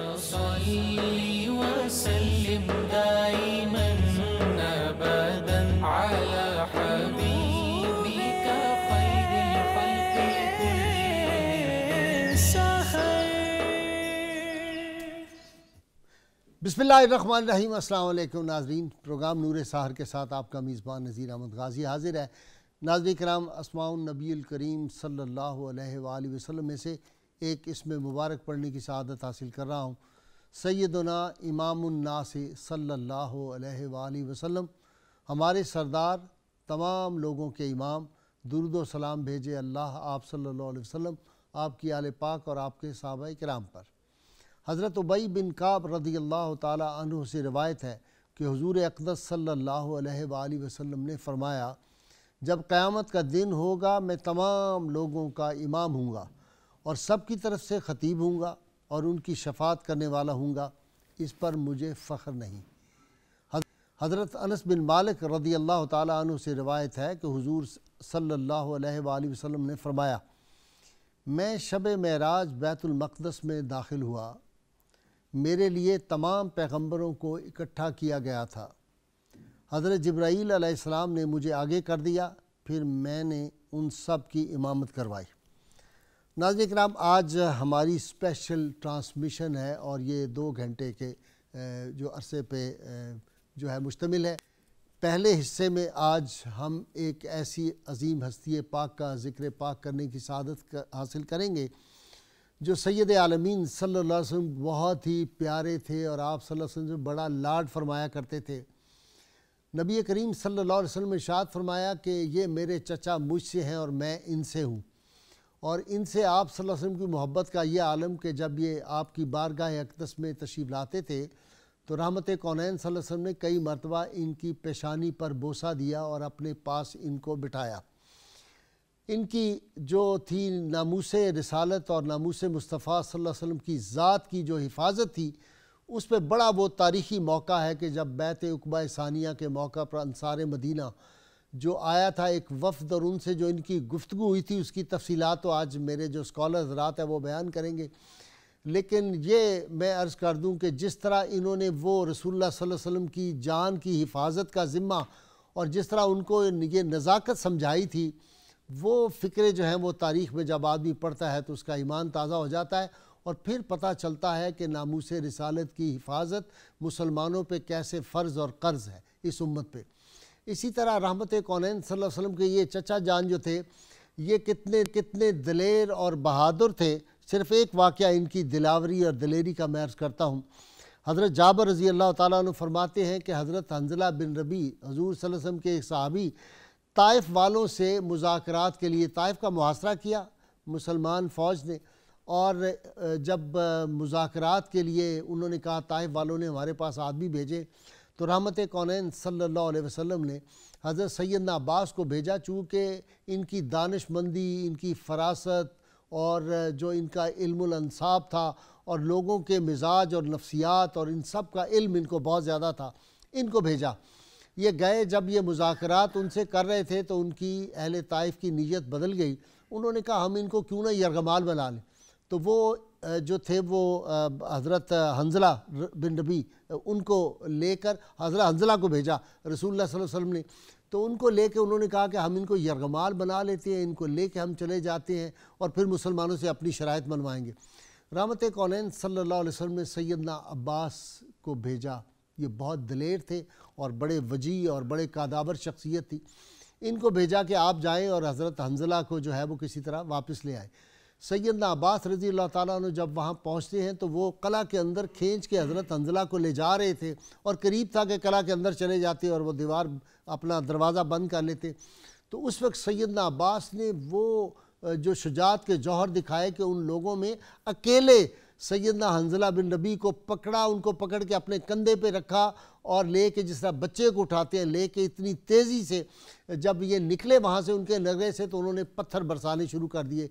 صلي रहीम अल्लाम नाजरीन प्रोग्राम नूर साहर के साथ आपका मेज़बान नज़ीर अहमद गाजी हाजिर है नाजरी कराम असमाउन नबी करीम सल्लल्लाहु अलैहि वसल्लम में से एक इसमें मुबारक पढ़ने की शहादत हासिल कर रहा हूँ सैदना इमामनास सल्ला वसलम हमारे सरदार तमाम लोगों के इमाम दुरुद सलाम भेजे अल्लाह आप सल्ला वसलम आपकी आल पाक और आपके सहाबा कराम पर हज़रत उबई बिन काब रदी अल्लाह तु से रवायत है कि हजूर अकदस सल्ला वसम ने फ़रमाया जब क़्यामत का दिन होगा मैं तमाम लोगों का इमाम हूँगा और सब की तरफ से ख़तीब हूँगा और उनकी शफात करने वाला हूँगा इस पर मुझे फ़ख्र नहीं हज़रत अनस बिन मालिक रदी अल्लाह तु से रवायत है कि हुजूर सल्लल्लाहु अलैहि ने फ़रमाया मैं शब मराज बैतुलमक़दस में दाखिल हुआ मेरे लिए तमाम पैगम्बरों को इकट्ठा किया गया था हज़रत जब्राईल ने मुझे आगे कर दिया फिर मैंने उन सब की इमामत करवाई नाजिक राम आज हमारी स्पेशल ट्रांसमिशन है और ये दो घंटे के जो अरसे पे जो है मुश्तमिल है पहले हिस्से में आज हम एक ऐसी अजीम हस्ती पाक का ज़िक्र पाक करने की शादत हासिल करेंगे जो सैद आलमीन सल्ला वसम बहुत ही प्यारे थे और आप सल्लम से बड़ा लाड फरमाया करते थे नबी करीम सल्ला वसम ने शाद फरमाया कि ये मेरे चचा मुझसे हैं और मैं इनसे हूँ और इनसे आप सल्लल्लाहु अलैहि वसल्लम की मोहब्बत का ये आलम कि जब ये आपकी बारगाह अकदस में तशीब लाते थे तो रहमत कौनैन वसल्लम ने कई मरतबा इनकी पेशानी पर बोसा दिया और अपने पास इनको बिठाया इनकी जो थी नामूस रसालत और नामूस मुस्तफ़ा वसल्लम की ज़ात की जो हिफाजत थी उस पर बड़ा वो तारीख़ी मौका है कि जब बैत उकबा सानिया के मौका पर अनसार मदीना जो आया था एक वफद और उनसे जो इनकी गुफ्तु हुई थी उसकी तफसी तो आज मेरे जो स्कॉलर रात है वो बयान करेंगे लेकिन ये मैं अर्ज़ कर दूँ कि जिस तरह इन्होंने वो रसूलुल्लाह सल्लल्लाहु की जान की हिफाजत का ज़िम्मा और जिस तरह उनको ये नज़ाकत समझाई थी वो फ़िक्रे जो हैं वो तारीख़ में जब आदमी पढ़ता है तो उसका ईमान ताज़ा हो जाता है और फिर पता चलता है कि नामूस रिसालत की हिफाजत मुसलमानों पर कैसे फ़र्ज़ और कर्ज़ है इस उम्मत पर इसी तरह रहमत कौन वसल्लम के ये चचा जान जो थे ये कितने कितने दलेर और बहादुर थे सिर्फ़ एक वाक़ इनकी दिलावरी और दिलेरी का मैं अर्ज़ करता हूँ हज़रत जाबर रज़ी अल्लाह ताली फरमाते हैं कि हज़रत हंजला बिन रबी हजूर वसम के एक सहाबी ताइफ वालों से मुजाकरात के लिए ताइफ का मुहासरा किया मुसलमान फ़ौज ने और जब मुजाकरात के लिए उन्होंने कहा ताइफ वालों ने हमारे पास आदमी भेजे तो रहमत कौन सल्ला वसम ने हज़रत सैद अब्बास को भेजा चूँकि इनकी दानशमंदी इनकी फरासत और जो इनका इल्मसाब था और लोगों के मिजाज और नफ्सियात और इन सब का इल्म इनको बहुत ज़्यादा था इनको भेजा ये गए जब ये मुजात उनसे कर रहे थे तो उनकी अहल तइफ़ की नीयत बदल गई उन्होंने कहा हम इनको क्यों ना यरगमाल बना लें तो वो जो थे वो हज़रत हंजला बिन रबी उनको लेकर हज़रत हंजला को भेजा रसूल वसम ने तो उनको लेके उन्होंने कहा कि हम इनको यरगमाल बना लेते हैं इनको लेके हम चले जाते हैं और फिर मुसलमानों से अपनी शरात मनवाएंगे रामत कौन सल्ला वसम ने सैदना अब्बास को भेजा ये बहुत दलेर थे और बड़े वजी और बड़े कादावर शख्सियत थी इनको भेजा कि आप जाएँ और हज़रत हंजला को जो है वो किसी तरह वापस ले आए सैदना अब्बास रजी अल्लाह ताली जब वहाँ पहुँचते हैं तो वो कला के अंदर खींच के हज़रत हंजला को ले जा रहे थे और करीब था कि कला के अंदर चले जाते और वह दीवार अपना दरवाज़ा बंद कर लेते तो उस वक्त सैदना अब्बास ने वो जो शुजात के जौहर दिखाए कि उन लोगों में अकेले सैदना हंजला बिन नबी को पकड़ा उनको पकड़ के अपने कंधे पर रखा और ले के जिस तरह बच्चे को उठाते हैं ले के इतनी तेज़ी से जब ये निकले वहाँ से उनके नगरे से तो उन्होंने पत्थर बरसाने शुरू कर दिए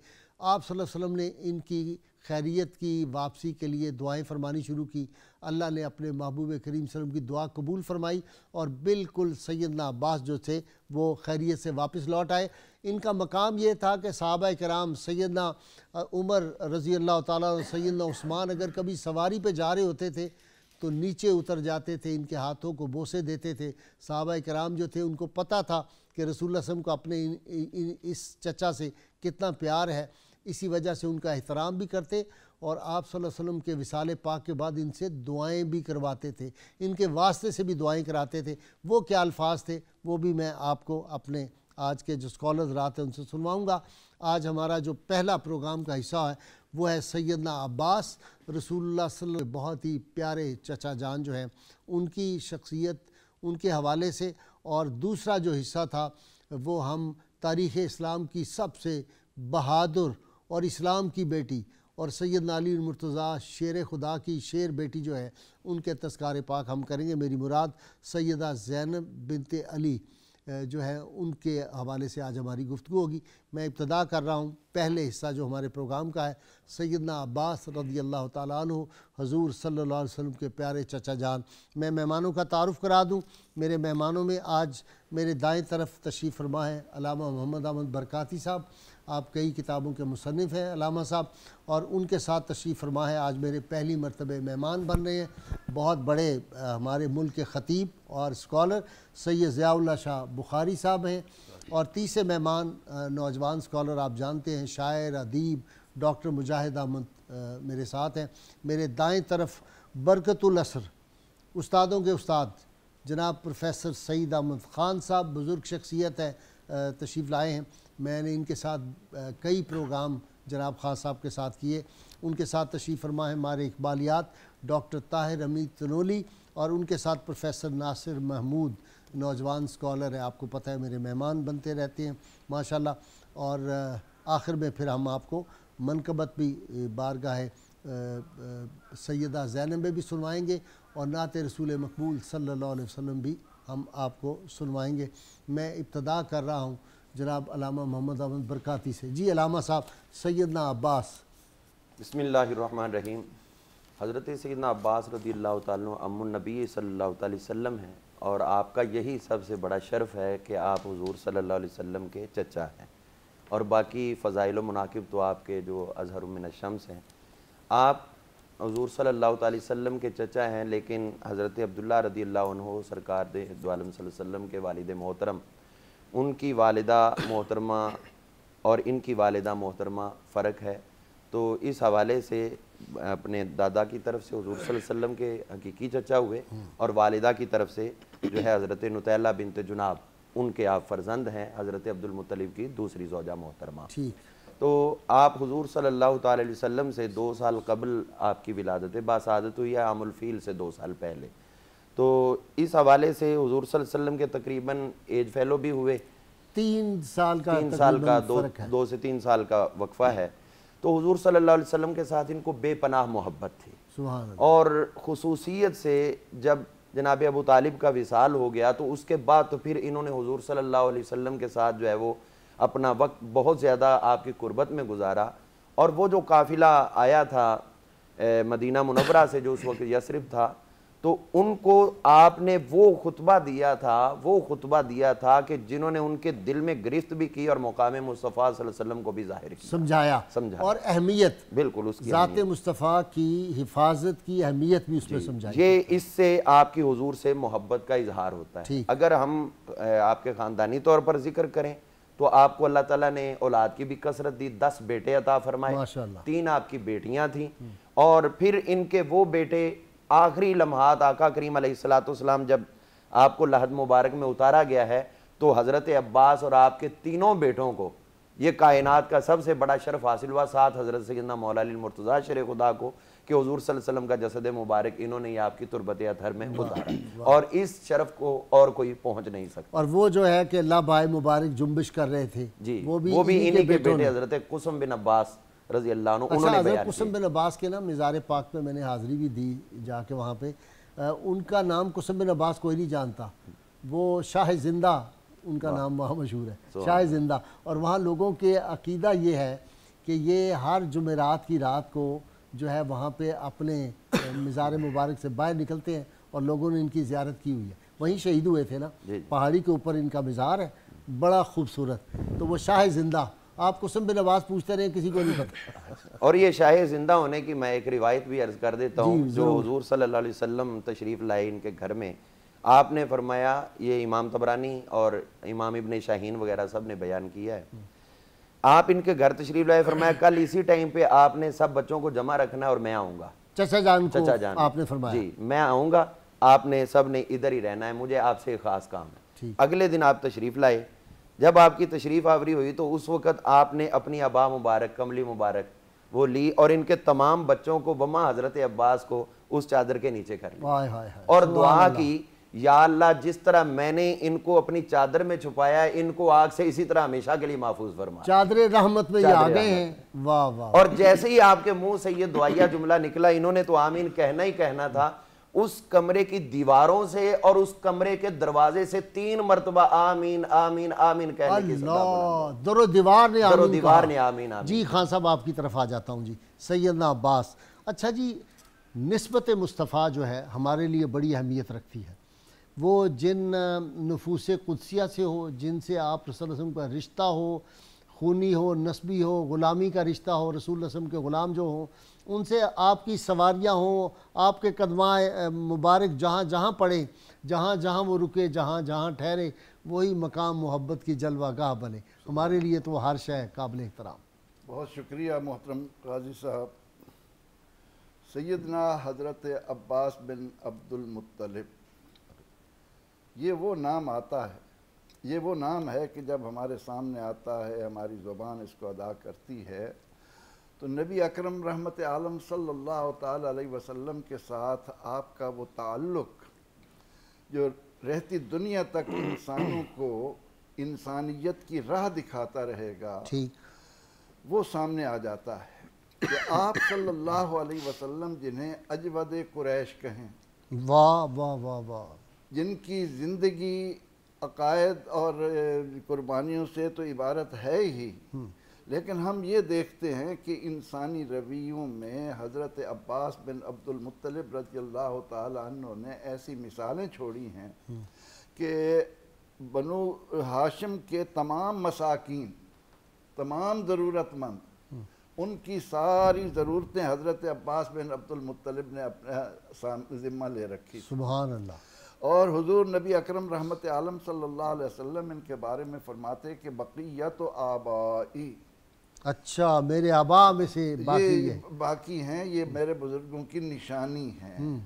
आप वसल्लम ने इनकी खैरियत की वापसी के लिए दुआएं फरमानी शुरू की अल्लाह ने अपने महबूब करीम वसम की दुआ कबूल फरमाई और बिल्कुल सैदना अब्बास जो थे वो खैरियत से वापस लौट आए इनका मकाम ये था कि सहाबा कराम सैदना उमर रज़ी अल्लाह तैदना उस्मान अगर कभी सवारी पर जा रहे होते थे तो नीचे उतर जाते थे इनके हाथों को बोसे देते थे सहाबा कराम जो थे उनको पता था कि रसूल वसम को अपने इन, इन, इस चचा से कितना प्यार है इसी वजह से उनका एहतराम भी करते और आप वसल्लम के विसाल पाक के बाद इनसे दुआएं भी करवाते थे इनके वास्ते से भी दुआएं कराते थे वो क्या अल्फाज थे वो भी मैं आपको अपने आज के जो स्कॉलर्स रात हैं उनसे सुनवाऊँगा आज हमारा जो पहला प्रोग्राम का हिस्सा है वो है सैदना अब्बास रसूलुल्लाह सल्लल्लाहु अलैहि बहुत ही प्यारे चचा जान जो हैं उनकी शख्सियत उनके हवाले से और दूसरा जो हिस्सा था वो हम तारीख़ इस्लाम की सबसे बहादुर और इस्लाम की बेटी और सैद नाली मुर्तज़ा शेर खुदा की शेर बेटी जो है उनके तस्कार पाक हम करेंगे मेरी मुराद सैदा जैनब बिनते अली जो है उनके हवाले से आज हमारी गुफ्तु होगी मैं इब्तदा कर रहा हूँ पहले हिस्सा जो हमारे प्रोग्राम का है सैदना अब्बास रदी अल्लाह तु हजूर सल्ला वसम के प्यारे चचा जान मैं मेहमानों का तारफ़ करा दूँ मेरे मेहमानों में आज मेरे दाएँ तरफ तशरीफ़ फरमा है अलामा मोहम्मद अहमद बरकती साहब आप कई किताबों के मुसनफ़ हैं अलामा साहब और उनके साथ तशरीफ़ फरमा है आज मेरे पहली मरतबे मेहमान बन रहे हैं बहुत बड़े हमारे मुल्क के ख़तीब और स्कॉलर सैद ज़ियाल्ला शाह बुखारी साहब हैं और तीसरे मेहमान नौजवान स्कॉलर आप जानते हैं शायर अदीब डॉक्टर मुजाहिद अहमद मेरे साथ हैं मेरे दाएं तरफ बरकतुलसर उस्तादों के उस्ताद जनाब प्रोफेसर सईद अहमद ख़ान साहब बुज़ुर्ग शख्सियत है तशरीफ़ लाए हैं मैंने इनके साथ कई प्रोग्राम जनाब खान साहब के साथ किए उनके साथ तशरीफ़ फरमा है मारे इकबालियात डॉक्टर ताहिर अमीद तनोली और उनके साथ प्रोफेसर नासिर महमूद नौजवान स्कॉलर है आपको पता है मेरे मेहमान बनते रहते हैं माशाल्लाह और आखिर में फिर हम आपको मनकबत भी बारगाह सैदा जैनब भी सुनवाएंगे और नात रसूल मकबूल सल्ला वसम भी हम आपको सुनवाएंगे मैं इब्तदा कर रहा हूँ जनाब अलामा मोहम्मद अहमद बरकाती से जी अलामा साहब सैदना अब्बास बसमीम हज़रत सैदना अब्बास रदी अल्लाह तमनबी सल्ला हैं और आपका यही सबसे बड़ा शर्फ है कि आप हजूर सल्ला वसम के चचा हैं और बाकी फ़ज़ाइल मनाकब तो आपके जो अजहर मिनशम्स हैं आप हजूर सल्ला वसम के चचा हैं लेकिन हज़रत अब्दुल्ला रदी अल्लाह सरकार दो वसम के वालद मोहतरम उनकी वालदा मोहतरमा और इनकी वालदा मोहतरमा फ़र्क है तो इस हवाले से अपने दादा की तरफ से हजूर वसल्लम के हकीकी चचा हुए और वालदा की तरफ से जो है हज़रत नतैला बिन जुनाब उनके आप फर्जंद हैं हज़रत अब्दुलमतलब की दूसरी जोजा मोहतरमा तो आप हजूर सल्लल्लाहु अलैहि वसल्लम से दो साल कबल आपकी विलादत बासादत हुई है आमुलफ़ील से दो साल पहले तो इस हवाले से हजूर वसल्लम के तकरीबन एज फेलो भी हुए तीन साल का तीन साल का दो दो से तीन साल का वक्फा है तो हजूर सल्लल्लाहु अलैहि वसल्लम के साथ इनको बेपनाह मोहब्बत थी और खसूसियत से जब जनाब अबू तालिब का विसाल हो गया तो उसके बाद तो फिर इन्होंने हजूर सल्ला वसम के साथ जो है वो अपना वक्त बहुत ज़्यादा आपकी कुर्बत में गुजारा और वो जो काफ़िला आया था मदीना मुनवरा से जो उस वक्त यसरफ था तो उनको आपने वो खुतबा दिया था वो खुतबा दिया था कि जिन्होंने उनके दिल में गिरफ्त भी की और मुकाम मुस्तफ़ा वसल्लम को भी जाहिर किया समझाया समझा और अहमियत बिल्कुल उसकी ज़ात मुस्तफ़ा की हिफाजत की अहमियत भी उसमें समझाई ये इससे आपकी हजूर से मोहब्बत का इजहार होता है अगर हम आपके ख़ानदानी तौर पर जिक्र करें तो आपको अल्लाह तला ने औलाद की भी कसरत दी दस बेटे अता फरमाए तीन आपकी बेटियां थी और फिर इनके वो बेटे आखिरी लम्हा आका करीम सलाम जब आपको लहद मुबारक में उतारा गया है तो हज़रत अब्बास और आपके तीनों बेटों को ये कायनात का सबसे बड़ा शर्फ हासिल हुआ साथ हज़रत सैदना मौलामरतज़ा शर खुदा को कि हजूर सल्लम का जसद मुबारक इन्होंने आपकी तुरबत अतहर में उतारा और इस शरफ को और कोई पहुँच नहीं सकता और वो जो है कि अल्लाह भाई मुबारक जुम्बिश कर रहे थे जी वो भी वो भी इन्हीं के बेटे हज़रत कुसम बिन अब्बास रजी अल्लाह अच्छा, उन्होंने अब्बास के ना मज़ार पाक पर मैंने हाज़िरी भी दी जाके वहाँ पर उनका नाम कुसम बिन अब्बास कोई नहीं जानता वो शाह जिंदा उनका नाम वहाँ मशहूर है शाह जिंदा और वहाँ लोगों के अकीदा ये है कि ये हर जुमेरात की रात को जो है वहाँ पे अपने मज़ार मुबारक से बाहर निकलते हैं और लोगों ने इनकी ज्यारत की हुई है वहीं शहीद हुए थे ना पहाड़ी के ऊपर इनका मज़ार है बड़ा खूबसूरत तो वो शाह जिंदा आप कुसम बिन आवाज पूछते रहे किसी को नहीं पता और ये शाह जिंदा होने की मैं एक रिवायत भी अर्ज कर देता हूँ जो हजूर सल्लाम तशरीफ़ लाए इनके घर में आपने फरमाया ये इमाम तबरानी और इमाम इबन शाहीन वगैरह सब ने बयान किया है आप इनके घर तशरीफ लाए फरमाया कल इसी टाइम पे आपने सब बच्चों को जमा रखना और मैं आऊँगा चचा जान चचा जान आपने फरमाया जी मैं आऊँगा आपने सब ने इधर ही रहना है मुझे आपसे खास काम है अगले दिन आप तशरीफ लाए जब आपकी तशरीफ़ आवरी हुई तो उस वक़्त आपने अपनी अबा मुबारक कमली मुबारक वो ली और इनके तमाम बच्चों को बमा हज़रत अब्बास को उस चादर के नीचे कर लिया और दुआ की या अल्लाह जिस तरह मैंने इनको अपनी चादर में छुपाया इनको आग से इसी तरह हमेशा के लिए महफूज फरमा चादर रहमत में आ गए हैं वाह वाह और जैसे ही आपके मुंह से ये दुआया जुमला निकला इन्होंने तो आमीन कहना ही कहना था उस कमरे की दीवारों से और उस कमरे के दरवाजे से तीन मरतबा आमीन आमीन आमीन कहने की दरो दीवार ने आमीन दीवार ने आमीन आमीन जी खान साहब आपकी तरफ आ जाता हूँ जी सैदना अब्बास अच्छा जी नस्बत मुस्तफ़ा जो है हमारे लिए बड़ी अहमियत रखती है वो जिन नफूस कुदसिया से हो जिनसे आप रसोल का रिश्ता हो खूनी हो नस्बी हो ग़ुलामी का रिश्ता हो रसूल रसम के ग़ुलाम जो हों उनसे आपकी सवारियाँ हों आपके कदमाए मुबारक जहाँ जहाँ पड़े जहाँ जहाँ वो रुके जहाँ जहाँ ठहरे वही मकाम मोहब्बत की जलवा गाह बने हमारे लिए तो हर शह काबिल एहतराम बहुत शुक्रिया मोहतरम काजी साहब सैदना हज़रत अब्बास बिन मुत्तलिब ये वो नाम आता है ये वो नाम है कि जब हमारे सामने आता है हमारी ज़ुबान इसको अदा करती है तो नबी अकरम रहमत आलम सल्लल्लाहु अलैहि वसल्लम के साथ आपका वो ताल्लुक़ जो रहती दुनिया तक इंसानों को इंसानियत की राह दिखाता रहेगा वो सामने आ जाता है कि तो आप सल्लल्लाहु अलैहि वसल्लम जिन्हें अजवद कुरैश कहें वाह वाह वाह वाह जिनकी ज़िंदगी अकायद और कुर्बानियों से तो इबारत है ही हम्म। लेकिन हम ये देखते हैं कि इंसानी रवियों में हज़रत अब्बास बिन अब्दुलमतलब रजी अल्लाह तु ने ऐसी मिसालें छोड़ी हैं हम्म। कि बनो हाशिम के तमाम मसाकिन तमाम ज़रूरतमंद हम्म। उनकी सारी ज़रूरतें हज़रत अब्बास बिन अब्दुलमतलब ने अपने ज़िम्मा ले रखी सुबह अल्लाह और हुजूर नबी अकरम रहमत आलम सल्लल्लाहु अलैहि वसल्लम इनके बारे में फरमाते कि बकिया तो आबाई अच्छा मेरे आबा में से बाकी ये है। बाकी हैं ये मेरे बुजुर्गों की निशानी है हम्म।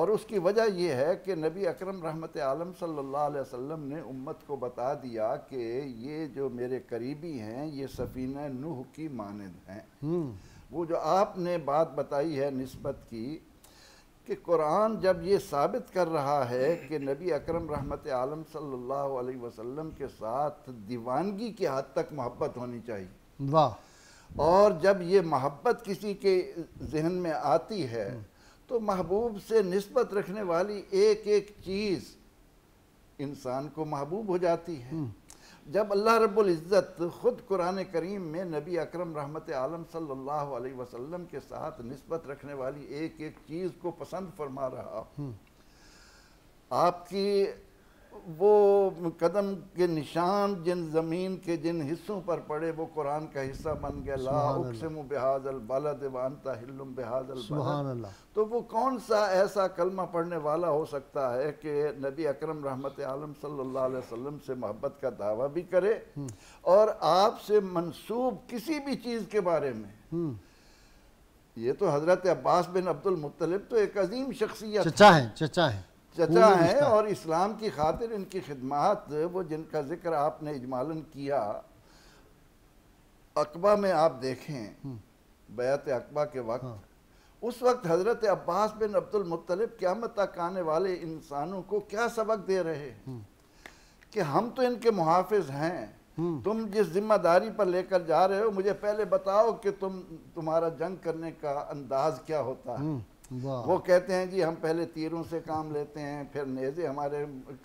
और उसकी वजह यह है कि नबी अकरम रहमत आलम सल्लल्लाहु अलैहि वसल्लम ने उम्मत को बता दिया कि ये जो मेरे करीबी हैं ये सफ़ीना नूह की मानद हैं हम्म। वो जो आपने बात बताई है नस्बत की कि कुरान जब ये साबित कर रहा है कि नबी अकरम रहमत आलम सल्लल्लाहु अलैहि वसल्लम के साथ दीवानगी की हद तक मोहब्बत होनी चाहिए वाह और जब ये मोहब्बत किसी के जहन में आती है हम्म। तो महबूब से नस्बत रखने वाली एक एक चीज़ इंसान को महबूब हो जाती है हम्म। जब अल्लाह रब्बुल इज़्ज़त ख़ुद कुरान करीम में नबी अकरम रहमत आलम सल्लल्लाहु अलैहि वसल्लम के साथ नस्बत रखने वाली एक एक चीज़ को पसंद फरमा रहा हम्म। आपकी वो कदम के निशान जिन ज़मीन के जिन हिस्सों पर पड़े वो कुरान का हिस्सा बन गया तो वो कौन सा ऐसा कलमा पढ़ने वाला हो सकता है कि नबी अकरम रहमत आलम सल्लल्लाहु अलैहि वसल्लम से मोहब्बत का दावा भी करे हम्म। और आपसे मंसूब किसी भी चीज़ के बारे में हम्म। ये तो हज़रत अब्बास बिन अब्दुल मुत्तलिब तो एक अजीम शख्सियत चचा है चचा है चचा हैं और इस्लाम की खातिर इनकी खिदमत वो जिनका जिक्र आपने इजमालन किया अकबा में आप देखें हम्म। बयात अकबा के वक्त हाँ। उस वक्त हज़रत अब्बास बिन अब्दुल मुत्तलिब क्या तक आने वाले इंसानों को क्या सबक दे रहे हैं हम्म। कि हम तो इनके मुहाफिज हैं हम्म। तुम जिस जिम्मेदारी पर लेकर जा रहे हो मुझे पहले बताओ कि तुम तुम्हारा जंग करने का अंदाज क्या होता है वो कहते हैं जी हम पहले तीरों से काम लेते हैं फिर नेजे हमारे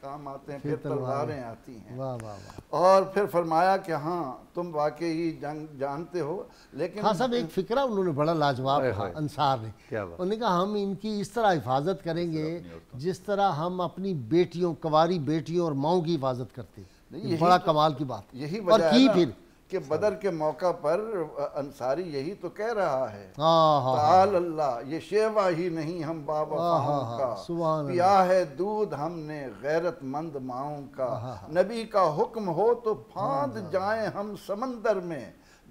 काम आते हैं फिर तलवारें आती हैं वाह वाह वाह और फिर फरमाया कि हाँ तुम वाकई ही जंग जानते हो लेकिन हाँ सब एक फिक्रा उन्होंने बड़ा लाजवाब अंसार ने उन्होंने कहा हम इनकी इस तरह हिफाजत करेंगे जिस तरह हम अपनी बेटियों कवारी बेटियों और माओ की हिफाजत करते बड़ा तो कमाल की बात यही बात फिर कि बदर के मौका पर अंसारी यही तो कह रहा है हाँ, हाँ, हाँ। ताल अल्लाह ये शेवा ही नहीं हम बाबा का पिया है दूध हमने गैरतमंद माओ का नबी का हुक्म हो तो फांद जाए हम समंदर में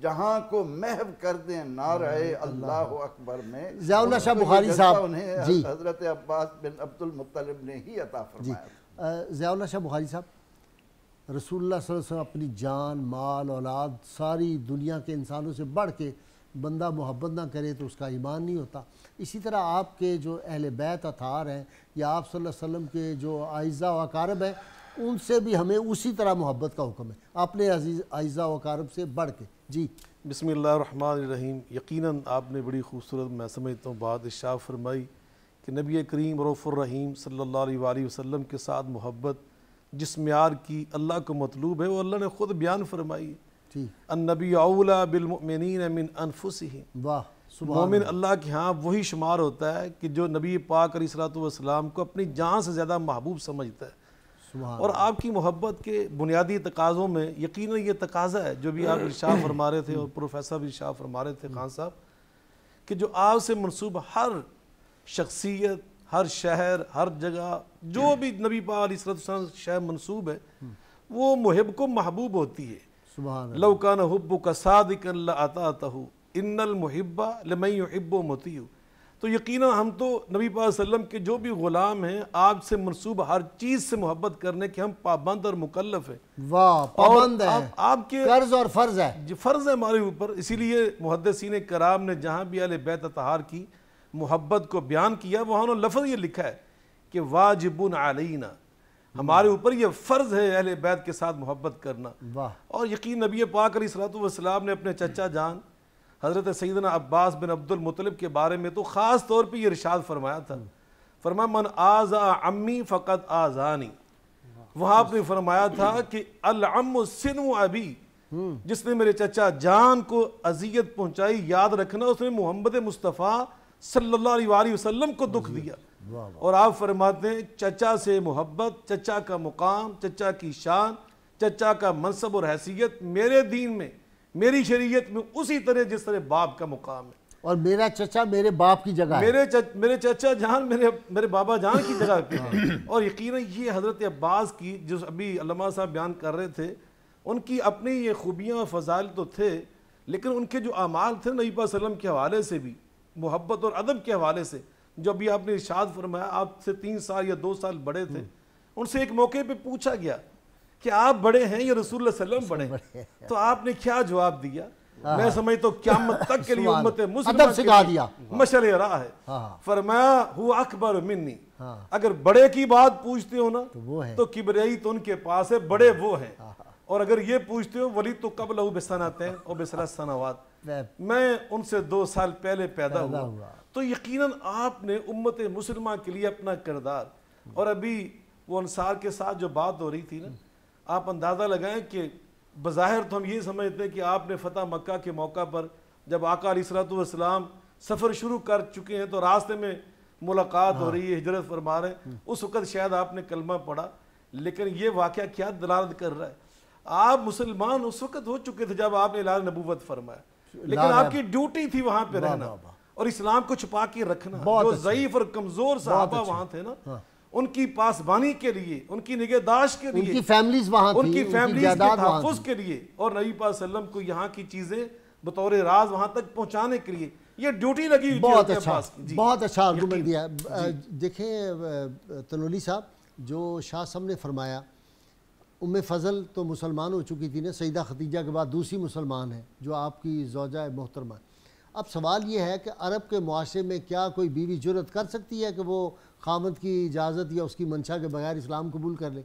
जहाँ को महव कर दें ना रहे अल्लाह अकबर में जियाउल्ला शाह बुखारी साहब उन्हें हजरत अब्बास बिन अब्दुल मुत्तलिब ने ही अता फरमाया जियाउल्ला शाह बुखारी साहब रसूलुल्लाह वसल्लम अपनी जान माल औलाद सारी दुनिया के इंसानों से बढ़ के बंदा मोहब्बत ना करे तो उसका ईमान नहीं होता इसी तरह आपके जो अहल बैत अतार हैं या आप वसल्लम के जो आयज़ा वकारब हैं उनसे भी हमें उसी तरह मोहब्बत का हुक्म है अपने अजीज़ आयज़ा वकारब से बढ़ के जी बसमीम यकीन आपने बड़ी खूबसूरत मैं समझता हूँ बात इशाफ़ फरमाई कि नबी करीम रफ़ुररहीम सल्ला वसम के साथ मोहब्बत जिस मैार की अल्लाह को मतलूब है वो अल्लाह ने ख़ुद बयान फरमाई नबी बिलमिन मोमिन अल्लाह के यहाँ वही शुमार होता है कि जो नबी पाक सलाम को अपनी जान से ज़्यादा महबूब समझता है और आपकी मोहब्बत के बुनियादी तकाज़ों में यकीन ये तकाज़ा है जो भी आप इर्शा फरमा रहे थे और प्रोफेसर भी इर्शा फरमा रहे थे हम्म। खान साहब कि जो आपसे मनसूब हर शख्सियत हर शहर हर जगह जो हम्म। भी नबी पाल इसरत शहर मनसूब है हम्म। वो मुहब को महबूब होती है लवकान हब्ब का सदकन आता तहु इन्नल मुहिबा लमई हब्बो मोती तो यकीन हम तो नबी वसल्लम के जो भी ग़ुलाम हैं आपसे मनसूब हर चीज़ से मोहब्बत करने के हम पाबंद और मुकलफ हैं वाह पाबंद है आपके कर्ज और फ़र्ज़ है फ़र्ज़ है हमारे ऊपर इसीलिए मुहदसिन कराम ने जहाँ भी अल बेतहार की मोहब्बत को बयान किया वहाँ उन्होंने लफ्ज़ ये लिखा है कि वाजिबन आलना हमारे ऊपर यह फ़र्ज़ है अहल बैत के साथ मोहब्बत करना और यकीन नबी पाक सलातम ने अपने चचा जान हज़रत सैदना अब्बास बिन अब्दुलमतलब के बारे में तो ख़ास तौर पर यह रिशाद फरमाया था फरमा मन आज़ा अम्मी फ़कत आज़ानी वहाँ आपने फरमाया था कि अलम सिन अभी हम्म। जिसने मेरे चचा जान को अजियत पहुँचाई याद रखना उसने मोहम्मद मुस्तफ़ा सल्लल्लाहु अलैहि वसल्लम को दुख दिया और आप फरमाते हैं चचा से मोहब्बत चचा का मुकाम चचा की शान चचा का मनसब और हैसियत मेरे दीन में मेरी शरीयत में उसी तरह जिस तरह बाप का मुकाम है और मेरा चचा मेरे बाप की जगह मेरे है। मेरे चचा जान मेरे मेरे बाबा जान की जगह पे है हाँ। और यकीन ये हज़रत अब्बास की जो अभी अल्लामा साहब बयान कर रहे थे उनकी अपनी ये खूबियाँ और फजाइल तो थे लेकिन उनके जो अमाल थे नबी वसलम के हवाले से भी मोहब्बत और अदब के हवाले से जो अभी आपने इर्शाद फरमाया आपसे तीन साल या दो साल बड़े थे हम्म। उनसे एक मौके पर पूछा गया कि आप बड़े हैं या रसूल वसल्लम बड़े हैं तो आपने क्या जवाब दिया हाँ। मैं समझ तो क्यामत तक के लिए उम्मत मुस्लिम सिखा दिया मशल रहा है हाँ। फरमाया हुआ अकबर मिन्नी हाँ। अगर बड़े की बात पूछते हो ना तो, तो किबरियाई तो उनके पास है बड़े वो हैं और अगर ये पूछते हो वली तो कब लहू आते हैं और बेसरा सनावाद मैं उनसे दो साल पहले पैदा, हुआ।, हुआ तो यकीनन आपने उम्मत मुसलमा के लिए अपना किरदार और अभी वो अनसार के साथ जो बात हो रही थी ना आप अंदाज़ा लगाएं कि बज़ाहिर तो हम ये समझते हैं कि आपने फ़तह मक्का के मौका पर जब आका सलाम सफ़र शुरू कर चुके हैं तो रास्ते में मुलाकात हाँ। हो रही है हिजरत फरमा रहे हैं उस वक़्त शायद आपने कलमा पढ़ा लेकिन ये वाक़ क्या दलालत कर रहा है आप मुसलमान उस वक्त हो चुके थे जब आपने लाल नबूवत फरमाया लेकिन आपकी ड्यूटी थी वहां पर रहना और इस्लाम को छुपा के रखना जो जयीफ और कमजोर साहबा वहां थे ना हाँ। उनकी पासबानी के लिए उनकी निगहदाश के लिए उनकी फैमिलीज वहां उनकी फैमिलीज के तहफ़ के लिए और नबी वसल्लम को यहाँ की चीजें बतौर राज वहां तक पहुंचाने के लिए ये ड्यूटी लगी हुई अच्छा, बहुत अच्छा बहुत अच्छा आर्गूमेंट दिया देखें तनोली साहब जो शाह साहब ने फरमाया उम फ़ज़ल तो मुसलमान हो चुकी थी ना सईदा खतीजा के बाद दूसरी मुसलमान है जो आपकी जोजा मोहतरमा अब सवाल ये है कि अरब के मुआरे में क्या कोई बीवी जरूरत कर सकती है कि वो खामद की इजाज़त या उसकी मंशा के बगैर इस्लाम कबूल कर ले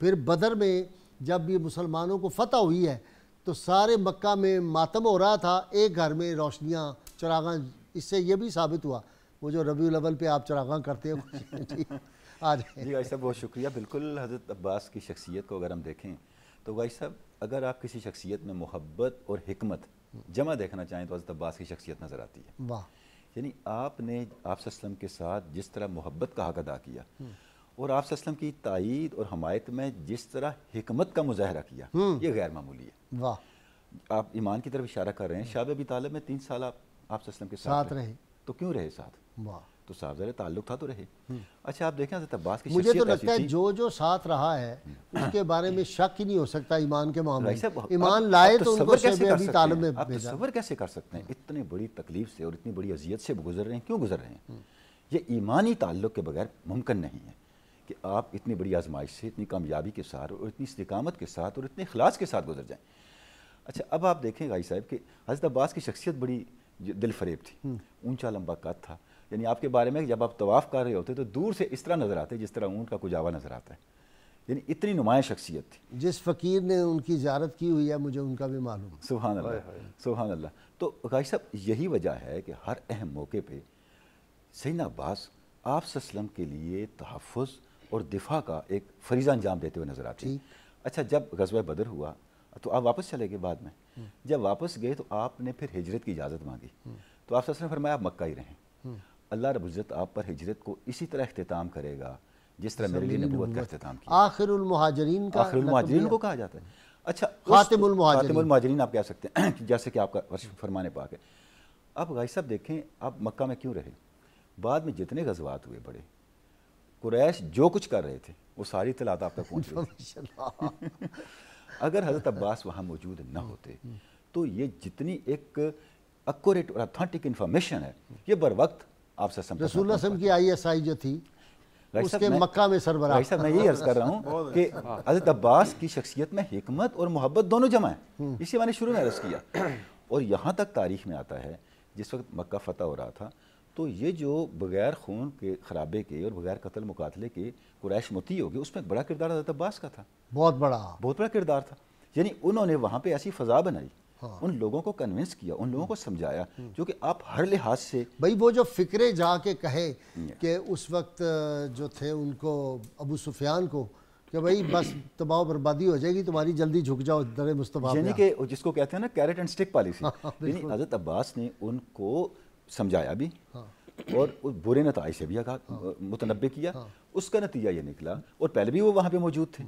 फिर बदर में जब ये मुसलमानों को फतह हुई है तो सारे मक्का में मातम हो रहा था एक घर में रोशनियाँ चरागा इससे ये भी साबित हुआ वो जो रबी लेवल पे आप चरागा करते हो जी गाई साहब बहुत शुक्रिया बिल्कुल हज़रत अब्बास की शख्सियत को अगर हम देखें तो गाई साहब अगर आप किसी शख्सियत में मोहब्बत और हमत जमा देखना चाहें तो हज़रत अब्बास की शख्सियत नज़र आती है वाह यानी आपने आप के साथ जिस तरह मोहब्बत का हक अदा किया हम्म। और आप की तइद और हमायत में जिस तरह हमत का मुजाहरा किया हम्म। ये गैर मामूली है वाह आप ईमान की तरफ इशारा कर रहे हैं शाब अबी तालब में तीन साल आप आप के साथ, साथ रहे।, रहे तो क्यों रहे साथ वाह तो साहबजादे ताल्लुक था तो रहे हम्म। अच्छा आप देखें अब्बास की मुझे तो लगता है जो जो साथ रहा है हम्म। उसके बारे में शक ही नहीं हो सकता ईमान के मामले ईमान लाए तो, तो उनको तो सबर कैसे कर सकते हैं इतने बड़ी तकलीफ से और इतनी बड़ी अजियत से गुजर रहे हैं क्यों गुजर रहे हैं हम्म। ये ईमानी ताल्लुक के बगैर मुमकिन नहीं है कि आप इतनी बड़ी आजमाइश से इतनी कामयाबी के साथ और इतनी इस्तकामत के साथ और इतने अखलास के साथ गुजर जाएं अच्छा अब आप देखें गाई साहब कि हजरत अब्बास की शख्सियत बड़ी दिलफरेब थी ऊंचा लंबा कद था यानी आपके बारे में जब आप तवाफ़ कर रहे होते तो दूर से इस तरह नज़र आते जिस तरह ऊँट का कुजावा नज़र आता है यानी इतनी नुमाया शख्सियत थी जिस फ़कीर ने उनकी ज्यारत की हुई है मुझे उनका भी मालूम सुबहान अल्लाह सुबहान अल्लाह तो गाजी साहब यही वजह है कि हर अहम मौके पर सैन अब्बास आप सलम के लिए तहफ़ और दिफा का एक फरीजा अंजाम देते हुए नज़र हैं अच्छा जब गजब बदर हुआ तो आप वापस चले गए बाद में हम्म। जब वापस गए तो आपने फिर हिजरत की इजाज़त मांगी हम्म। तो आप ससने फरमाया आप मक्का ही रहें हम्म। अल्लाह रबुज़त आप पर हिजरत को इसी तरह अख्ताम करेगा जिस तरह मेरे लिए नबूत का अख्ताम किया आखिरमहाजरीन का आखिरमहाजरीन को कहा जाता है अच्छा खातिमहाजरीन आप कह सकते हैं जैसे कि आपका फरमाने पाक है अब गाई साहब देखें आप मक्का में क्यों रहे बाद में जितने गजबात हुए बड़े कुरैश जो कुछ कर रहे थे वो सारी तलात आप तक पहुँच रही अगर हज़रत अब्बास वहाँ मौजूद ना होते तो ये जितनी एक अकोरेट और अथेंटिक इन्फॉर्मेशन है ये बर वक्त आपसे रसूल आई एस आई जो थी उसके मक्का में सरबरा भाई साहब मैं यही अर्ज कर रहा हूँ कि अच्छा। हजरत हाँ। अब्बास की शख्सियत में हमत और मोहब्बत दोनों जमा है हम्म। इसी मैंने शुरू में अर्ज किया और यहाँ तक तारीख में आता है जिस वक्त मक्का फ़तह हो रहा था तो ये जो बगैर खून के खराबे के और बगैर कत्ल मुकातले के कुरैश मोती हो गए उसमें एक बड़ा किरदार हजरत अब्बास का था बहुत बड़ा बहुत बड़ा किरदार था यानी उन्होंने वहाँ पर ऐसी फ़जा बनाई हाँ। उन लोगों को कन्विंस किया उन लोगों को समझाया क्योंकि हम्म। आप हर लिहाज से भाई वो जो फिक्रे जाके कहे कि उस वक्त जो थे उनको अबू सुफियान को कि भाई बस तबाह बर्बादी हो जाएगी तुम्हारी जल्दी झुक जाओ दर मुस्तफ़ा यानी कि जिसको कहते हैं ना कैरेट एंड स्टिक पॉलिसी यानी हजरत अब्बास ने उनको समझाया भी हाँ। और उस बुरे नतज से भी हाँ। मुतनबे किया हाँ। उसका नतीजा ये निकला और पहले भी वो वहाँ पे मौजूद थे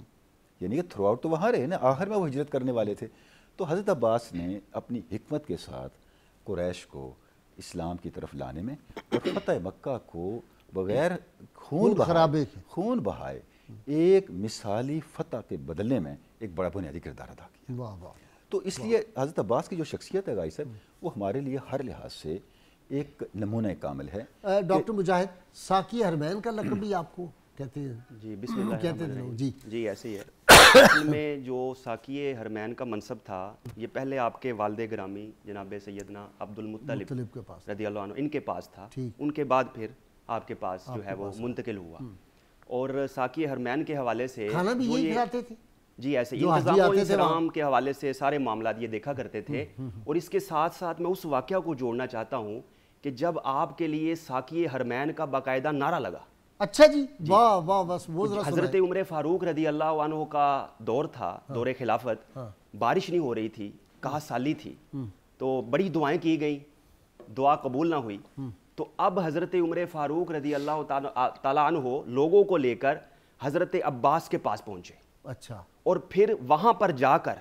यानी कि थ्रू आउट तो वहाँ रहे ना आखिर में वो हिजरत करने वाले थे तो हज़रत अब्बास ने अपनी हमत के साथ कुरैश को इस्लाम की तरफ लाने में और फतः मक्का को बगैर खून खराबे खून बहाए एक मिसाली फतह के बदलने में एक बड़ा बुनियादी किरदार अदा किया वाह तो इसलिए हज़रत अब्बास की जो शख्सियत है गाई साहब हम्म। वो हमारे लिए हर लिहाज से एक नमूना कामिल है डॉक्टर मुजाहिद साकी हरमैन का लकब भी आपको कहते हैं जी बिस्मिल्लाह कहते हैं जी जी ऐसे ही है में जो साकी हरमैन का मनसब था ये पहले आपके वालद ग्रामी जनाब सैदना अब्दुलमतलिब के पास रदी इनके पास था उनके बाद फिर आपके पास आपके जो है वो मुंतकिल हुआ हम्म। और साकी हरमैन के हवाले से खाना भी यही खिलाते थे जी ऐसे इंतजाम के हवाले से सारे मामला ये देखा करते थे हम्म, हम्म, और इसके साथ साथ मैं उस वाक्य को जोड़ना चाहता हूँ कि जब आपके लिए साकी हरमैन का बाकायदा नारा लगा अच्छा जी वाह वाह बस वो हजरत उम्र फारूक रदी अल्लाह का दौर था हाँ, दौरे खिलाफत हाँ, बारिश नहीं हो रही थी कहा साली थी हम्म। तो बड़ी दुआएं की गई दुआ कबूल ना हुई हम्म। तो अब हजरत उम्र फारूक रदी अल्लाह तला हो लोगों को लेकर हजरत अब्बास के पास पहुंचे अच्छा और फिर वहां पर जाकर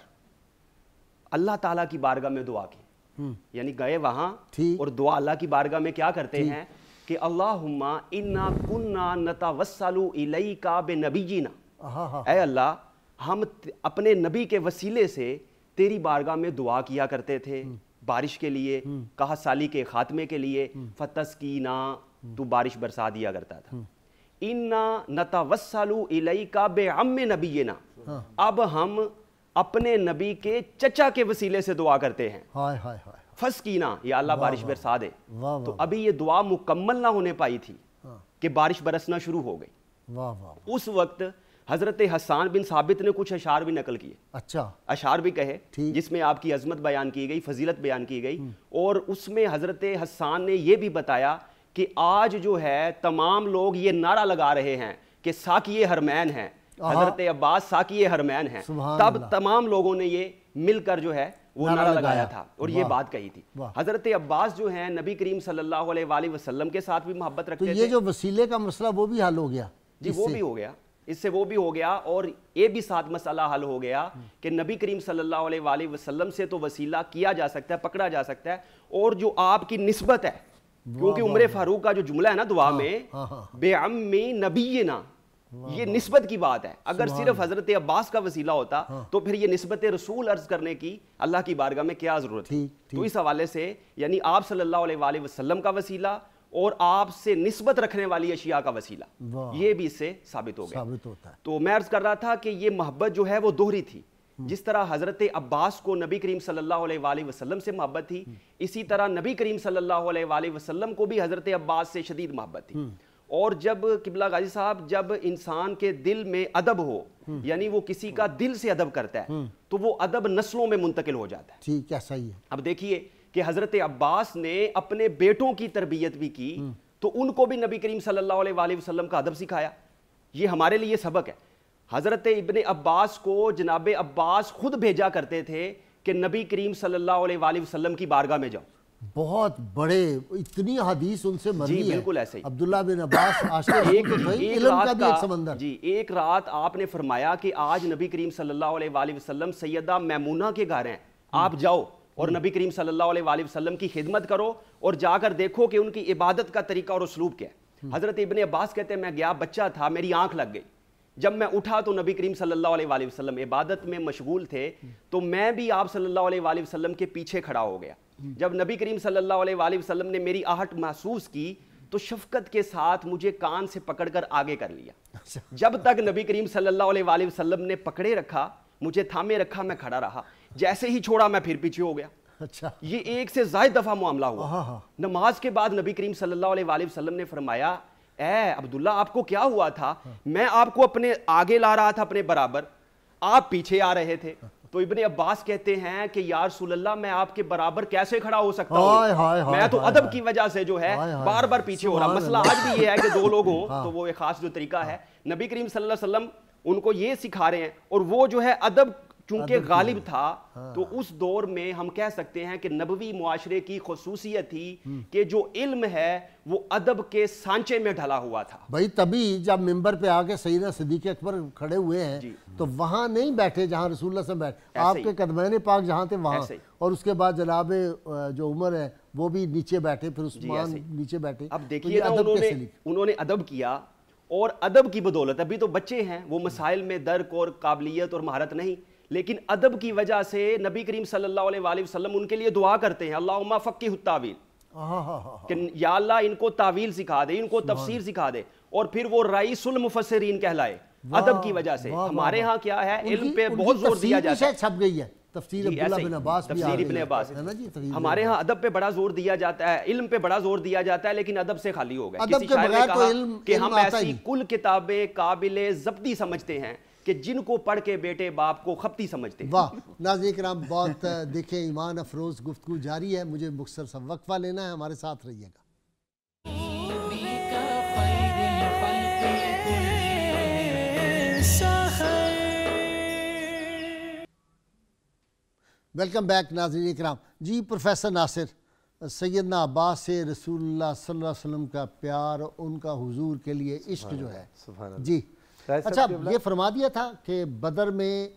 अल्लाह ताला की बारगाह में दुआ की हम्म। यानी गए वहां और दुआ अल्लाह की बारगाह में क्या करते हैं कि अल्लाहुम्मा इन्ना कुन्ना नतावस्सलु इलैका बेनबीना ए अल्लाह हम अपने नबी के वसीले से तेरी बारगाह में दुआ किया करते थे हम्म। बारिश के लिए हम्म। कहा साली के खात्मे के लिए हम्म। फतस्कीना तू बारिश बरसा दिया करता था इन्ना नतावस्सलु इलैका बेअम नबीना हाँ। अब हम अपने नबी के चचा के वसीले से दुआ करते हैं हाय हाय हाय फस की ना या अल्लाह बारिश बरसा दे तो अभी ये दुआ मुकम्मल ना होने पाई थी हाँ। कि बारिश बरसना शुरू हो गई उस वक्त हजरत हसान बिन साबित ने कुछ अशार भी नकल किए अच्छा अशार भी कहे जिसमें आपकी अजमत बयान की गई फजीलत बयान की गई हम्म। और उसमें हजरत हसान ने यह भी बताया कि आज जो है तमाम लोग ये नारा लगा रहे हैं कि साकि हरमैन है हजरत अब्बास साकी हरमैन है तब तमाम लोगों ने ये मिलकर जो है वो नारा लगाया लगाया था और ये बात कही थी हजरत अब्बास जो है नबी करीम सल्लल्लाहु अलैहि वसल्लम के साथ भी मोहब्बत तो रखते तो ये थे। जो वसीले का मसला वो भी हल हो गया जी वो भी हो गया इससे वो भी हो गया और ये भी साथ मसला हल हो गया कि नबी करीम सल्लल्लाहु अलैहि वसल्लम से तो वसीला किया जा सकता है पकड़ा जा सकता है और जो आपकी नस्बत है क्योंकि उम्र फारूक का जो जुमला है ना दुआ हाँ, में हाँ, हाँ, बेअम्मी नबी ना ये नस्बत की बात है अगर सिर्फ हजरत अब्बास का वसीला होता हाँ। तो फिर ये नस्बत रसूल अर्ज करने की अल्लाह की बारगाह में क्या जरूरत थी, थी। तो इस हवाले से यानी आप सल्लल्लाहु अलैहि वसल्लम का वसीला और आपसे नस्बत रखने वाली अशिया का वसीला ये भी इससे साबित हो गया साबित होता है तो मैं अर्ज कर रहा था कि ये मोहब्बत जो है वो दोहरी थी हम्म। जिस तरह हज़रत अब्बास को नबी करीम सल्लल्लाहु अलैहि वसल्लम से मोहब्बत थी हम्म। इसी तरह नबी करीम सल्लल्लाहु अलैहि वसल्लम को भी हज़रत अब्बास से शदीद मोहब्बत थी हम्म। और जब किबला गाजी साहब जब इंसान के दिल में अदब हो यानी वो किसी का दिल से अदब करता है तो वो अदब नस्लों में मुंतकिल हो जाता है ठीक है सही है अब देखिए कि हजरत अब्बास ने अपने बेटों की तरबियत भी की तो उनको भी नबी करीम सल्लल्लाहु अलैहि वसल्लम का अदब सिखाया ये हमारे लिए सबक है हज़रत इबन अब्बास को जनाब अब्बास खुद भेजा करते थे कि नबी करीम सल्लल्लाहु अलैहि वसल्लम की बारगाह में जाओ बहुत बड़े इतनी हदीस उनसे जी बिल्कुल ऐसे अब्दुल्ला बिन अब्बास एक, तो एक रात का, समंदर जी एक रात आपने फरमाया कि आज नबी करीम सल्लल्लाहु अलैहि वसल्लम सैदा मैमूना के घर हैं आप जाओ और नबी करीम सल्लल्लाहु अलैहि वसल्लम की खिदमत करो और जाकर देखो कि उनकी इबादत का तरीका और उसलूब क्या है हम्म। हज़रत इबन अब्बास कहते हैं मैं गया बच्चा था मेरी आंख लग गई जब मैं उठा तो नबी करीम सल्लल्लाहु अलैहि वसल्लम इबादत में मशगूल थे हम्म। तो मैं भी आप सल्लल्लाहु अलैहि वसल्लम के पीछे खड़ा हो गया जब नबी करीम सल्लल्लाहु अलैहि वसल्लम ने मेरी आहट महसूस की तो शफकत के साथ मुझे कान से पकड़कर आगे कर लिया अच्छा। जब तक नबी करीम सल्लल्लाहु अलैहि वसल्लम ने पकड़े रखा मुझे थामे रखा मैं खड़ा रहा जैसे ही छोड़ा मैं फिर पीछे हो गया अच्छा ये एक से जायद दफा मामला हुआ हाँ, हाँ। नमाज के बाद नबी करीम सल्लल्लाहु अलैहि वसल्लम ने फरमाया ऐ अब्दुल्ला आपको क्या हुआ था हाँ। मैं आपको अपने आगे ला रहा था अपने बराबर आप पीछे आ रहे थे तो इबन अब्बास कहते हैं कि यार सुल्ला मैं आपके बराबर कैसे खड़ा हो सकता हूँ मैं तो अदब की वजह से जो है बार बार पीछे हो रहा मसला आज भी ये है कि दो लोग हो हाँ। तो वो एक खास जो तरीका है हाँ। नबी करीम सल्लल्लाहु अलैहि वसल्लम उनको ये सिखा रहे हैं और वो जो है अदब चूंकि गालिब था हाँ। तो उस दौर में हम कह सकते हैं कि नबवी मुआरे की खसूसियत थी हम्म। कि जो इल्म है वो अदब के सांचे में ढला हुआ था भाई तभी जब मेंबर पे आके सईदा सदीक अकबर खड़े हुए हैं तो वहाँ नहीं बैठे जहाँ रसूल से बैठे आपके कदमैन पाक जहाँ थे वहाँ और उसके बाद जनाब जो उमर है वो भी नीचे बैठे फिर उस्मान नीचे बैठे अब तो देखिए उन्होंने अदब किया और अदब की बदौलत अभी तो बच्चे हैं वो मसाइल में दर्क और काबिलियत और महारत नहीं लेकिन अदब की वजह से नबी करीम सल्लल्लाहु अलैहि वसल्लम उनके लिए दुआ करते हैं अल्लाह फ़क्की तावील या इनको तावील सिखा दे इनको तफसीर सिखा दे और फिर वो रईसुल मुफसरीन कहलाए अदब की वजह से हमारे यहाँ क्या है इल्म पे बहुत जोर दिया जाता है छप गई है हमारे यहाँ अदब पे बड़ा जोर दिया जाता है इल्म पे बड़ा जोर दिया जाता है लेकिन अदब से खाली हो गया किसी तो कि हम ऐसी कुल किताबें काबिल जब्ती समझते हैं कि जिनको पढ़ के बेटे बाप को खपती समझते वाह नाजी कराम बहुत देखे ईमान अफरोज गुफ्तु जारी है मुझे मुख्तर सा वक्फा लेना है हमारे साथ रहिएगा वेलकम बैक नाजरीन कराम जी प्रोफेसर नासिर सैदना अब्बास से रसूल सल्लल्लाहु अलैहि वसल्लम का प्यार उनका हुजूर के लिए इश्क जो है जी अच्छा मतलब ये फरमा दिया था कि बदर में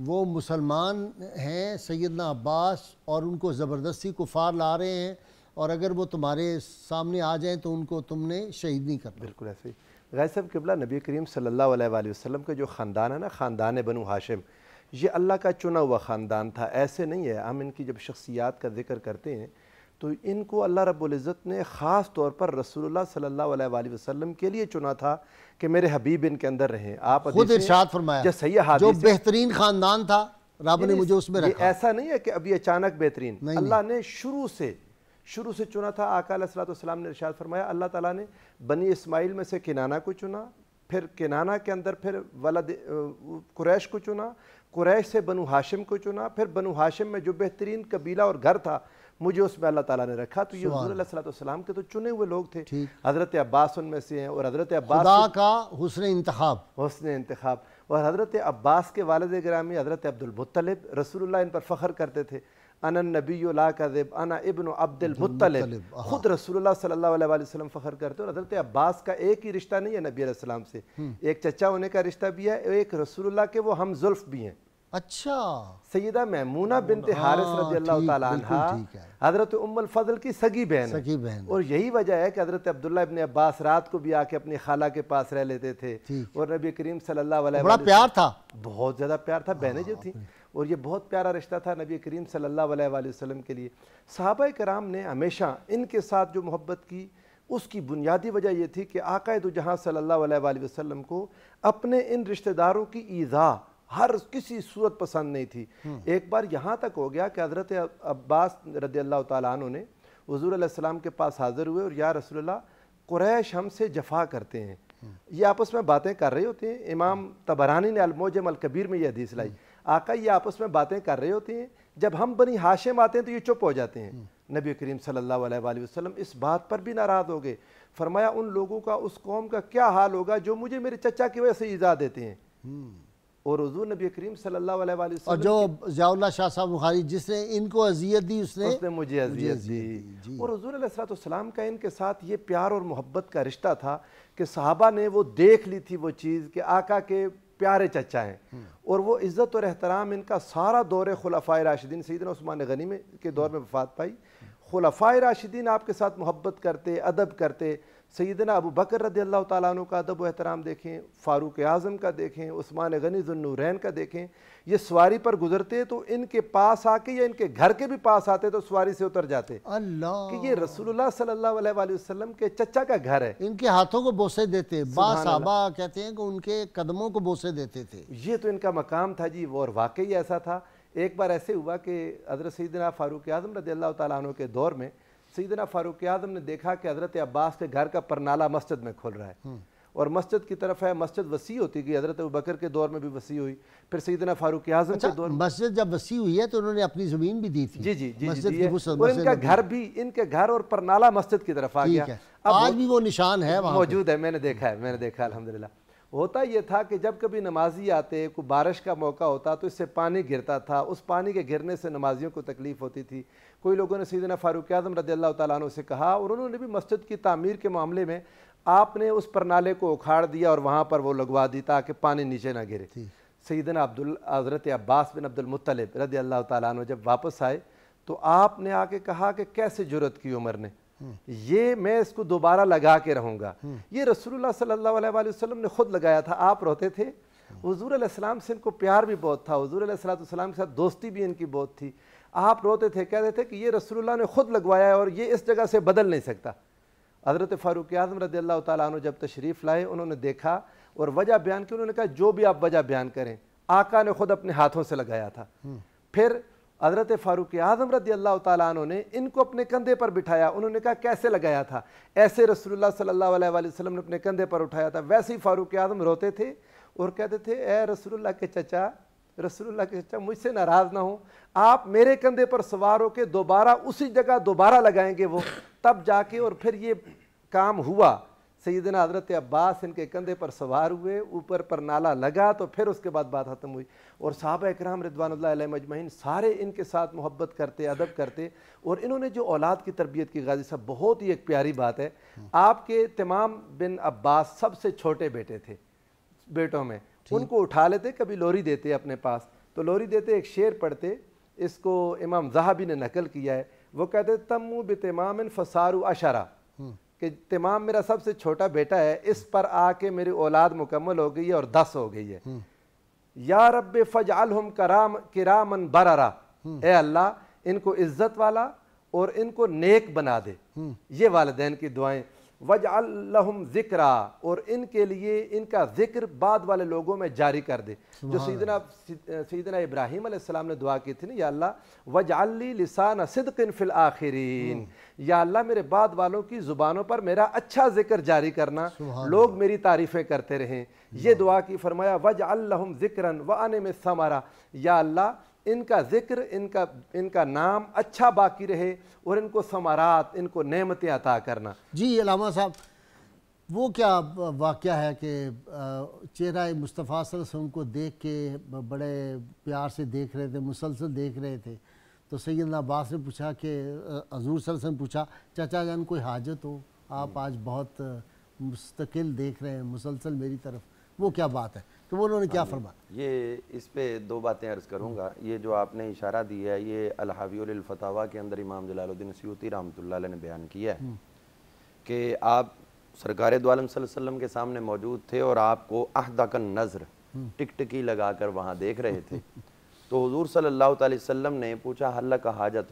वो मुसलमान हैं सैदना अब्बास और उनको ज़बरदस्ती कुफार ला रहे हैं और अगर वो तुम्हारे सामने आ जाएं तो उनको तुमने शहीद नहीं करना बिल्कुल ऐसे ही गैर साहब किबला नबी करीम सल्ला अलैहि का जो ख़ानदान है ना ख़ानदान बनु हाशिम ये अल्लाह का चुना हुआ ख़ानदान था ऐसे नहीं है हम इनकी जब शख्सियात का जिक्र करते हैं तो इनको अल्लाह रब्ज़त ने ख़ास तौर पर रसोल्ला सल्ला वसम के लिए चुना था कि मेरे हबीब इनके अंदर रहे आप खुद इरशाद फरमाया सही जो बेहतरीन खानदान था रब ने मुझे उसमें रखा ऐसा नहीं है कि अभी अचानक बेहतरीन अल्लाह ने शुरू से शुरू से चुना था आकाम ने इरशाद फरमाया अल्लाह ताला ने बनी इस्माइल में से किनाना को चुना फिर किनाना के अंदर फिर वलद कुरैश को चुना कुरैश से बनु हाशिम को चुना फिर बनु हाशिम में जो बेहतरीन कबीला और घर था मुझे उसमें अल्लाह ताला ने रखा तो ये हजूर के तो चुने हुए लोग थे हज़रत अब्बास उनमें से हैं और हज़रत अब्बास खुदा का हुसन इंतखाब हुसन इंतखाब और हज़रत अब्बास के वालद ग्रामी हज़रत अब्दुलमतलब रसूलुल्लाह इन पर फ़ख्र करते थे अनन नबी लाकब अना इबन अब्दुलमतलब ख़ुद रसूलुल्लाह सल्लल्लाहु अलैहि वसल्लम फ़ख्र करते और हज़रत अब्बास का एक ही रिश्ता नहीं है नबी अलैहि से हम्म। एक चचा होने का रिश्ता भी है एक रसूलुल्लाह के वो हम जुल्फ़ भी हैं अच्छा सैदा मैमूना बिन हाँ, हारिस हज़रत उम्मल फजल की सगी बहन सगी बहन और यही वजह है कि हज़रत अब्दुल्ला इबन अब्बास रात को भी आके अपनी खाला के पास रह लेते थे और नबी करीम सल्लल्लाहु अलैहि बड़ा प्यार था बहुत ज़्यादा प्यार था बहनें जो हाँ, थी और ये बहुत प्यारा रिश्ता था नबी करीम सल्ला वसलम के लिए साहब कराम ने हमेशा इनके साथ जो मोहब्बत की उसकी बुनियादी वजह यह थी कि आकायद जहाँ सल्ला वसलम को अपने इन रिश्तेदारों की ईज़ा हर किसी सूरत पसंद नहीं थी हम्म। एक बार यहाँ तक हो गया कि हज़रत अब्बास रदी अल्लाह तु ने हजूर आसमाम के पास हाज़िर हुए और या रसोल्ला कुरैश हमसे जफा करते हैं हम्म। ये आपस में बातें कर रहे होती हैं इमाम तबरानी ने अलमोजम अलकबीर में यह हदीस लाई हम्म। आका ये आपस में बातें कर रहे होती हैं जब हम बनी हाशिम आते हैं तो ये चुप हो जाते हैं नबी करीम सल्लल्लाहु अलैहि वसल्लम इस बात पर भी नाराज़ हो गए फरमाया उन लोगों का उस कौम का क्या हाल होगा जो मुझे मेरे चचा की वजह से ईजा देते हैं और हजू नबी करीम सल्ला और जो जयाल्ला शाह साहब बुखारी जिसने इनको अजियत दी उसने उसने मुझे अजियत दी और हजूर सलाम का इनके साथ ये प्यार और मोहब्बत का रिश्ता था कि साहबा ने वो देख ली थी वो चीज़ कि आका के प्यारे चचा हैं हम्म। और वो इज़्ज़त और एहतराम इनका सारा दौर खुलफ़ा राशिदीन सईद उस्मान गनी में के दौर में हम्म। वफात पाई खुलफ़ा राशिदीन आपके साथ मोहब्बत करते अदब करते सैदना अबू बकर रदी अल्लाह तु का अदब एहतराम देखें फ़ारूक आज़म का देखें उस्मान गनी जुन्नूरैन का देखें ये सवारी पर गुजरते तो इनके पास आके या इनके घर के भी पास आते तो सवारी से उतर जाते अल्लाह कि ये रसूलुल्लाह सल्लल्लाहु अलैहि वसल्लम के चचा का घर है इनके हाथों को बोसे देते बाबा कहते हैं कि उनके कदमों को बोसे देते थे ये तो इनका मकाम था जी और वाकई ऐसा था एक बार ऐसे हुआ कि अदर सदना फ़ारूक आज़म रदी अल्लाह तु के दौर में सीधना फारूक आजम ने देखा कि हज़रत अब्बास के घर का परनाला मस्जिद में खुल रहा है हम्म। और मस्जिद की तरफ है मस्जिद वसी होती गई हजरत बकर के दौर में भी वसी हुई फिर सईदना फारूक आजम अच्छा, के दौर मस्जिद जब वसी हुई है तो उन्होंने अपनी ज़मीन भी दी थी जी जी जी, मस्जिद जी, और इनका घर भी इनके घर और परनाला मस्जिद की तरफ आ गया अब आज भी वो निशान है मौजूद है मैंने देखा है मैंने देखा अलहमदिल्ला होता यह था कि जब कभी नमाजी आते कोई बारिश का मौका होता तो इससे पानी गिरता था उस पानी के गिरने से नमाजियों को तकलीफ़ होती थी कोई लोगों ने सीधे फ़ारूक आज़म रदी अल्लाह तु से कहा और उन्होंने भी मस्जिद की तामीर के मामले में आपने उस प्रणाले को उखाड़ दिया और वहाँ पर वो लगवा दी ताकि पानी नीचे ना गिरे सईदन अब्दुल हज़रत अब्बास बिन अब्दुलमतलब रदी अल्लाह तु जब वापस आए तो आपने आके कहा कि कैसे जरूरत की उम्र ने ये मैं इसको दोबारा लगा के रहूँगा ये रसूलुल्लाह सल्लल्लाहु अलैहि वसल्लम ने खुद लगाया था आप रोते थे हजूर आसलम से इनको प्यार भी बहुत था हजूर सलाम के साथ दोस्ती भी इनकी बहुत थी आप रोते थे कहते थे कि ये रसूलुल्लाह ने खुद लगवाया है और ये इस जगह से बदल नहीं सकता हज़रत फ़ारूक आज़म रदी तु जब तशरीफ़ लाए उन्होंने देखा और वजह बयान की उन्होंने कहा जो भी आप वजह बयान करें आका ने खुद अपने हाथों से लगाया था फिर हज़रत फ़ारूक आज़म रदी अल्लाह तु ने इनको अपने कंधे पर बिठाया उन्होंने कहा कैसे लगाया था ऐसे रसोल्ला सल्ला वसलम ने अपने कंधे पर उठाया था वैसे ही फ़ारूक आज़म रोते थे और कहते थे ए रसोल्ला के चचा रसोल्ला के चचा मुझसे नाराज़ ना हो आप मेरे कंधे पर सवार हो के दोबारा उसी जगह दोबारा लगाएंगे वो तब जाके और फिर ये काम हुआ सैदन हज़रत अब्बास इनके कंधे पर सवार हुए ऊपर पर नाला लगा तो फिर उसके बाद बात ख़त्म हुई और साहब इक्राम रिदवान मजमहन सारे इनके साथ मोहब्बत करते अदब करते और इन्होंने जो औलाद की तरबियत की गाजी साहब बहुत ही एक प्यारी बात है हम्म। आपके तमाम बिन अब्बास सबसे छोटे बेटे थे बेटों में उनको उठा लेते कभी लोरी देते अपने पास तो लोरी देते एक शेर पढ़ते इसको इमाम जहाबी ने नकल किया है वो कहते तमु बितमाम फ़सारू अशारा हम्म। कि तमाम मेरा सबसे छोटा बेटा है इस पर आके मेरी औलाद मुकम्मल हो गई है और दस हो गई है हम्म। या रब फ़जाल हम कराम किरामन बरारा हम्म। ए अल्लाह इनको इज़्ज़त वाला और इनको नेक बना दे हम्म। ये वालदेन की दुआएं वज अल्लाम ज़िक्रा और इनके लिए इनका ज़िक्र बाद वाले लोगों में जारी कर दे जो सीदना सीदना इब्राहिम आसमाम ने दुआ की थी ना या अल्लाह वज अली फिल आखिरीन हम्म। या अल्लाह मेरे बाद वालों की ज़ुबानों पर मेरा अच्छा ज़िक्र जारी करना लोग मेरी तारीफ़ें करते रहें ये दुआ की फरमाया वज ज़िक्रन व अन में समारा या अल्लाह इनका ज़िक्र इनका इनका नाम अच्छा बाकी रहे और इनको समारात इनको नेमतें अता करना जी अलामा साहब वो क्या वाक़ है कि चेहरा मुस्तफ़ा से को देख के बड़े प्यार से देख रहे थे मुसलसल देख रहे थे तो सैद अब्बास ने पूछा कि हजूर सर से पूछा चाचा जान कोई हाजत हो आप आज बहुत मुस्तकिल देख रहे हैं मुसलसल मेरी तरफ वो क्या बात है कि तो वो उन्होंने क्या हाँ फरमाया ये इस पर दो बातें अर्ज़ करूँगा ये जो आपने इशारा दिया है ये अलहावीफ़तावा के अंदर इमाम जलालुद्दीन सूती रहमत ने बयान किया है हम्म। कि आप सरकार दोम के सामने मौजूद थे और आपको अहदकन नज़र हम्म। टिकटकी लगा कर वहाँ देख रहे थे तो हजूर सल्लल्लाहु अलैहि ने पूछा हल्ला का हाजत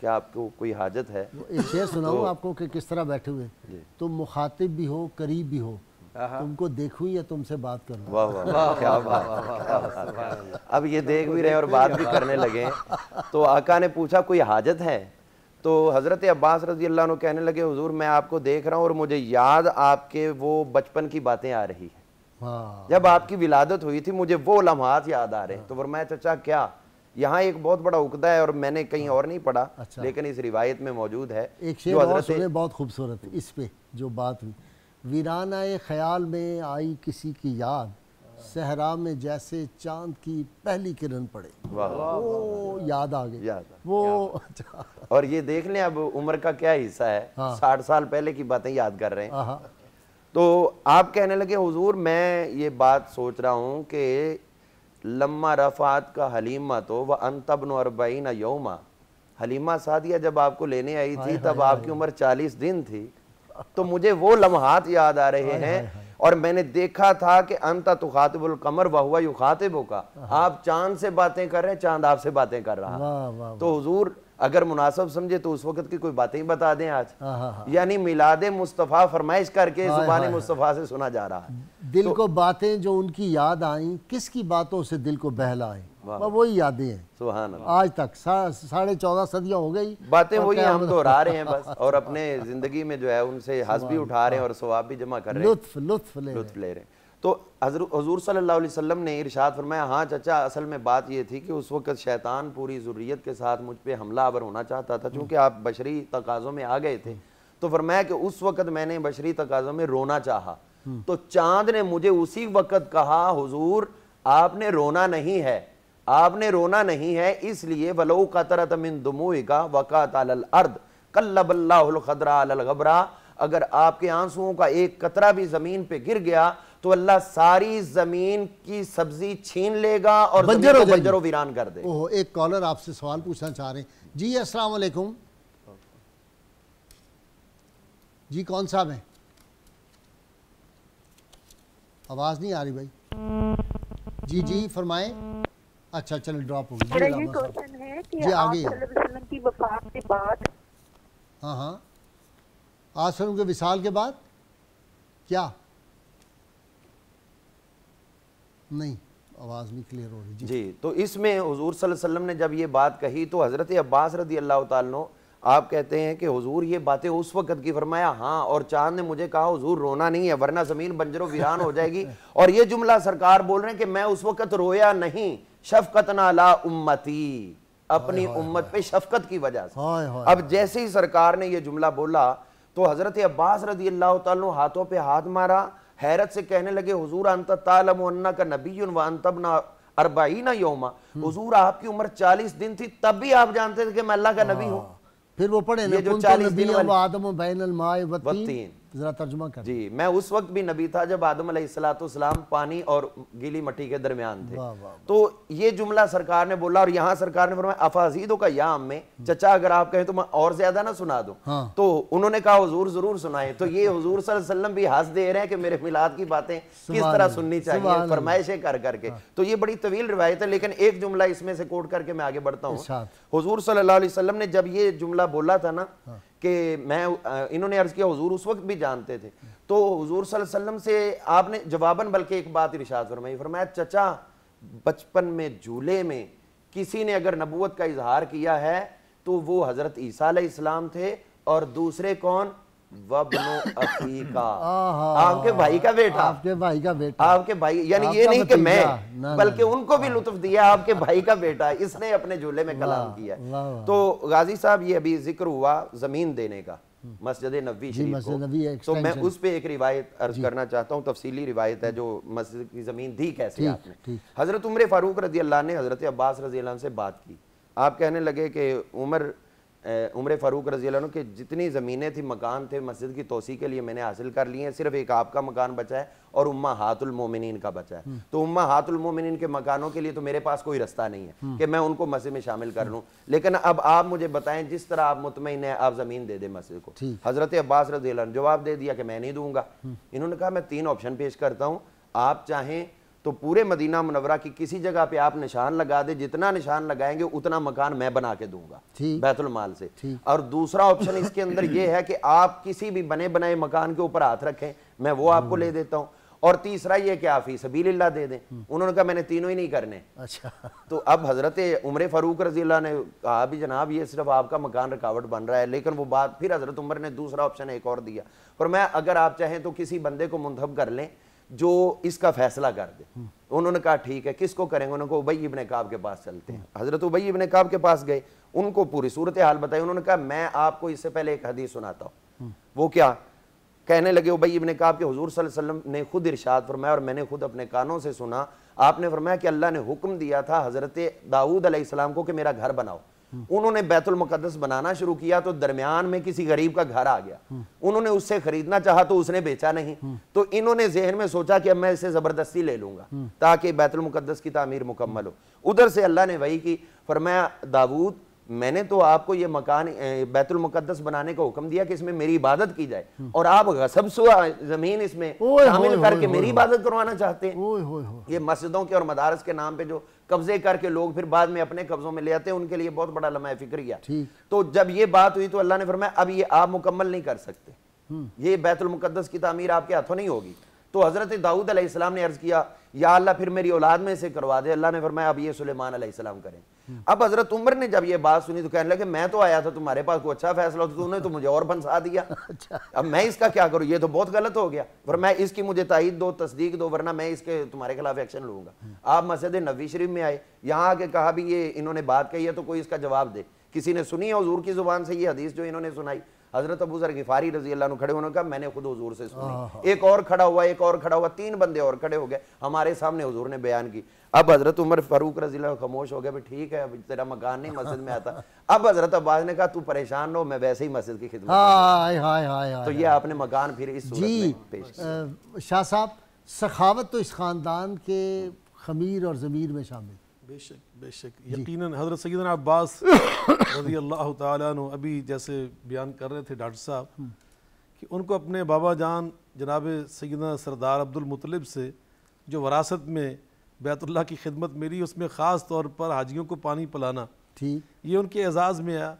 क्या आपको कोई हाजत है एक शेर सुनाऊँ तो, आपको कि किस तरह बैठे हुए तो मुखातिब भी हो करीब भी हो तुमको देखू या तुमसे बात करूं वाह वाह क्या बात अब ये देख भी रहे और बात भी करने लगे तो आका ने पूछा कोई हाजत है तो हज़रत अब्बास रजी अल्लाह कहने लगे हुजूर मैं आपको देख रहा हूँ और मुझे याद आपके वो बचपन की बातें आ रही है जब आपकी विलादत हुई थी मुझे वो लम्हात याद आ रहे हैं तो फरमाया चाचा क्या यहाँ एक बहुत बड़ा उकदा है और मैंने कहीं और नहीं पढ़ा अच्छा। लेकिन इस रिवायत में मौजूद है एक जो और बहुत खूबसूरत इस पे जो बात हुई वीराना ख्याल में आई किसी की याद सहरा में जैसे चांद की पहली किरण पड़े वो याद आ गई वो अच्छा और ये देख लें अब उम्र का क्या हिस्सा है हाँ। साठ साल पहले की बातें याद कर रहे हैं हाँ, हाँ। तो आप कहने लगे हुजूर मैं ये बात सोच रहा हूँ कि लम्मा रफात का हलीमा तो वह अंतबन और बीना यौमा हलीमा सादिया जब आपको लेने आई थी तब आपकी उम्र चालीस दिन थी तो मुझे वो लम्हात याद आ रहे हाँ, हैं हाँ, हाँ। और मैंने देखा था कि अंता तो खातिबुल कमर बहुआ यू खातिबो का आप चांद से बातें कर रहे हैं चांद आपसे बातें कर रहा तो हजूर अगर मुनासब समझे तो उस वक्त की कोई बातें ही बता दें आज यानी मिलादे मुस्तफ़ा फरमाइश करके जुबान मुस्तफ़ा से सुना जा रहा है दिल तो, को बातें जो उनकी याद आई किसकी बातों से दिल को बहलाएं वही यादें हैं सुहान आज तक सा, साढ़े चौदह सदियाँ हो गई बातें वही हम दोहरा रहे हैं बस और अपने ज़िंदगी में जो है उनसे हंस भी उठा रहे हैं और स्वाब भी जमा कर रहे हैं लुत्फ लुत्फ ले लुत्फ ले रहे हैं तो हजूर सल्ला अलैहि ने इरशाद फरमाया हाँ चचा असल में बात यह थी कि उस वक्त शैतान पूरी जरूरीत के साथ मुझ पर हमला आवर होना चाहता था चूँकि आप बशरी तकाज़ों में आ गए थे तो फरमाया कि उस वक्त मैंने बशरी तकाज़ों में रोना चाहा हम्म। तो चांद ने मुझे उसी वक्त कहा हुजूर आपने रोना नहीं है आपने रोना नहीं है इसलिए वलो कतरत मिन दुमुका वक़ात अर्द घबरा अगर आपके आंसुओं का एक कतरा भी ज़मीन पे गिर गया तो अल्लाह सारी ज़मीन की सब्जी छीन लेगा और बंजरों बंजरो वीरान कर दे ओहो, एक कॉलर आपसे सवाल पूछना चाह रहे हैं जी अस्सलाम वालेकुम जी कौन साहब है आवाज़ नहीं आ रही भाई जी जी फरमाए अच्छा चलो ड्रॉप हो गई मेरा ये क्वेश्चन है कि आप वसल्लम की वफात के बाद हाँ हाँ आज के विशाल के बाद क्या नहीं आवाज़ नहीं क्लियर हो रही जी, जी तो इसमें हजूर वसल्लम ने जब ये बात कही तो हज़रत अब्बास रदी अल्लाह तु आप कहते हैं कि हुजूर ये बातें उस वक्त की फरमाया हाँ और चांद ने मुझे कहा हुजूर रोना नहीं है वरना ज़मीन बंजरों वीरान हो जाएगी और ये जुमला सरकार बोल रहे हैं कि मैं उस वक्त रोया नहीं शफकत ना ला उम्मती अपनी हाँ, उम्मत पे शफकत की वजह से हाँ, हाँ, अब जैसे ही सरकार ने यह जुमला बोला तो हजरत अब्बास रजी अल्लाह तु हाथों पे हाथ मारा हैरत से कहने लगे हजूर अंतमन्ना का नबी अंतबना अरबाई ना योमा हजूर हम्म। आपकी उम्र चालीस दिन थी तब भी आप जानते थे कि मैं अल्लाह का नबी हूँ हाँ। फिर वो पढ़े जो चालीस दिन आदम बैन जरा तर्जुमा कर जी मैं उस वक्त भी नबी था जब आदम सलाम पानी और गीली मट्टी के दरमियान थे तो ये जुमला सरकार ने बोला और यहाँ सरकार ने फरमाया अफाजीदों का चचा अगर आप कहें तो मैं और ज्यादा ना सुना हाँ। तो उन्होंने कहा हजूर जरूर सुनाए तो ये हजूर सल्लम भी हंस दे रहे हैं कि मेरे मिलाद की बातें किस तरह सुननी चाहिए फरमाइशें कर करके हाँ। तो ये बड़ी तवील रिवायत है लेकिन एक जुमला इसमें से कोट करके मैं आगे बढ़ता हूँ हजूर सल्लाम ने जब ये जुमला बोला था ना हाँ। कि मैं इन्होंने अर्ज़ किया हुजूर उस वक्त भी जानते थे तो हुजूर वसल्लम से आपने जवाबन बल्कि एक बात इरशाद फरमाई फरमाया चचा बचपन में झूले में किसी ने अगर नबूत का इजहार किया है तो वो हज़रत ईसा इस्लाम थे और दूसरे कौन वबनु अखीका आपके भाई का बेटा आपके भाई का बेटा आपके भाई यानी ये नहीं कि मैं बल्कि उनको भी लुत्फ दिया आपके भाई का बेटा इसने अपने झूले में कलाम किया तो गाजी साहब ये अभी जिक्र हुआ जमीन देने का हम्म। मस्जिद नबी शरीफ को तो मैं उस पे एक रिवायत अर्ज करना चाहता हूँ तफसीली रिवायत है जो मस्जिद की ज़मीन दी कैसे आपने हज़रत उमर फ़ारूक रजी अल्लाह ने हज़रत अब्बास रजी अल्लाह से बात की आप कहने लगे कि उमर उम्र फ़ारूक रजी के जितनी ज़मीनें थी मकान थे मस्जिद की तोसी के लिए मैंने हासिल कर लिए हैं सिर्फ एक आपका मकान बचा है और उम्मा हातुलमोमिन का बचा है हम्म। तो उम्मा हातुलमोमिन के मकानों के लिए तो मेरे पास कोई रास्ता नहीं है हम्म। कि मैं उनको मस्जिद में शामिल कर हम्म। लूँ लेकिन अब आप मुझे बताएं जिस तरह आप मुतमिन है आप ज़मीन दे दें मस्जिद को हज़रत अब्बास रजी जवाब दे दिया कि मैं नहीं दूंगा इन्होंने कहा मैं तीन ऑप्शन पेश करता हूँ आप चाहें तो पूरे मदीना मुनवरा की किसी जगह पे आप निशान लगा दे जितना निशान लगाएंगे उतना मकान मैं बना के दूंगा बैतुल माल से और दूसरा ऑप्शन इसके अंदर ये है कि आप किसी भी बने बनाए मकान के ऊपर हाथ रखें मैं वो आपको ले देता हूँ और तीसरा ये कि आप फीसबी ला दे दें उन्होंने कहा मैंने तीनों ही नहीं करने अच्छा तो अब हजरत उम्र फ़ारूक रजील्ला ने कहा भी जनाब ये सिर्फ आपका मकान रुकावट बन रहा है लेकिन वो बात फिर हजरत उम्र ने दूसरा ऑप्शन एक और दिया और मैं अगर आप चाहें तो किसी बंदे को मुंतब कर लें जो इसका फैसला कर दे उन्होंने कहा ठीक है किसको करेंगे उन्होंने उबई इबन काब के पास चलते हैं हजरत उबई इबन काब के पास गए उनको पूरी सूरत हाल बताई उन्होंने कहा मैं आपको इससे पहले एक हदीस सुनाता हूँ वो क्या कहने लगे उबई इबन काब के हजूर वसल्लम ने खुद इरशाद फरमाया और मैंने खुद अपने कानों से सुना आपने फरमाया कि अल्लाह ने हुक्म दिया था हजरत दाऊद अलैहिस्सलाम को कि मेरा घर बनाओ उन्होंने बैतुल मुकदस बनाना शुरू किया तो दरमियान में किसी गरीब का घर आ गया उन्होंने उससे खरीदना चाहा तो उसने बेचा नहीं तो इन्होंने जहन में सोचा कि अब मैं इसे जबरदस्ती ले लूंगा ताकि बैतुल मुकदस की तामीर मुकम्मल हो उधर से अल्लाह ने वही की फरमाया दाऊद मैंने तो आपको ये मकान बैतुल मुकद्दस बनाने का हुक्म दिया कि इसमें मेरी इबादत की जाए हम्म। और आप गसब जमीन इसमें शामिल करके मेरी इबादत करवाना चाहते हैं ये मस्जिदों के और मदारस के नाम पे जो कब्जे करके लोग फिर बाद में अपने कब्जों में ले आते हैं उनके लिए बहुत बड़ा लम्हा किया तो जब ये बात हुई तो अल्लाह ने फरमाया अब ये आप मुकम्मल नहीं कर सकते हम्म। ये बैतुलमकदस की तमीर आपके हाथों नहीं होगी तो हज़रत दाऊद अलैहिस्सलाम ने अर्ज़ किया या अल्लाह फिर मेरी औलाद में से करवा दे अल्लाह ने फरमाया अब ये सुलेमान अलैहिस्सलाम करें अब हजरत उमर ने जब ये बात सुनी तो कहने लगे मैं तो आया था तुम्हारे पास कोई अच्छा फैसला तो तूने तो मुझे और फंसा दिया अच्छा। अब मैं इसका क्या करूँ ये तो बहुत गलत हो गया पर मैं इसकी मुझे तायद दो तस्दीक दो वरना मैं इसके तुम्हारे खिलाफ एक्शन लूंगा आप मसद नबी शरीफ में आए यहाँ आके कहा भी ये इन्होंने बात कही है तो कोई इसका जवाब दे किसी ने सुनी है हजूर की जुबान से ये हदीस जो इन्होंने सुनाई हजरत अबू जर गिफारी रजी अल्लाह खड़े होने का मैंने खुद हजूर से सुनी हाँ, हाँ। एक और खड़ा हुआ एक और खड़ा हुआ तीन बंदे और खड़े हो गए हमारे सामने हजूर ने बयान की अब हजरत उमर फारूक रजी खामोश हो गया भाई ठीक है अभी तेरा मकान नहीं मस्जिद में आता हाँ। अब हजरत अब्बास ने कहा तू परेशान रहो मैं वैसे ही मस्जिद की खिदमत हाय हाय हाय तो ये आपने मकान फिर इस जी पेश शाह साहब सखावत तो इस ख़ानदान के खमीर और ज़मीर में शामिल बेशक बेशक यकीनन हजरत सैदन अब्बास रजी अल्लाह तु अभी जैसे बयान कर रहे थे डॉक्टर साहब हम्म। कि उनको अपने बाबा जान जनाब सैदना सरदार अब्दुल से जो वरासत में बैतुल्ला की खिदमत मिली उसमें ख़ास तौर पर हाजियों को पानी पलाना ठीक ये उनके एजाज़ में आया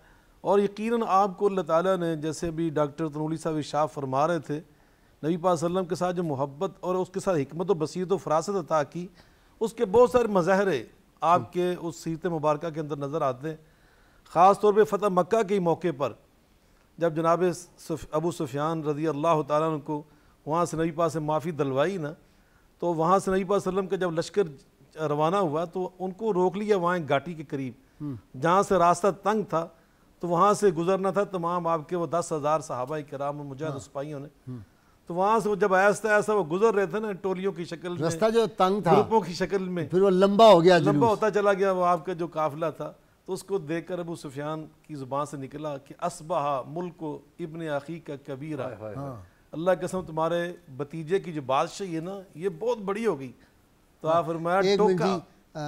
और यकीनन आपको अल्लाह ने जैसे अभी डॉक्टर तनूली साहब शाह फरमा रहे थे नबी पासल्लम के साथ जो मोहब्बत और उसके साथ हमत व बसीत व फरासत अता की उसके बहुत सारे मज़ाहरे आपके उस सीरत मुबारक के अंदर नज़र आते हैं ख़ास तौर पर फ़तेह मक्का के मौके पर जब जनाब अबू सुफियान रज़ी अल्लाह तुम को वहाँ से नबी पा से माफ़ी दलवाई ना तो वहाँ से नबी पा का जब लश्कर रवाना हुआ तो उनको रोक लिया वहाँ घाटी के करीब हम्म। जहाँ से रास्ता तंग था तो वहाँ से गुजरना था तमाम आपके वो दस हज़ार सहाबा कराम मुजाहिद रसपाइयों हाँ। ने हम्म। तो वहां से वो जब आहिस्ता आहिस्ता वो गुजर रहे थे ना टोलियों की शक्ल रास्ता जो तंग था ग्रुपों की शक्ल में फिर वो लंबा हो गया लंबा होता चला गया वो आपका जो काफिला था तो उसको देख कर अबू सुफियान की जुबान से निकला कि असबाह मुल्क इबन आखी का कबीर कबीरा हाँ। अल्लाह कसम तुम्हारे भतीजे की जो बादशाही है ना ये बहुत बड़ी हो गई तो आप हाँ। फरमाया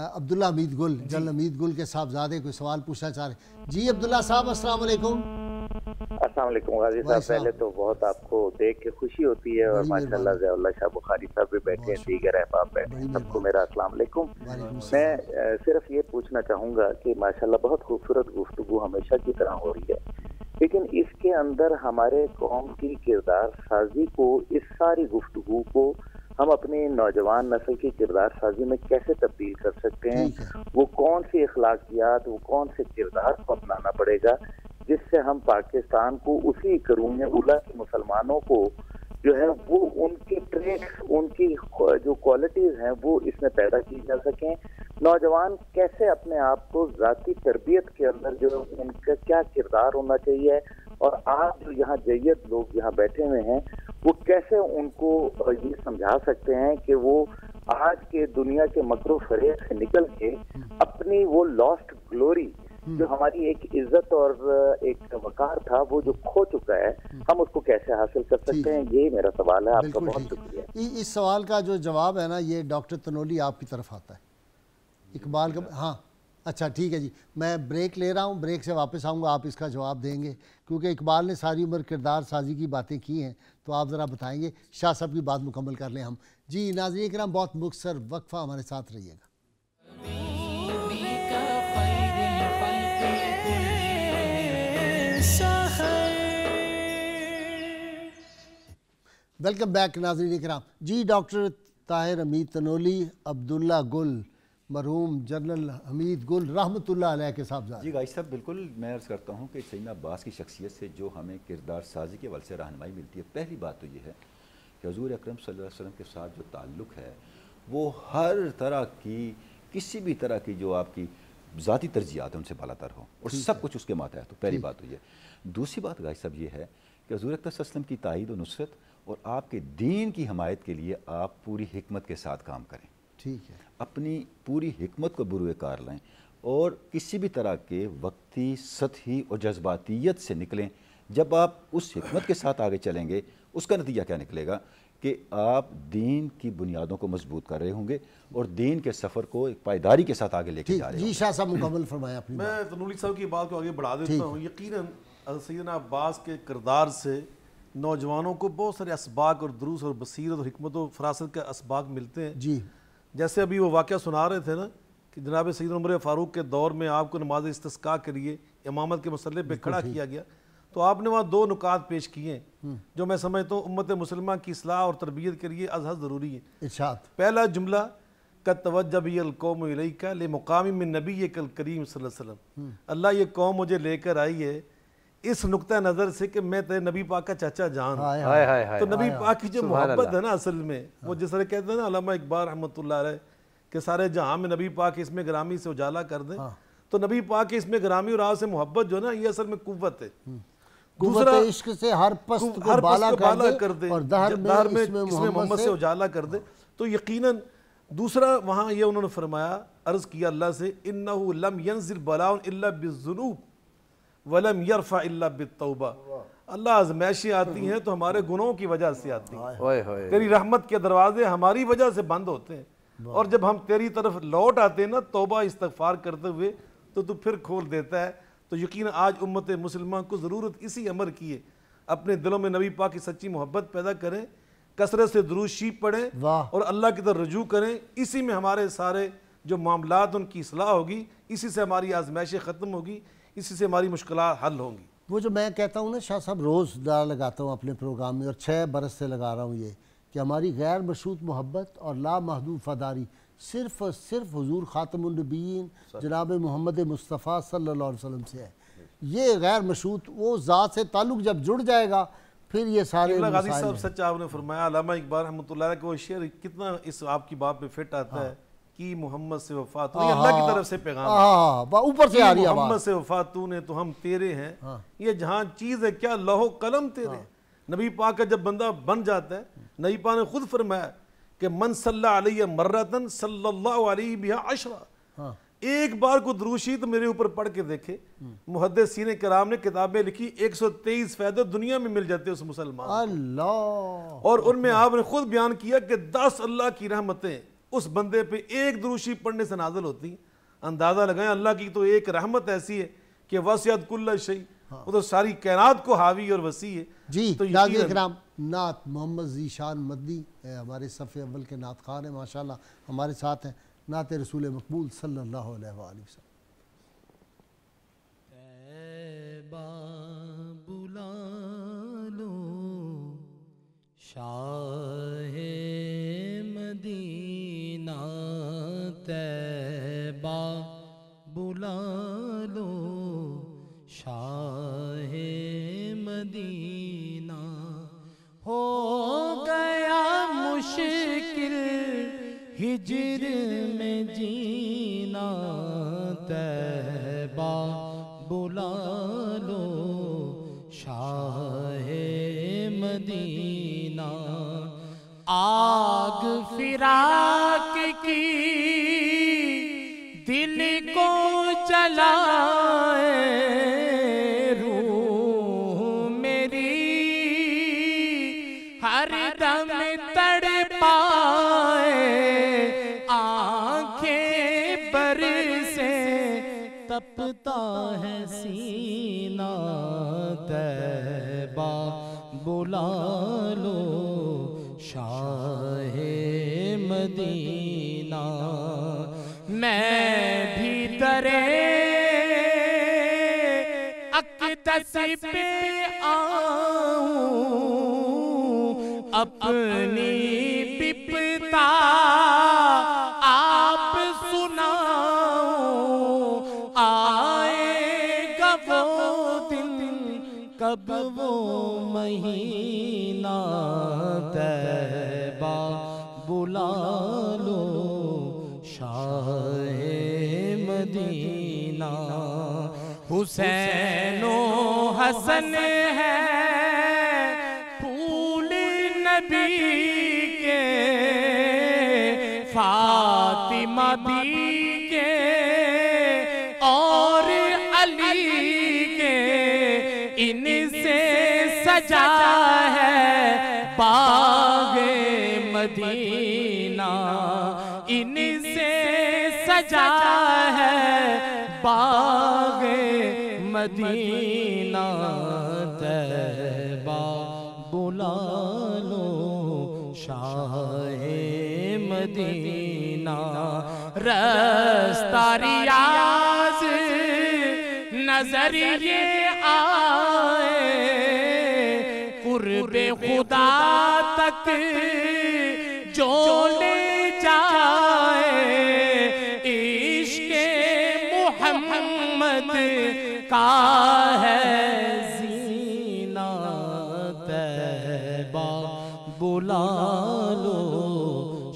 अब्दुल्ला अमीद गुल जल अमीद गुल के साहबजादे कोई सवाल पूछना चाह रहे जी अब्दुल्ला साहब अस्सलाम असल गाजी साहब पहले तो बहुत आपको देख के खुशी होती है और माशाल्लाह जयाल्ला शाह बुखारी साहब भी बैठे हैं दीगर अहबाब बैठे हैं सबको मेरा अस्सलाम मैं सिर्फ ये पूछना चाहूँगा कि माशाल्लाह बहुत खूबसूरत गुफ्तु हमेशा की तरह हो रही है लेकिन इसके अंदर हमारे कौम की किरदार साजी को इस सारी गुफ्तु को हम अपने नौजवान नस्ल की किरदार साजी में कैसे तब्दील कर सकते हैं वो कौन सी अखलाकियात वो कौन से किरदार को अपनाना पड़ेगा जिससे हम पाकिस्तान को उसी करूँ उला के मुसलमानों को जो है वो उनकी ट्रेड्स उनकी जो क्वालिटीज़ हैं वो इसमें पैदा की जा सकें नौजवान कैसे अपने आप को जतीी तरबियत के अंदर जो है उनका क्या किरदार होना चाहिए और आज जो यहाँ जैत लोग यहाँ बैठे हुए हैं वो कैसे उनको ये समझा सकते हैं कि वो आज के दुनिया के मकर फरेब से निकल के हम्म। अपनी वो लॉस्ट ग्लोरी जो हम्म। हमारी एक इज्जत और एक वकार था वो जो खो चुका है हम्म। हम उसको कैसे हासिल कर सकते हैं ये मेरा सवाल है आपका बहुत शुक्रिया इस सवाल का जो जवाब है ना ये डॉक्टर तनोली आपकी तरफ आता है इकबाल का हाँ अच्छा ठीक है जी मैं ब्रेक ले रहा हूँ ब्रेक से वापस आऊँगा आप इसका जवाब देंगे क्योंकि इकबाल ने सारी उम्र किरदार साजी की बातें की हैं तो आप ज़रा बताएंगे शाह साहब की बात मुकम्मल कर लें हम जी नाजी कराम बहुत मुखसर वक्फा हमारे साथ रहिएगा वेलकम बैक नाजरीन कराम जी डॉक्टर ताहिर हमीद तनोली अब्दुल्ला गुल मरहूम जनरल हमीद गुल रहमत के साहब जी गाइस साहब बिल्कुल मैं अर्ज़ करता हूँ कि सैन अब्बास की शख्सियत से जो हमें किरदार साजी के वल से रहनमाई मिलती है पहली बात तो ये है कि हजूर अक्रम वसम के साथ जो ताल्लुक़ है वो हर तरह की किसी भी तरह की जो आपकी ज़ाती तरजियात है उनसे बालातर हो और सब कुछ उसके माता है तो पहली बात तो ये दूसरी बात गाइस साहब ये है कि हजूर अक्रम की तइद व नुसरत और आपके दीन की हमायत के लिए आप पूरी हमत के साथ काम करें ठीक है अपनी पूरी हमत को बुरुए कार लें और किसी भी तरह के वक्ती सतही और जज्बातीत से निकलें जब आप उस हमत के साथ आगे चलेंगे उसका नतीजा क्या निकलेगा कि आप दीन की बुनियादों को मजबूत कर रहे होंगे और दीन के सफ़र को एक पायदारी के साथ आगे लेके जा रहे फरमाया अपनी मैं तनूली साहब की बात को आगे बढ़ा देता हूँ यकीन सैदना अब्बास के किरदार से नौजवानों को बहुत सारे इसबाक और दुरुस और बसीरत और हमत फरासत के इसबाक मिलते हैं जी जैसे अभी वो वाक़ सुना रहे थे ना कि जनाब सैद उमर फ़ारूक के दौर में आपको नमाज इसका के लिए इमामत के मसले पर खड़ा किया गया तो आपने वहाँ दो नुकात पेश किए हैं हम्म। जो मैं समझता हूँ उम्मत मुसलमान की असलाह और तरबियत के लिए अजहद ज़रूरी है पहला जुमला का कौम का ले मुकामी में नबी कल करीम वसल्लम हम्म। अल्लाह ये कौम मुझे लेकर आई है इस नुकता नज़र से कि मैं तेरे नबी पाक का चाचा जान हाय हाय हाय तो नबी पाक की जो मोहब्बत है ना असल में वो जिस तरह कहते हैं ना अलामा इकबाल रहमत कि सारे जहां में नबी पाक इसमें ग्रामी से उजाला कर दें हाँ। तो नबी पाक इसमें ग्रामी और राव से मोहब्बत जो ना ये असल में कुत है हम्म। दूसरा इश्क से हर पस्त को हर बाला, कर दे और दहर में, इसमें मोहम्मद से उजाला कर दे हाँ। तो यकीनन दूसरा वहां ये उन्होंने फरमाया अर्ज़ किया अल्लाह से इन्ना लम यंजिल बलाउन इल्ला बिजुनूब वलम यरफा बितौबा अल्लाह आजमाइशें आती हैं तो हमारे गुनाहों की वजह से आती हैं तेरी रहमत के दरवाजे हमारी वजह से बंद होते हैं और जब हम तेरी तरफ लौट आते हैं ना तोबा इस्तफार करते हुए तो तू फिर खोल देता है तो यकीन आज उम्मत मुसलमान को ज़रूरत इसी अमर की है अपने दिलों में नबी पाक की सच्ची मोहब्बत पैदा करें कसरत से दरूशी पढ़ें और अल्लाह की तरफ रजू करें इसी में हमारे सारे जो मामला उनकी असलाह होगी इसी से हमारी आजमाइशें ख़त्म होगी इसी से हमारी मुश्किल हल होंगी वो जो मैं कहता हूँ ना शाह साहब रोज़ दार लगाता हूँ अपने प्रोग्राम में और छः बरस से लगा रहा हूँ ये कि हमारी गैर मशरूत मोहब्बत और लामहदूद फ़दारी सिर्फ और सिर्फ हजूर ख़ातमबीन जनाब मोहम्मद मुस्तफ़ा सल्ला वसम से है ये गैर मशरूत वो ज़ात से ताल्लुक़ जब जुड़ जाएगा फिर ये सारे गाजी साहब सच्चा आपने फरमाया इकबाल रहमत को शेर कितना इस आपकी बात पे फिट आता हाँ। है कि मोहम्मद से वफा तू अल्लाह की तरफ से पैगाम ऊपर से आ रही है मोहम्मद से वफा तू ने तो हम तेरे हैं हाँ। ये जहाँ चीज़ है क्या लहो कलम तेरे हाँ। नबी पाक का जब बंदा बन जाता है नबी पा ने खुद फरमाया कि मन सल्ला मर्रतन सल्ला अशरा हाँ। एक बार को द्रूशी तो मेरे ऊपर पढ़ के देखे मुहदसिन कराम ने किताबें लिखी 123 फायदे दुनिया में मिल जाते उस मुसलमान अल्लाह और उनमें आपने खुद बयान किया कि दस अल्लाह की रहमतें उस बंदे पे एक दुरुशी पढ़ने से नाजल होती है अंदाज़ा लगाए अल्लाह की तो एक रहमत ऐसी है कि वसयद कुल्ला शई हाँ। वो तो सारी कैनात को हावी और वसी है जी तो कराम नात मोहम्मद जीशान मदनी हमारे सफ़े अव्वल के नात खान है माशाल्लाह हमारे साथ हैं नात रसूल मकबूल सल्लल्लाहु अलैहि वसल्लम शाह मदी मदीना तैबा बुला लो शाह मदीना हो गया मुश्किल हिजर में जीना तैबा बुला लो शाह मदीना आग फिराक की दिल को चलाए रूह मेरी हर दम तड़ पाए आंखें पर से तपता है सीना तैबा बुला लो शाह मदीना मैं भी तरे पे आऊं अपनी पिपता महीना तैबा बुला लो शाह मदीना हुसैनो हसन है जीना इनसे सजा है बाग मदीना तैबा बुला लो शाह मदीना रस्तारियाज नजरिए आए कुर्बे खुदा तक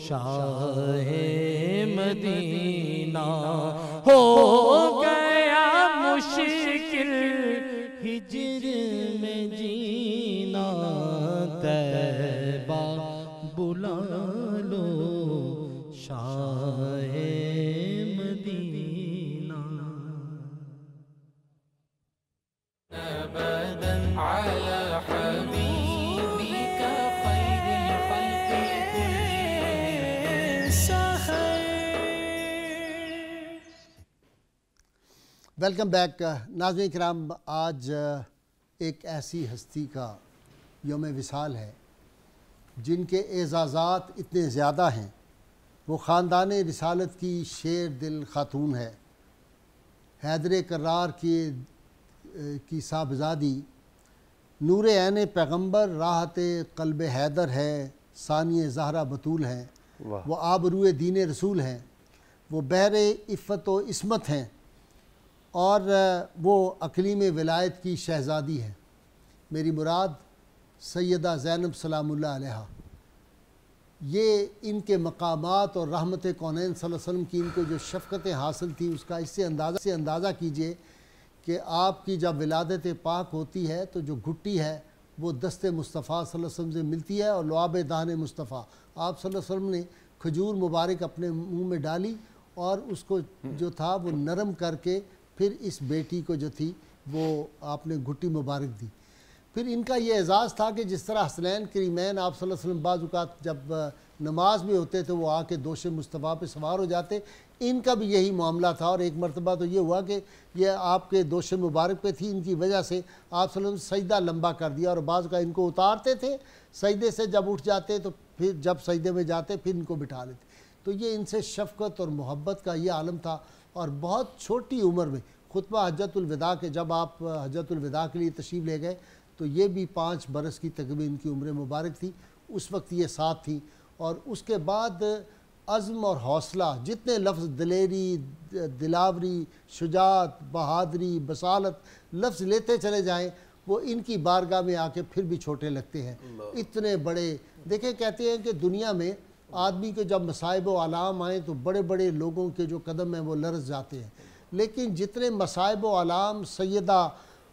शाह मदीना हो गया मुश्किल हिजर में जीना तैबा बुला लो शाह मदीना अबदन अला हबीब वेलकम बैक नाजन कराम आज uh, एक ऐसी हस्ती का योम विसाल है जिनके एजाज़ात इतने ज़्यादा हैं वो ख़ानदान रसालत की शेर दिल ख़ातून है हैदर करार की uh, की साहबजादी नूर आन पैगम्बर राहत कल्ब हैदर है सानिय जहरा बतूल हैं वो आबरू दीन रसूल हैं वो बहर इफ़त व इसमत हैं और वो अकलीम विलायत की शहज़ादी है मेरी मुराद सैदा ज़ैनब सलाम ये इनके मकामात और रहमत कौन वसम की इनको जो शफकतें हासिल थी उसका इससे अंदाज़ा से अंदाज़ा कीजिए कि आपकी जब विलादत पाक होती है तो जो घुट्टी है वो दस्ते मुस्तफ़ा वसम से मिलती है और लुआब दान मुस्तफ़ा आप वसम ने खजूर मुबारक अपने मुंह में डाली और उसको हम्म। जो था वो नरम करके फिर इस बेटी को जो थी वो आपने घुट्टी मुबारक दी फिर इनका ये एजाज़ था कि जिस तरह हसनैन करीमैन आप बाज़ात जब नमाज में होते थे तो वो आके दोष मुस्तफ़ा पे सवार हो जाते इनका भी यही मामला था और एक मरतबा तो ये हुआ कि ये आपके दोष मुबारक पे थी इनकी वजह से आप सजदा लंबा कर दिया और बाज़ का इनको उतारते थे सजदे से जब उठ जाते तो फिर जब सजदे में जाते फिर इनको बिठा लेते तो ये इनसे शफकत और मोहब्बत का ये आलम था और बहुत छोटी उम्र में खुतबा हजरतुलविदा के जब आप हजरतुलविदा के लिए तशीफ ले गए तो ये भी पाँच बरस की तकरीबन इनकी उम्र मुबारक थी उस वक्त ये साथ थी और उसके बाद अज़म और हौसला जितने लफ्ज़ दलेरी दिलावरी शुजात बहादरी बसालत लफ्ज़ लेते चले जाएँ वो इनकी बारगाह में आके फिर भी छोटे लगते हैं इतने बड़े देखें कहते हैं कि दुनिया में आदमी के जब मसाइब आलाम आएँ तो बड़े बड़े लोगों के जो कदम हैं वो लरस जाते हैं लेकिन जितने मसाइब आलाम सैदा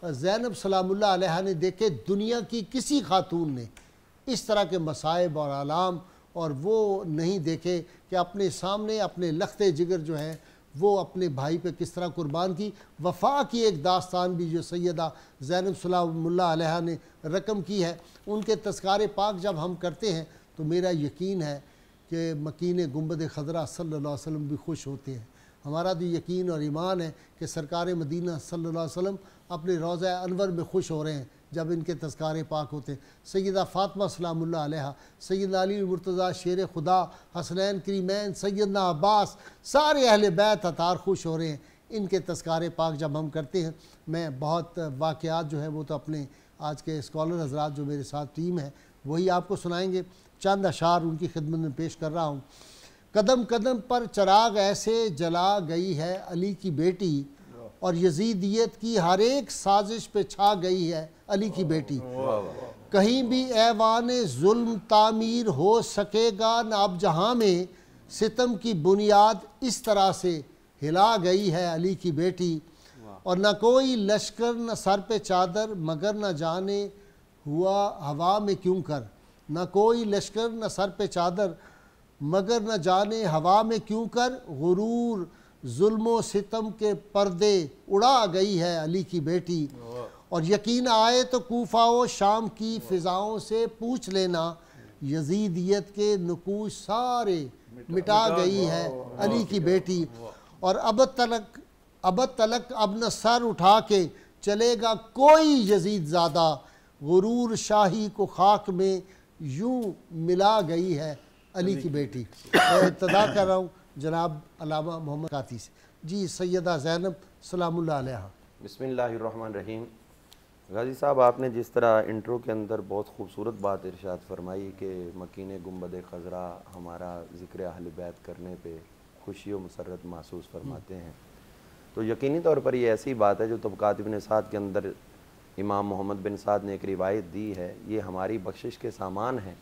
जैनब सलामुल्ला अलैहा ने देखे दुनिया की किसी खातून ने इस तरह के मसाइब और आलाम और वो नहीं देखे कि अपने सामने अपने लखते जिगर जो हैं वो अपने भाई पे किस तरह कुर्बान की वफा की एक दास्तान भी जो सैदा जैनब सलामुल्ला अलैहा ने रकम की है उनके तस्कार पाक जब हम करते हैं तो मेरा यकीन है कि मकीन गुम्बद खजरा सल्ला वसम भी खुश होते हैं हमारा तो यकीन और ईमान है कि सरकार मदीना सल्ला वसम अपने रोज़ा अनवर में खुश हो रहे हैं जब इनके तस्कार पाक होते हैं सैदा फ़ातमा सलाम्ला सैद अली मुर्तज़ा शेर खुदा हसनैन क्रीमैन सैदना अब्बास सारे अहल बैत अतार खुश हो रहे हैं इनके तस्कार पाक जब हम करते हैं मैं बहुत वाक़ात जो है वो तो अपने आज के स्कॉलर हजरात जो मेरे साथ टीम है वही आपको सुनाएंगे चंद अशार उनकी खिदमत में पेश कर रहा हूँ कदम कदम पर चराग ऐसे जला गई है अली की बेटी और यजीदियत की हर एक साजिश पे छा गई है अली की बेटी कहीं भी ऐवान जुल्म तामीर हो सकेगा ना अब जहाँ में सितम की बुनियाद इस तरह से हिला गई है अली की बेटी और ना कोई लश्कर न सर पे चादर मगर न जाने हुआ हवा में क्यों कर न कोई लश्कर न सर पे चादर मगर न जाने हवा में क्यों कर गुरूर जुल्मो सितम के पर्दे उड़ा गई है अली की बेटी और यकीन आए तो कोफाओ शाम की फ़िज़ाओं से पूछ लेना यजीदियत के नकूश सारे मिटा, मिटा गई है अली की बेटी और अब तलक अब तलक अब न सर उठा के चलेगा कोई यजीद ज़्यादा गुरूर शाही को खाक में यूँ मिला गई है अली की बेटी मैं इब्तदा कर रहा हूँ जनाब अलामा मोहम्मद काती से जी सैदा जैनब सलाम बसमीम गाजी साहब आपने जिस तरह इंट्रो के अंदर बहुत खूबसूरत बात इरशाद फरमाई कि मकीन गुम्बद खजरा हमारा ज़िक्र अहल बैत करने पर खुशी व मसरत महसूस हम्म। फरमाते हैं तो यकीनी तौर पर यह ऐसी बात है जो तबक़ात इबन साद के अंदर इमाम मोहम्मद बिन साद ने एक रिवायत दी है ये हमारी बख्शिश के सामान हैं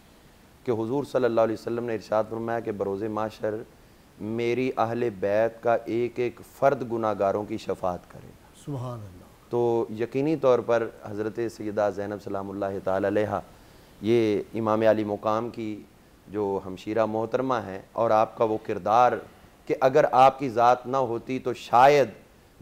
कि हुजूर सल्लल्लाहु अलैहि वसल्लम ने इरशाद फरमाया कि बरोज़ माशर मेरी अहल बैत का एक एक फ़र्द गुनागारों की शफात करेगा सुबह तो यकीनी तौर पर हज़रत सैदा ज़ैनब सलाम ये इमाम अली मुकाम की जो हमशीरा मोहतरमा हैं और आपका वो किरदार कि अगर आपकी ज़ात ना होती तो शायद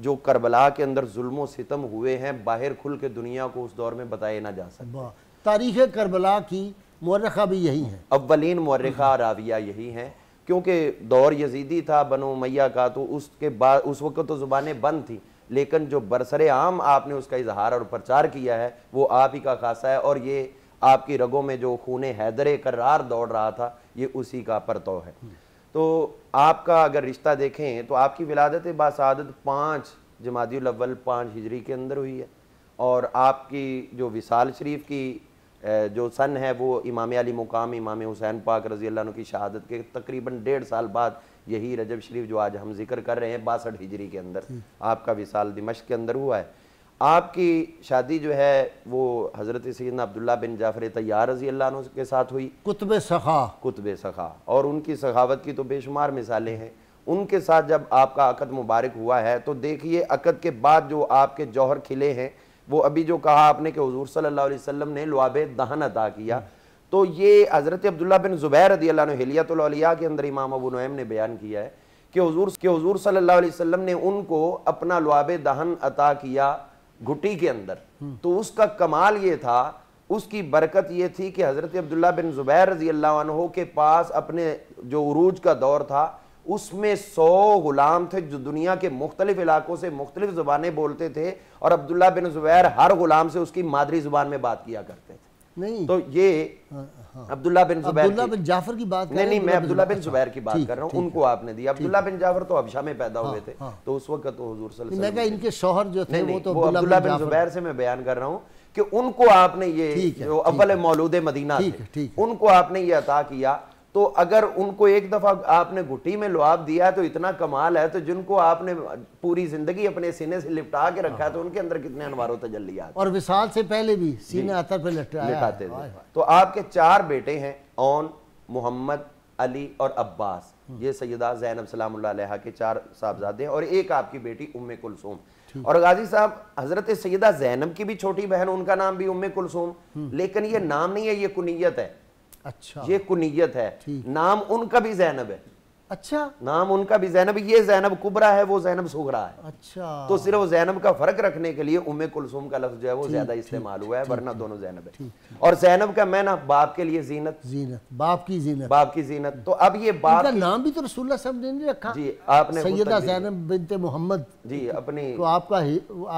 जो करबला के अंदर जुल्मों सितम हुए हैं बाहर खुल के दुनिया को उस दौर में बताए ना जा सकता तारीख करबला की मरखा भी यही है अव्वलिन मरखा राविया यही हैं क्योंकि दौर यजीदी था बनो मैया का तो उसके बाद उस वक्त तो ज़ुबानें बंद थी लेकिन जो बरसर आम आपने उसका इजहार और प्रचार किया है वो आप ही का खासा है और ये आपकी रगों में जो खून हैदर करार दौड़ रहा था ये उसी का परतव है तो आपका अगर रिश्ता देखें तो आपकी विलादत बासादत पाँच जमादी अव्वल पाँच हिजरी के अंदर हुई है और आपकी जो विसाल शरीफ की जो सन है वो इमाम अली मुकाम इमाम हुसैन पाक रजी अल्लाह की शहादत के तकरीबन डेढ़ साल बाद यही रजब शरीफ जो आज हम जिक्र कर रहे हैं बासठ हिजरी के अंदर हम्म। आपका विशाल दिमश के अंदर हुआ है आपकी शादी जो है वो हज़रत सैदना अब्दुल्ला बिन जाफर तैयार रजी अल्लाह के साथ हुई कुतब सखा कुतब सखा और उनकी सखावत की तो बेशुमार मिसालें हैं उनके साथ जब आपका अकद मुबारक हुआ है तो देखिए अकद के बाद जो आपके जौहर खिले हैं वो अभी जो कहा आपने कि हजूर सल्ला वसम ने लुआब दहन अदा किया तो ये हज़रत अब्दुल्ला बिन ज़ुबैर रदी हलियातलिया के अंदर इमाम अबू नैम ने बयान किया है कि हजूर के हजूर सल्ला वसम ने उनको अपना लुआब दहन अता किया घुटी के अंदर तो उसका कमाल ये था उसकी बरकत ये थी कि हज़रत अब्दुल्ला बिन ज़ुबैर रजी अल्लाह के पास अपने जो उरूज का दौर था उसमें सौ गुलाम थे जो दुनिया के मुख्तलिफ इलाकों से मुख्तलिफ जुबान बोलते थे और अब्दुल्ला बिन ज़ुबैर हर गुलाम से उसकी मादरी ज़ुबान में बात किया करते थे नहीं तो ये हाँ, हाँ। हाँ। अब्दुल्ला बिन जुबैर अब्दुल्ला बिन जाफर की बात नहीं नहीं मैं अब्दुल्ला बिन जुबैर की अच्छा, बात कर रहा हूँ उनको आपने दिया अब्दुल्ला बिन जाफर तो अबशा में पैदा हुए हाँ, थे हाँ। तो उस वक्त तो हजूर मैं इनके शोहर जो थे वो तो अब्दुल्ला बिन जुबैर से मैं बयान कर रहा हूँ कि उनको आपने ये जो अव्वल मौलूद मदीना थे उनको आपने ये अता किया तो अगर उनको एक दफ़ा आपने घुटी में लुआब दिया तो इतना कमाल है तो जिनको आपने पूरी ज़िंदगी अपने सीने से लिपटा के रखा है तो उनके अंदर कितने अनवारों आते और विशाल से पहले भी सीने अतर पर लिपटाते थे तो आपके चार बेटे हैं ओन मोहम्मद अली और अब्बास हम्म। ये सैदा जैनब सलाम के चार साहबजादे हैं और एक आपकी बेटी उम्मे कुलसूम और गाजी साहब हजरत सैदा जैनब की भी छोटी बहन उनका नाम भी उम्मे कुलसूम हम्म। लेकिन ये नाम नहीं है ये कुनीयत है अच्छा ये कुनीयत है नाम उनका भी जैनब है अच्छा नाम उनका भी जैनब ये जैनब कुबरा है वो जैनब सुगरा है अच्छा तो सिर्फ जैनब का फर्क रखने के लिए उम्मे कुलसुम का लफ्ज जो है वो ज्यादा इस्तेमाल हुआ है वरना दोनों जैनब है और जैनब का मैं ना बाप के लिए जीनत जीनत बाप की जीनत बाप की जीनत तो अब ये बाप का नाम भी तो रसूल सब ने नहीं रखा जी आपने सैयदा जैनब बिनते मोहम्मद जी अपनी तो आपका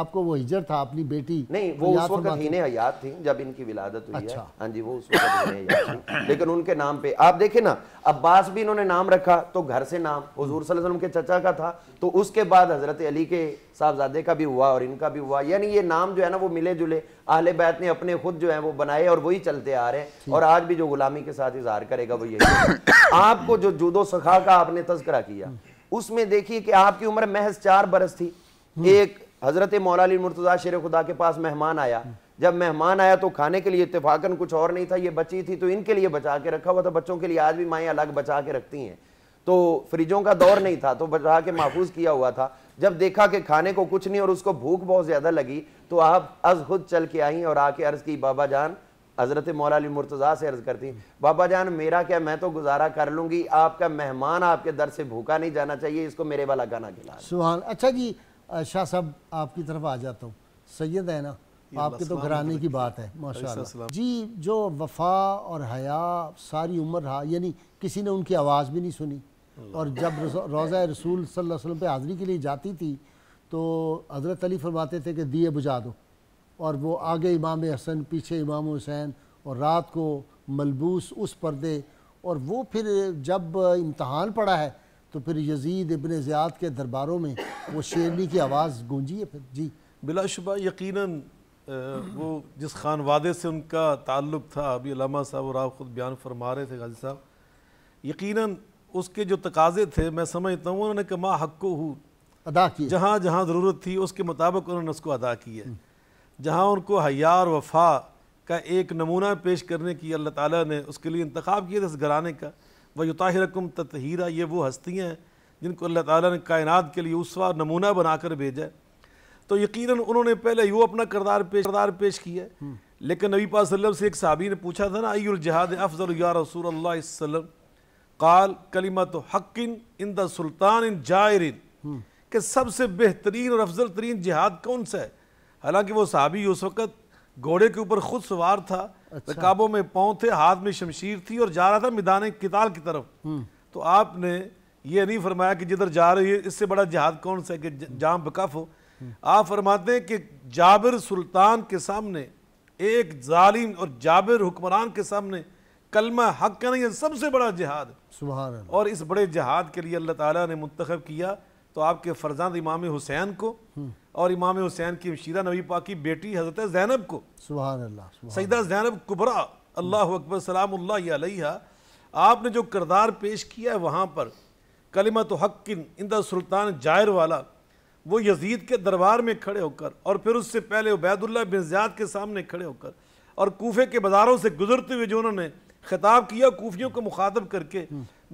आपको वो हिजर था अपनी बेटी नहीं तो वो उस वक्त हीने हयात थी जब इनकी विलादत हुई है अच्छा। हाँ जी वो उस वक्त लेकिन उनके नाम पे आप देखे ना अब्बास भी इन्होंने नाम रखा तो घर से नाम हजूर सल्लम के चचा का था तो उसके बाद हज़रत अली के साहबजादे का भी हुआ और इनका भी हुआ यानी ये नाम जो है ना वो मिले जुले आहले बैत ने अपने खुद जो है वो बनाए और वही चलते आ रहे हैं और आज भी जो गुलामी के साथ इजहार करेगा वो यही आपको जो जुदो सखा का आपने तस्करा किया उसमें देखिए कि आपकी उम्र महज चार बरस थी एक हजरत मौलानी मुर्तजा शेर खुदा के पास मेहमान आया जब मेहमान आया तो खाने के लिए इतफाकन कुछ और नहीं था ये बची थी तो इनके लिए बचा के रखा हुआ था बच्चों के लिए आज भी माएँ अलग बचा के रखती हैं तो फ्रिजों का दौर नहीं था तो बचा के महफूज किया हुआ था जब देखा कि खाने को कुछ नहीं और उसको भूख बहुत ज़्यादा लगी तो आप अज खुद चल के आई और आके अर्ज़ की बाबा जान हज़रत मौलानी मुर्तज़ा से अर्ज़ करती बाबा जान मेरा क्या मैं तो गुजारा कर लूंगी आपका मेहमान आपके दर से भूखा नहीं जाना चाहिए इसको मेरे वाला गाना खिला सुहा अच्छा जी शाह साहब आपकी तरफ आ जाता हूँ सैयद है ना आपके तो घराने की बात है माशा जी जो वफा और हया सारी उम्र रहा यानी किसी ने उनकी आवाज़ भी नहीं सुनी और जब रोज़ा रसूल सल्लल्लाहु अलैहि वसल्लम पे हाज़री के लिए जाती थी तो हज़रत अली फरमाते थे कि दिए बुझा दो और वो आगे इमाम हसन पीछे इमाम हुसैन और रात को मलबूस उस पर्दे और वो फिर जब इम्तहान पड़ा है तो फिर यजीद इबन ज़ियाद के दरबारों में वो शेरनी की आवाज़ गूंजी है फिर जी बिलाशुबा यकीनन वो जिस खान वादे से उनका ताल्लुक़ था अभी साहब और आप ख़ुद बयान फरमा रहे थे गाजी साहब यकीनन उसके जो तकाजे थे मैं समझता हूँ उन्होंने माँ हक को हूँ अदा किया जहाँ जहाँ ज़रूरत थी उसके मुताबिक उन्होंने उसको अदा किया जहाँ उनको हयार वफा का एक नमूना पेश करने की अल्लाह ताला ने उसके लिए इंतखब किया था इस घराने का वह युताहिरकुम ततहीरा ये वो हस्तियाँ हैं जिनको अल्लाह ताला ने कायनात के लिए उसवा नमूना बनाकर भेजा तो यकीनन उन्होंने पहले यूँ अपना करदार पेश करदार पेश किया हम्म। लेकिन नबी पास से एक साहबी ने पूछा था ना अयुल जहाद अफजल या रसूल अल्लाह काल कलिमत हकिन इन द सुल्तान इन जायरिन हम्म। के सबसे बेहतरीन और अफजल तरीन जिहाद कौन सा है हालांकि वो सहाबी उस वक़्त घोड़े के ऊपर खुद सवार था अच्छा। रकाबों में पाँव थे हाथ में शमशीर थी और जा रहा था मैदान किताल की तरफ हम्म। तो आपने ये नहीं फरमाया कि जिधर जा रही है इससे बड़ा जिहाद कौन सा है कि जाम बकफ हो हम्म। आप फरमाते हैं कि जाबिर सुल्तान के सामने एक जालिम और जाबिर हुक्मरान के सामने कलमा हक का नहीं है सबसे बड़ा जिहाद सुबह और इस बड़े जहाद के लिए अल्लाह ताला ने मुंतखब किया तो आपके फरजाद इमाम हुसैन को हम्म। और इमाम हुसैन की शीदा नबी पाक की बेटी हज़रत जैनब को सुबह सईदा जैनब कुबरा अल्लाह अकबर सलाम आपने जो करदार पेश किया है वहाँ पर कलिमत हक्किन इंदा सुल्तान जायर वाला वो यजीद के दरबार में खड़े होकर और फिर उससे पहले उबैदुल्ला बिन ज्याद के सामने खड़े होकर और कोफे के बाज़ारों से गुजरते हुए जो उन्होंने खिताब किया कोफियों को मुखातब करके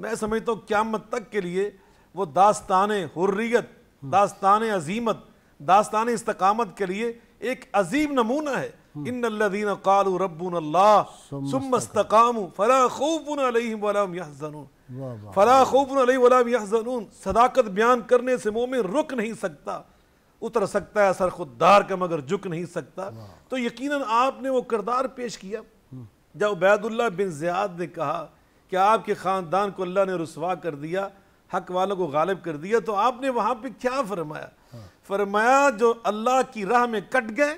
मैं समझता हूँ क्यामत तक के लिए वो दास्तान हुर्रियत दास्तान अजीमत दास्तान इस्तकामत के लिए एक अजीम नमूना है इन कालू रबून सदाकत बयान करने से मोमिन रुक नहीं सकता उतर सकता है सर खुददार का मगर झुक नहीं सकता तो यकीनन आपने वो किरदार पेश किया जब उबैदुल्ला बिन ज़ियाद ने कहा कि आपके ख़ानदान को अल्लाह ने रसवा कर दिया हक वालों को गालिब कर दिया तो आपने वहाँ पर क्या फरमाया हाँ। फरमाया जो अल्लाह की राह में कट गए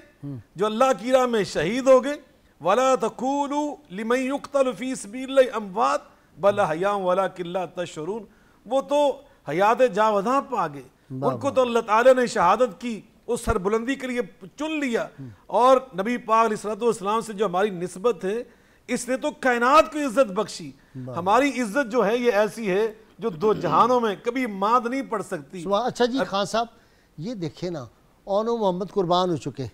जो अल्लाह की राह में शहीद हो गए वला तकूलू लिमयुक्तलफ़ीसबील अमवात बला हयाम वला किला तशरून वो तो हयात जावदा पा गए उनको तो अल्लाह ताला ने शहादत की उस सरबुलंदी के लिए चुन लिया और नबी पाक सलाम से जो हमारी नस्बत है इसने तो कायनात को इज्जत बख्शी हमारी इज्जत जो है ये ऐसी है जो दो जहानों में कभी माद नहीं पड़ सकती अच्छा जी खान साहब ये देखे ना ओन मोहम्मद कुर्बान हो चुके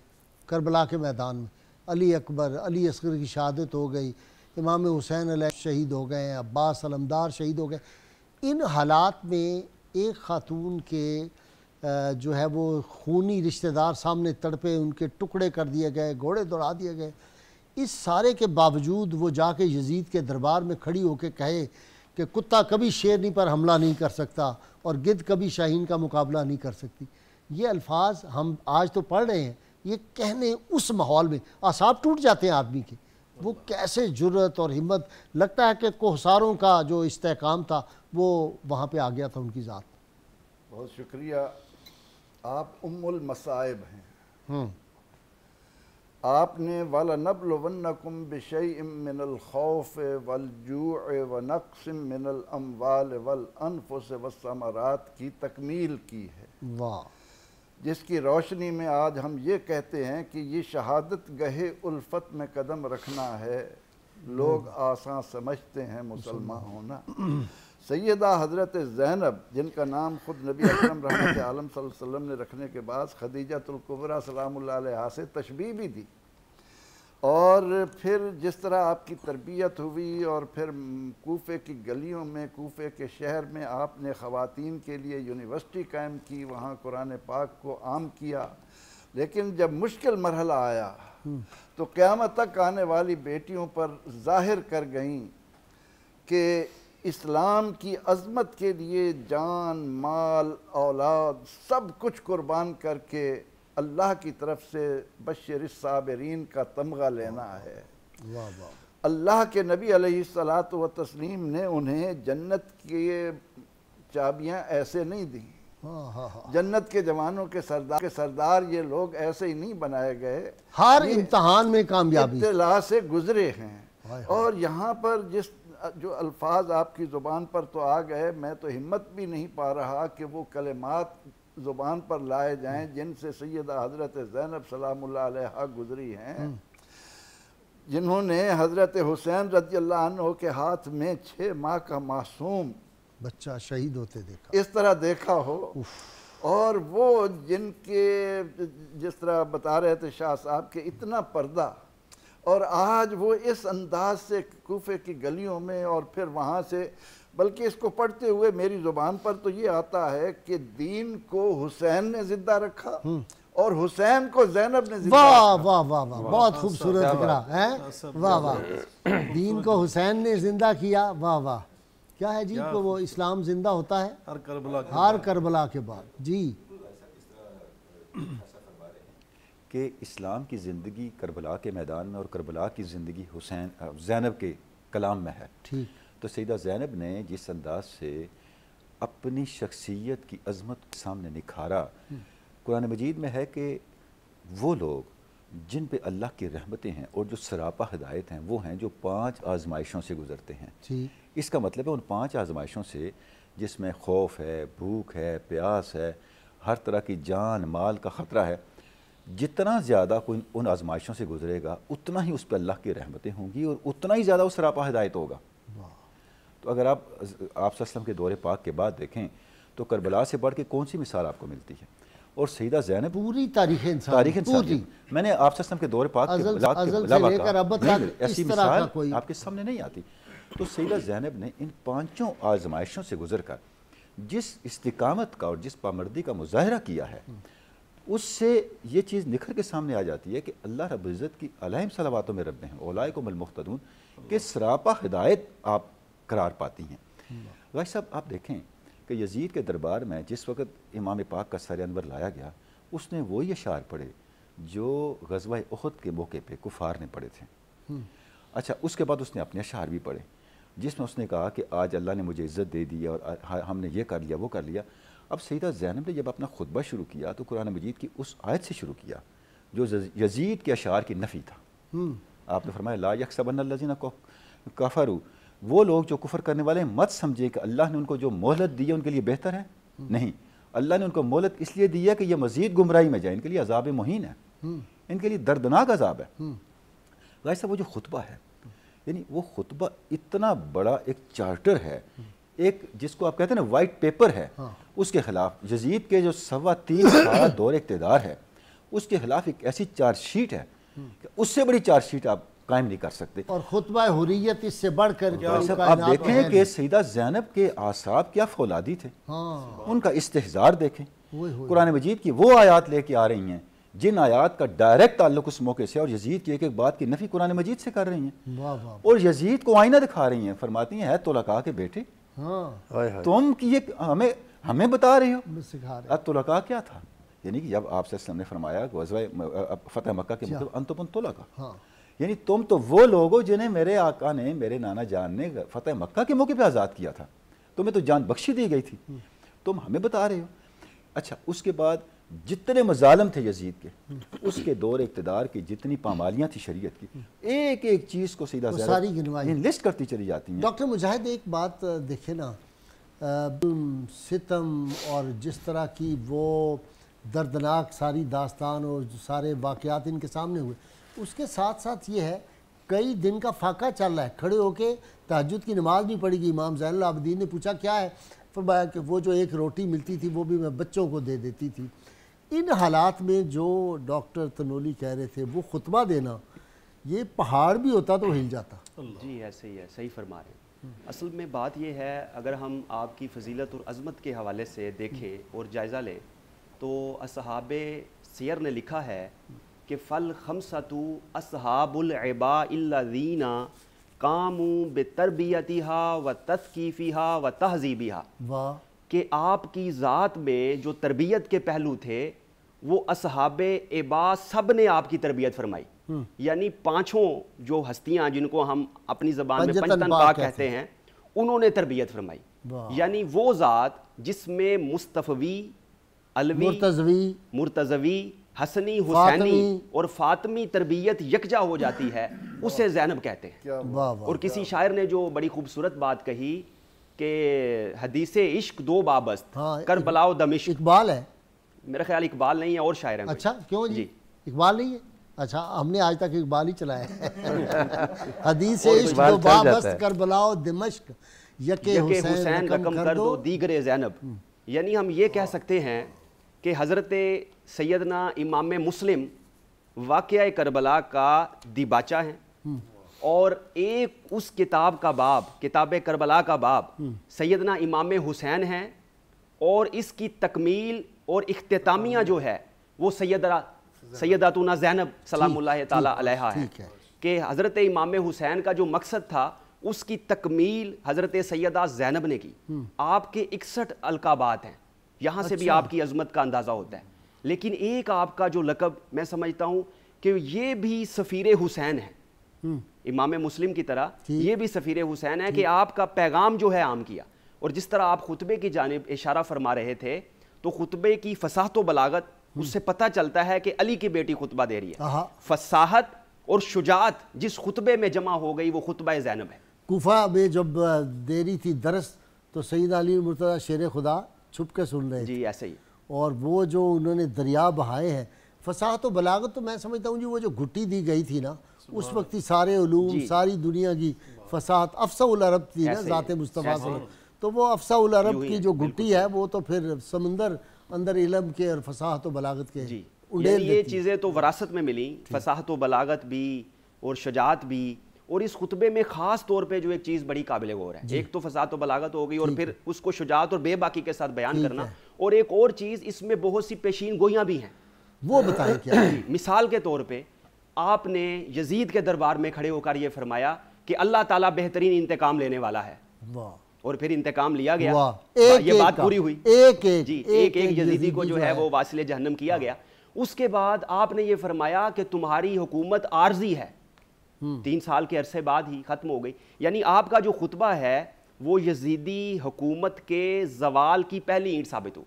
करबला के मैदान में अली अकबर अली असगर की शहादत हो गई इमाम हुसैन अल शहीद हो गए अब्बास अलमदार शहीद हो गए इन हालात में एक खातून के जो है वो खूनी रिश्तेदार सामने तड़पे उनके टुकड़े कर दिए गए घोड़े दौड़ा दिए गए इस सारे के बावजूद वो जाके यजीद के दरबार में खड़ी होकर कहे कि कुत्ता कभी शेरनी पर हमला नहीं कर सकता और गिद्ध कभी शाहीन का मुकाबला नहीं कर सकती ये अल्फाज हम आज तो पढ़ रहे हैं ये कहने उस माहौल में आसाब टूट जाते हैं आदमी के वो कैसे जुर्रत और हिम्मत लगता है कि कोहसारों का जो इस्तेकाम था वो वहाँ पे आ गया था उनकी ज़ात बहुत शुक्रिया आप उम्मुल मसाइब हैं हम्म। आपने वल नबल वनकुम बिशई मिनल खौफ वलजू व नक्स मिनल अम्वाल वल अनफुस वसमरात की तकमील की है वाह जिसकी रोशनी में आज हम ये कहते हैं कि ये शहादत गहे उल्फत में कदम रखना है लोग हम्म। आसान समझते हैं मुसलमान होना सैदा हज़रत ज़ैनब जिनका नाम ख़ुद नबी अक्रम रहमत आलम ने रखने के बाद खदीजतुल्कुबरा सलाम से तशबी भी दी और फिर जिस तरह आपकी तरबियत हुई और फिर कोफे की गलियों में कोफे के शहर में आपने ख़वान के लिए यूनिवर्सिटी कायम की वहाँ कुरान पाक को आम किया लेकिन जब मुश्किल मरहला आया हम्म। तो क़्यामत तक आने वाली बेटियों पर जाहिर कर गईं कि इस्लाम की अजमत के लिए जान माल औलाद सब कुछ कुर्बान करके अल्लाह की तरफ से बशर साबरीन का तमगा लेना है अल्लाह के नबी अलैहिस्सलात व तस्लीम ने उन्हें जन्नत के चाबियां ऐसे नहीं दी हाँ, हाँ, हाँ। जन्नत के जवानों के सरदार के सरदार ये लोग ऐसे ही नहीं बनाए गए हर इम्तहान में कामयाबी इतला से गुजरे हैं और यहाँ पर जिस जो अल्फाज आपकी ज़ुबान पर तो आ गए मैं तो हिम्मत भी नहीं पा रहा कि वो कलेमात ज़ुबान पर लाए जाएँ हम्म। जिनसे सैद हज़रत ज़ैनब सलाम्ल गुज़री हैं हम्म। जिन्होंने हज़रत हुसैन रजी के हाथ में छः माह का मासूम बच्चा शहीद होते देखा इस तरह देखा हो और वो जिनके जिस तरह बता रहे थे शाह साहब के इतना पर्दा और आज वो इस अंदाज से कोफे की गलियों में और फिर वहाँ से बल्कि इसको पढ़ते हुए मेरी ज़ुबान पर तो ये आता है कि दीन को हुसैन ने ज़िंदा रखा हम्म। और हुसैन को जैनब ने वाह वाह वाह वाह बहुत खूबसूरत है वाह वाह दीन को हुसैन ने जिंदा किया वाह वाह क्या है जी को वो इस्लाम जिंदा होता है हर करबला हर करबला के बाद जी कि इस्लाम की ज़िंदगी करबला के मैदान में और करबला की ज़िंदगी हुसैन जैनब के कलाम में है ठीक तो सैदा जैनब ने जिस अंदाज से अपनी शख्सियत की अजमत के सामने निखारा हम्म। कुरान मजीद में है कि वो लोग जिन पे अल्लाह की रहमतें हैं और जो सरापा हदायत हैं वो हैं जो पांच आजमाइशों से गुजरते हैं इसका मतलब है उन पांच आजमाइशों से जिसमें खौफ है भूख है प्यास है हर तरह की जान माल का ख़तरा है जितना ज़्यादा कोई उन आजमाइशों से गुजरेगा उतना ही उस पर अल्लाह की रहमतें होंगी और उतना ही ज़्यादा उस रापा हिदायत होगा तो अगर आप आप वसलम के दौरे पाक के बाद देखें तो करबला से बढ़ के कौन सी मिसाल आपको मिलती है और सईदा जैनब पूरी तारीख तारीख पूरी मैंने आप वसलम के दौरे पाक ऐसी मिसाल आपके सामने नहीं आती तो सईदा जैनब ने इन पाँचों आजमाइशों से गुजर कर जिस इस्तकामत का और जिस पामर्दी का मुजाहरा किया है उससे ये चीज़ निखर के सामने आ जाती है कि अल्लाह रब्ज़त की अलहम सलावातों में रब हैं ओलाए को मलमुख्तून के सरापा हिदायत आप करार पाती हैं भाई साहब आप देखें कि यजीद के दरबार में जिस वक्त इमाम पाक का सर अनवर लाया गया उसने वही अशार पढ़े जो गजवा उहद के मौके पर कुफार ने पढ़े थे हम्म। अच्छा उसके बाद उसने अपने अशार भी पढ़े जिसमें उसने कहा कि आज अल्लाह ने मुझे इज़्ज़त दे दी और हमने ये कर लिया वो कर लिया अब सईदा जैनब ने जब अपना खुतबा शुरू किया तो कुरान मजीद की उस आयत से शुरू किया जो यजीद के अशार की नफ़ी था हम्म। आपने फरमाया ला यकसबन काफर कफरू वो लोग जो कुफर करने वाले हैं मत समझे कि अल्लाह ने उनको जो मोहलत दी है उनके लिए बेहतर है हम्म। नहीं अल्लाह ने उनको मोहलत इसलिए दी है कि ये मजीद गुमराही में जाए इनके लिए अजाब मुहिन है हम्म। इनके लिए दर्दनाक अजाब है गाय साहब वो जो खुतबा है यानी वो खुतबा इतना बड़ा एक चार्टर है एक जिसको आप कहते हैं ना वाइट पेपर है हाँ। उसके खिलाफ यजीब के जो सवा तीन साल दौर इकतदार है उसके खिलाफ एक ऐसी चार्जशीट है कि उससे बड़ी चार्जशीट आप कायम नहीं कर सकते और खुतबा हुरियत इससे बढ़कर आप देखें कि सईदा जैनब के आसाब क्या फौलादी थे हाँ। उनका इस्तेजार देखें कुरान मजीद की वो आयात लेके आ रही हैं जिन आयात का डायरेक्ट ताल्लुक उस मौके से और यजीद की एक एक बात की नफी कुरान मजीद से कर रही हैं और यजीद को आईना दिखा रही हैं फरमाती हैं है तो लका के बेटे हाँ। तुम कि ये हमें हमें बता रहे हो सिखा रहे क्या था यानी कि जब आपसे ने फरमाया गजवा फतेह मक्का के मतलब अंतुपन हाँ। यानी तुम तो वो लोग हो जिन्हें मेरे आका ने मेरे नाना जान ने फतेह मक्का के मौके पर आज़ाद किया था तुम्हें तो जान बख्शी दी गई थी हम्म। तुम हमें बता रहे हो अच्छा उसके बाद जितने मजालम थे यजीद के हम्म। उसके दौर इकतदार की जितनी पामालियाँ थी शरीयत की हम्म। एक एक चीज़ को सीधा सारी लिस्ट करती चली जाती हैं डॉक्टर मुजाहिद एक बात देखे ना सितम और जिस तरह की वो दर्दनाक सारी दास्तान और सारे वाक़ात इनके सामने हुए उसके साथ साथ ये है कई दिन का फाका चल रहा है खड़े होके तहजद की नमाज नहीं पड़ेगी इमाम जैन आबदीन ने पूछा क्या है फरमाया कि वो जो एक रोटी मिलती थी वो भी मैं बच्चों को दे देती थी इन हालात में जो डॉक्टर तनोली कह रहे थे वो खुतबा देना ये पहाड़ भी होता तो हिल जाता जी ऐसे ही है सही फरमा रहे हैं असल में बात यह है अगर हम आपकी फजीलत और अजमत के हवाले से देखें और जायज़ा लें तो असहाब सैर ने लिखा है कि फ़ल खमसतु असहाबुलबादीना कामू बेतरबियतिहा व तस्कीफ़िहा व वाह कि आपकी ज़ात में जो तरबियत के पहलू थे वो असहाब एबा सब ने आपकी तरबियत फरमाई हम्म। यानी पांचों जो हस्तियां जिनको हम अपनी जबान में पंचतन पाक कहते हैं उन्होंने तरबियत फरमाई यानी वो ज़ात जिसमें मुस्तफ़वी अलवी मुर्तजवी मुर्तजवी हसनी हुसैनी और फातमी तरबियत यकजा हो जाती है उसे जैनब कहते हैं और किसी शायर ने जो बड़ी खूबसूरत बात कही कि हदीस इश्क दो बाबस्त हाँ, कर बलाओ दमिश इकबाल है मेरा ख्याल इकबाल नहीं है और शायर है अच्छा क्यों जी इकबाल नहीं है अच्छा हमने आज तक इकबाल ही चलाया हदीस तो कर बुलाओ दिमश्क यके हुसैन रकम कर दो दीगरे जैनब हम्म। यानी हम ये कह सकते हैं कि हज़रत सैदना इमाम मुस्लिम वाक़ करबला का दिबाचा है हम्म। और एक उस किताब का बाब किताब करबला का बाब हम्म। सैदना इमाम हुसैन हैं और इसकी तकमील और अख्तामिया जो है वो सैदरा सैदातूना जैनब सलाम तला है कि हज़रत इमाम हुसैन का जो मकसद था उसकी तकमील हज़रत सैदा जैनब ने की हम्म। आपके इकसठ अलकाबात हैं यहाँ से भी अच्छा। आपकी अजमत का अंदाज़ा होता है लेकिन एक आपका जो लकब मैं समझता हूँ कि ये भी सफ़ीर हुसैन है हम्म। इमाम मुस्लिम की तरह ये भी सफ़ीर हुसैन है कि आपका पैगाम जो है आम किया और जिस तरह आप खुतबे की जानब इशारा फरमा रहे थे तो खुतबे की फसाहत तो बलागत हम्म। उससे पता चलता है कि अली की बेटी खुतबा दे रही है फसाहत और शुजात जिस खुतबे में जमा हो गई वो खुतबा जैनब है कुफा में जब दे रही थी दरस तो सईद अली मुर्तजा शेर खुदा छुप के सुन रहे जी ऐसे ही और वो जो उन्होंने दरिया बहाए हैं फसाहत तो बलागत तो मैं समझता हूँ जी वो जो घुट्टी दी गई थी ना उस वक्त ही सारे उलूम सारी दुनिया की फसाहत अफसाउल अरब थी ना ज़ात मुस्तफ़ा तो वो अफसाउल अरब की जो घुट्टी है वो तो फिर समंदर अंदर इलम के और फसाहत बलागत के जी ये चीज़ें तो वरासत में मिली फसाहत व बलागत भी और शजात भी और इस खुतबे में ख़ास तौर पे जो एक चीज़ बड़ी काबिल गौर है एक तो फसाद और बलागत हो गई और फिर उसको शुजात और बेबाकी के साथ बयान करना और एक और चीज़ इसमें बहुत सी पेशीन गोयाँ भी हैं वो बताएं क्या मिसाल के तौर पे आपने यजीद के दरबार में खड़े होकर ये फरमाया कि अल्लाह ताला बेहतरीन इंतकाम लेने वाला है वाह और फिर इंतकाम लिया गया एक ये एक बात पूरी हुई एक एक जी एक एक एक यजीदी को जो है वो वासिल जहन्नम किया गया उसके बाद आपने ये फरमाया कि तुम्हारी हुकूमत आर्जी है हम्म। तीन साल के अरसे बाद ही ख़त्म हो गई यानी आपका जो खुतबा है वो यजीदी हुकूमत के जवाल की पहली ईंट साबित हो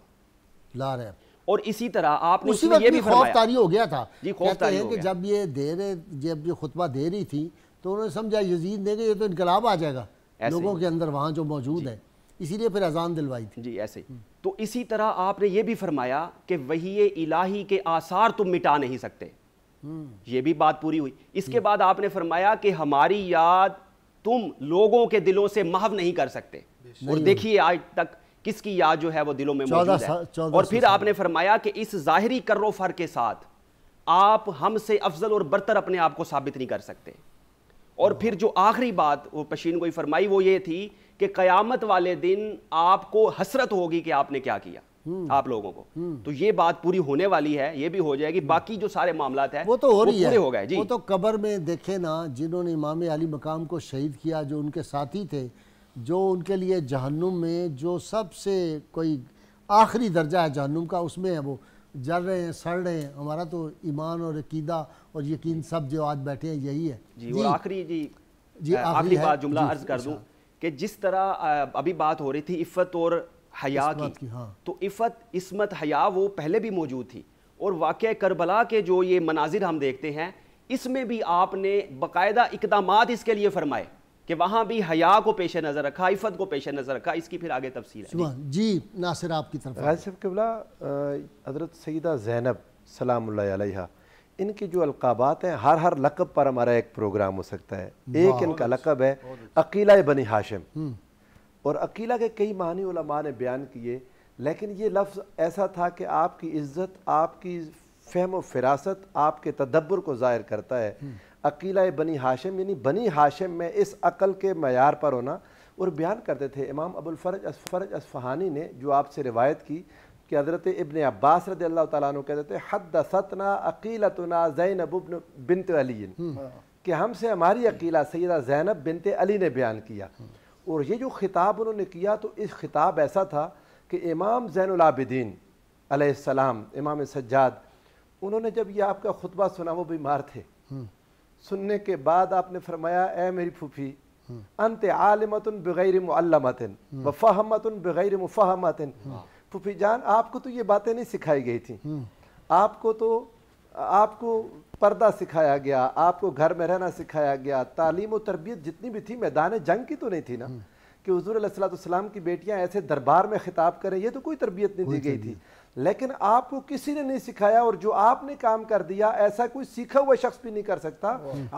ला रहे और इसी तरह आपने उसी वक्त भी खौफ तारी हो गया था जी खौफ तारी है कि जब ये दे रहे जब ये खुतबा दे रही थी तो उन्होंने समझा यजीद ने कि ये तो इनकलाब आ जाएगा लोगों के अंदर वहाँ जो मौजूद है इसीलिए फिर अजान दिलवाई थी जी ऐसे तो इसी तरह आपने ये भी फरमाया कि वही इलाही के आसार तुम मिटा नहीं सकते हम्म। ये भी बात पूरी हुई इसके हम्म। बाद आपने फरमाया कि हमारी याद तुम लोगों के दिलों से महव नहीं कर सकते और देखिए आज तक किसकी याद जो है वो दिलों में मौजूद है और फिर आपने फरमाया कि इस जाहरी करो फर के साथ आप हमसे अफजल और बरतर अपने आप को साबित नहीं कर सकते और फिर जो आखिरी बात वो पशीन गोई फरमाई वो ये थी कि कयामत वाले दिन आपको हसरत होगी कि आपने क्या किया हम्म। आप लोगों को हम्म। तो ये बात पूरी होने वाली है ये भी हो जाएगी हम्म। बाकी जो सारे मामला है वो तो हो रही है हो गए जी वो तो कबर में देखे ना जिन्होंने इमाम अली मकाम को शहीद किया जो उनके साथी थे जो उनके लिए जहन्नुम में जो सबसे कोई आखिरी दर्जा है जहन्नुम का उसमें है वो जल रहे हैं सड़ रहे हैं हमारा तो ईमान और अकीदा और यकीन सब जो आज बैठे हैं यही है जी, आखिरी जी जी आखिरी बात जुमला अर्ज कर दूं अच्छा। कि जिस तरह अभी बात हो रही थी इफ़त और हया की, की हाँ। तो इफ़त इसमत हया वो पहले भी मौजूद थी और वाक़ करबला के जो ये मनाजिर हम देखते हैं इसमें भी आपने बाकायदा इकदाम इसके लिए फरमाए कि वहां भी हया को पेश नज़र रखा इफ़त को पेश नज़र रखा इसकी फिर आगे तफसी जी नासिर आपकी तरफ हज़रत सईदा जैनब सलाम इनके जो अलकाबात हैं हर हर लकब पर हमारा एक प्रोग्राम हो सकता है एक इनका अच्छा। लकब है अच्छा। अकीला बनी हाशिम हम्म। और अकीला के कई मानी ने बयान किए लेकिन ये लफ्ज़ ऐसा था कि आपकी इज़्ज़त आपकी फहम व फिरासत आपके तदब्बर को ज़ाहिर करता है हम्म। अकीला बनी हाशिम यानी बनी हाशिम में इस अकल के मैार पर होना और बयान करते थे इमाम अबुलफरज असफरज असफ़हानी ने जो आपसे रिवायत की कि हज़रत इबन अब्बास रद अल्लाह तु कहते थे हद सतना अकीलतना जैनब बिनत अली हम्म। कि हमसे हमारी अकीला सैदा जैनब बिनत अली ने बयान किया हम्म। और ये जो ख़िताब उन्होंने किया तो इस ख़िताब ऐसा था कि इमाम जैनलाबिदीन अलैहिस्सलाम इमाम सज्जाद उन्होंने जब यह आपका खुतबा सुना वो बीमार थे सुनने के बाद आपने फरमाया ए मेरी फूफी अंत आलमतन बग़ैर मुअल्लमतन हम्म। व बग़ैर मुफ़हमतन हम्म। फूफी जान आपको तो ये बातें नहीं सिखाई गई थी हम्म। आपको तो आपको पर्दा सिखाया गया आपको घर में रहना सिखाया गया तालीम और तरबियत जितनी भी थी मैदान जंग की तो नहीं थी ना कि हजूर सलाम की बेटियां ऐसे दरबार में खिताब करें ये तो कोई तरबियत नहीं दी गई थी लेकिन आपको किसी ने नहीं सिखाया और जो आपने काम कर दिया ऐसा कोई सीखा हुआ शख्स भी नहीं कर सकता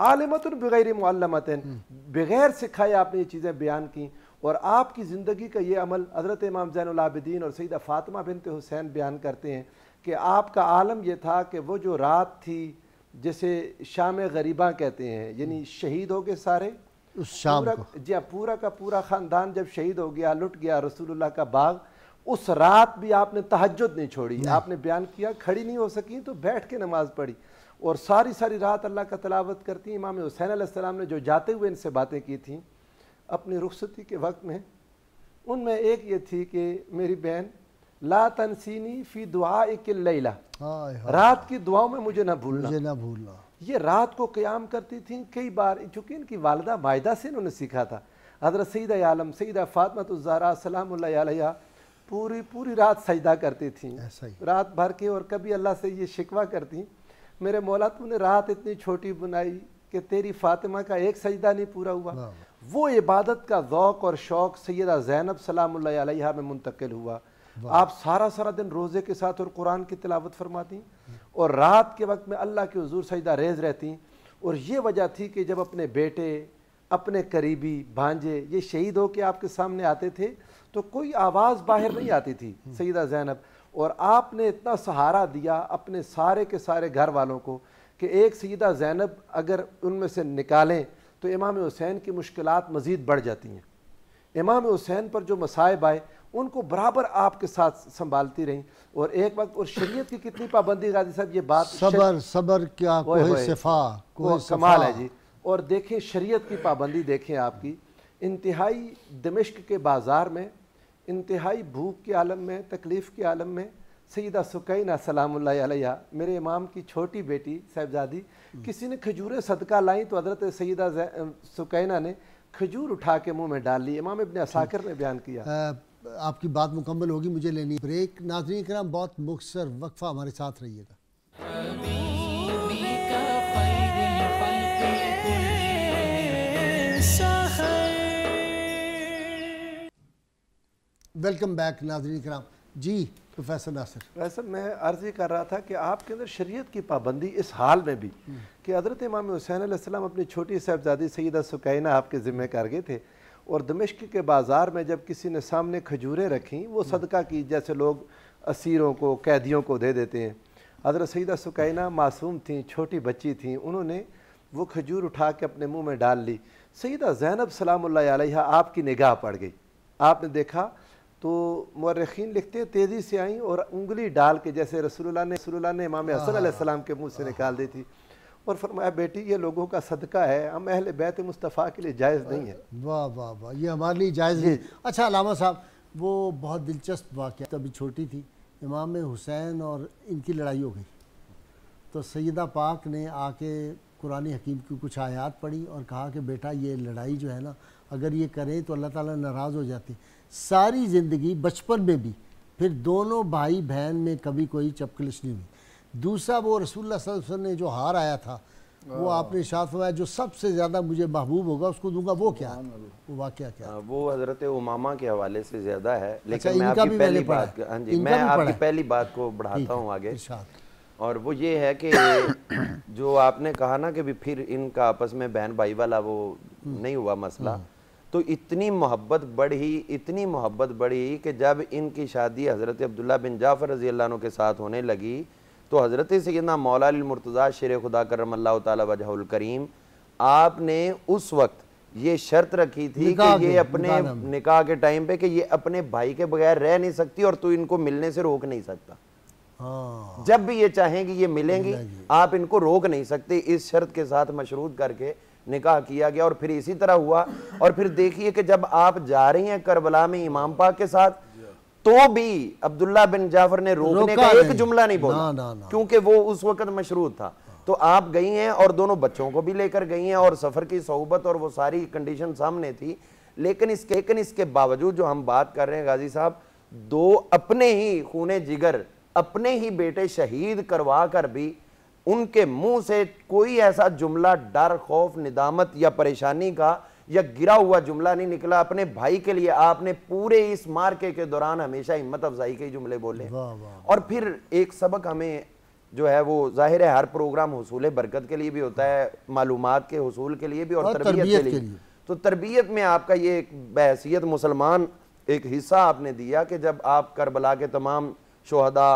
आलिमत बगैर मत बगैर सिखाए आपने ये चीज़ें बयान की और आपकी ज़िंदगी का ये अमल हज़रत इमाम जैनलाबिदीन और सईदा फातमा बिनते हुसैन बयान करते हैं कि आपका आलम यह था कि वह जो रात थी जिसे शाम गरीबा कहते हैं यानी शहीद हो गए सारे उस शाम पूरा, जी हाँ, पूरा का पूरा ख़ानदान जब शहीद हो गया लुट गया रसूलुल्लाह का बाग उस रात भी आपने तहजद नहीं छोड़ी नहीं। आपने बयान किया खड़ी नहीं हो सकी तो बैठ के नमाज पढ़ी और सारी सारी रात अल्लाह का तलावत करती इमाम हुसैन आसमाम ने जो जाते हुए इनसे बातें की थी अपनी रुखसती के वक्त में उनमें एक ये थी कि मेरी बहन ला तनसीनी फ़ी दुआ लैला रात की दुआओं में मुझे ना भूलना मुझे ना भूलना ये रात को क्याम करती थी कई बार चूंकि इनकी वालदा मायदा से इन्होंने सीखा था हजरत सईद आलम सईद फ़ातमत सलाम पूरी पूरी रात सजदा करती थी रात भर के और कभी अल्लाह से ये शिकवा करती मेरे मौला तूने रात इतनी छोटी बनाई कि तेरी फातिमा का एक सजदा नहीं पूरा हुआ वो इबादत का ौक और शौक़ सैदा जैनब सलाम में मुंतकिल हुआ आप सारा सारा दिन रोज़े के साथ और कुरान की तिलावत फरमाती और रात के वक्त में अल्लाह के हजूर सजदा रेज रहती और ये वजह थी कि जब अपने बेटे अपने करीबी भांजे ये शहीद हो के आपके सामने आते थे तो कोई आवाज़ बाहर नहीं आती थी सईदा जैनब और आपने इतना सहारा दिया अपने सारे के सारे घर वालों को कि एक सईदा जैनब अगर उनमें से निकालें तो इमाम हुसैन की मुश्किल मज़ीद बढ़ जाती हैं इमाम हुसैन पर जो मसायब आए उनको बराबर आपके साथ संभालती रहीं और एक वक्त और शरीयत की कितनी पाबंदी गाजी साहब ये बात सबर सबर क्या कोई सिफा कोई कमाल है जी और देखें शरीयत की पाबंदी देखें आपकी इंतहाई दमिश्क के बाज़ार में इंतहाई भूख के आलम में तकलीफ़ के आलम में सईदा सुकैना सलाम मेरे इमाम की छोटी बेटी साहबजादी किसी ने खजूर सदका लाई तो हजरत सईदा सुकैना ने खजूर उठा के मुँह में डाल ली इमाम इबन असाकर ने बयान किया आ, आपकी बात मुकम्मल होगी मुझे लेनी ब्रेक नाजरी कराम बहुत मुखसर वक्फा हमारे साथ रहिएगा वेलकम बैक नाजरीन कराम जी प्रोफेसर नासिर प्रोफेसर मैं अर्ज़ ये कर रहा था कि आपके अंदर शरीयत की पाबंदी इस हाल में भी हम्म। कि हज़रत इमाम हुसैन आसलम अपनी छोटी साहबजादी सईदा सुकैना आपके ज़िम्मे कर गए थे और दमिश्क के बाज़ार में जब किसी ने सामने खजूरें रखी वो हम्म। सदका की जैसे लोग असीरों को कैदियों को दे देते हैं हज़रत सईदा सुकैना मासूम थी छोटी बच्ची थी उन्होंने वो खजूर उठा के अपने मुँह में डाल ली सईदा जैनब सलाम आपकी निगाह पड़ गई आपने देखा तो मर्रखीन लिखते हैं तेज़ी से आई और उंगली डाल के जैसे रसोल्ला ने रसोल्ला ने इमाम हसन हाँ। आसमाम के मुँह से हाँ। निकाल दी थी और फरमाया बेटी ये लोगों का सदका है हम अहल बैत मुस्तफ़ा के लिए जायज़ नहीं है वाह वाह वाह ये हमारे लिए जायज़ नहीं अच्छा अलामा साहब वो बहुत दिलचस्प वाक़ तभी छोटी थी इमाम हुसैन और इनकी लड़ाई हो गई तो सैदा पाक ने आके कुरानी हकीम की कुछ आयात पढ़ी और कहा कि बेटा ये लड़ाई जो है ना अगर ये करें तो अल्लाह ताला नाराज़ हो जाती सारी ज़िंदगी बचपन में भी फिर दोनों भाई बहन में कभी कोई चपकलिश नहीं हुई दूसरा वो रसूल वसल्लम ने जो हार आया था वो हाँ। आपने शाह जो सबसे ज़्यादा मुझे महबूब होगा उसको दूंगा वो क्या वो वाक्य क्या आ, हाँ, वो हज़रत उमामा के हवाले से ज़्यादा है अच्छा, लेकिन मैं आपकी पहली बात हाँ जी मैं आपकी पहली बात को बढ़ाता हूँ आगे और वो ये है कि जो आपने कहा ना कि भी फिर इनका आपस में बहन भाई वाला वो हम्म। नहीं हुआ मसला हम्म। तो इतनी मोहब्बत बढ़ी इतनी मोहब्बत बढ़ी कि जब इनकी शादी हज़रत अब्दुल्ला बिन जाफ़र रज़ी अल्लाह के साथ होने लगी तो हज़रत सैदना मौलामरतज़ा शेर खुदा करम अल्लाह तजहुल करीम आपने उस वक्त ये शर्त रखी थी कि ये अपने निकाह के टाइम पे कि ये अपने भाई के बगैर रह नहीं सकती और तू इनको मिलने से रोक नहीं सकता हाँ। जब भी ये चाहेंगी ये मिलेंगी आप इनको रोक नहीं सकते इस शर्त के साथ मशरूद करके निकाह किया गया और फिर इसी तरह हुआ और फिर देखिए कि जब आप जा रही हैं करबला में इमाम पाक के साथ तो भी अब्दुल्ला बिन जाफर ने रोकने का एक जुमला नहीं बोला क्योंकि वो उस वक्त मशरूत था तो आप गई हैं और दोनों बच्चों को भी लेकर गई हैं और सफ़र की सहूबत और वो सारी कंडीशन सामने थी लेकिन इसके लेकिन इसके बावजूद जो हम बात कर रहे हैं गाजी साहब दो अपने ही खूने जिगर अपने ही बेटे शहीद करवा कर भी उनके मुंह से कोई ऐसा जुमला डर खौफ निदामत या परेशानी का या गिरा हुआ जुमला नहीं निकला अपने भाई के लिए आपने पूरे इस मार्के के दौरान हमेशा हिम्मत अफजाई के जुमले बोले और फिर एक सबक हमें जो है वो जाहिर है हर प्रोग्राम हसूल बरकत के लिए भी होता है मालूम के हसूल के लिए भी और, हाँ, तरबियत के, के लिए तो तरबियत में आपका ये एक बहसीत मुसलमान एक हिस्सा आपने दिया कि जब आप करबला के तमाम शहदा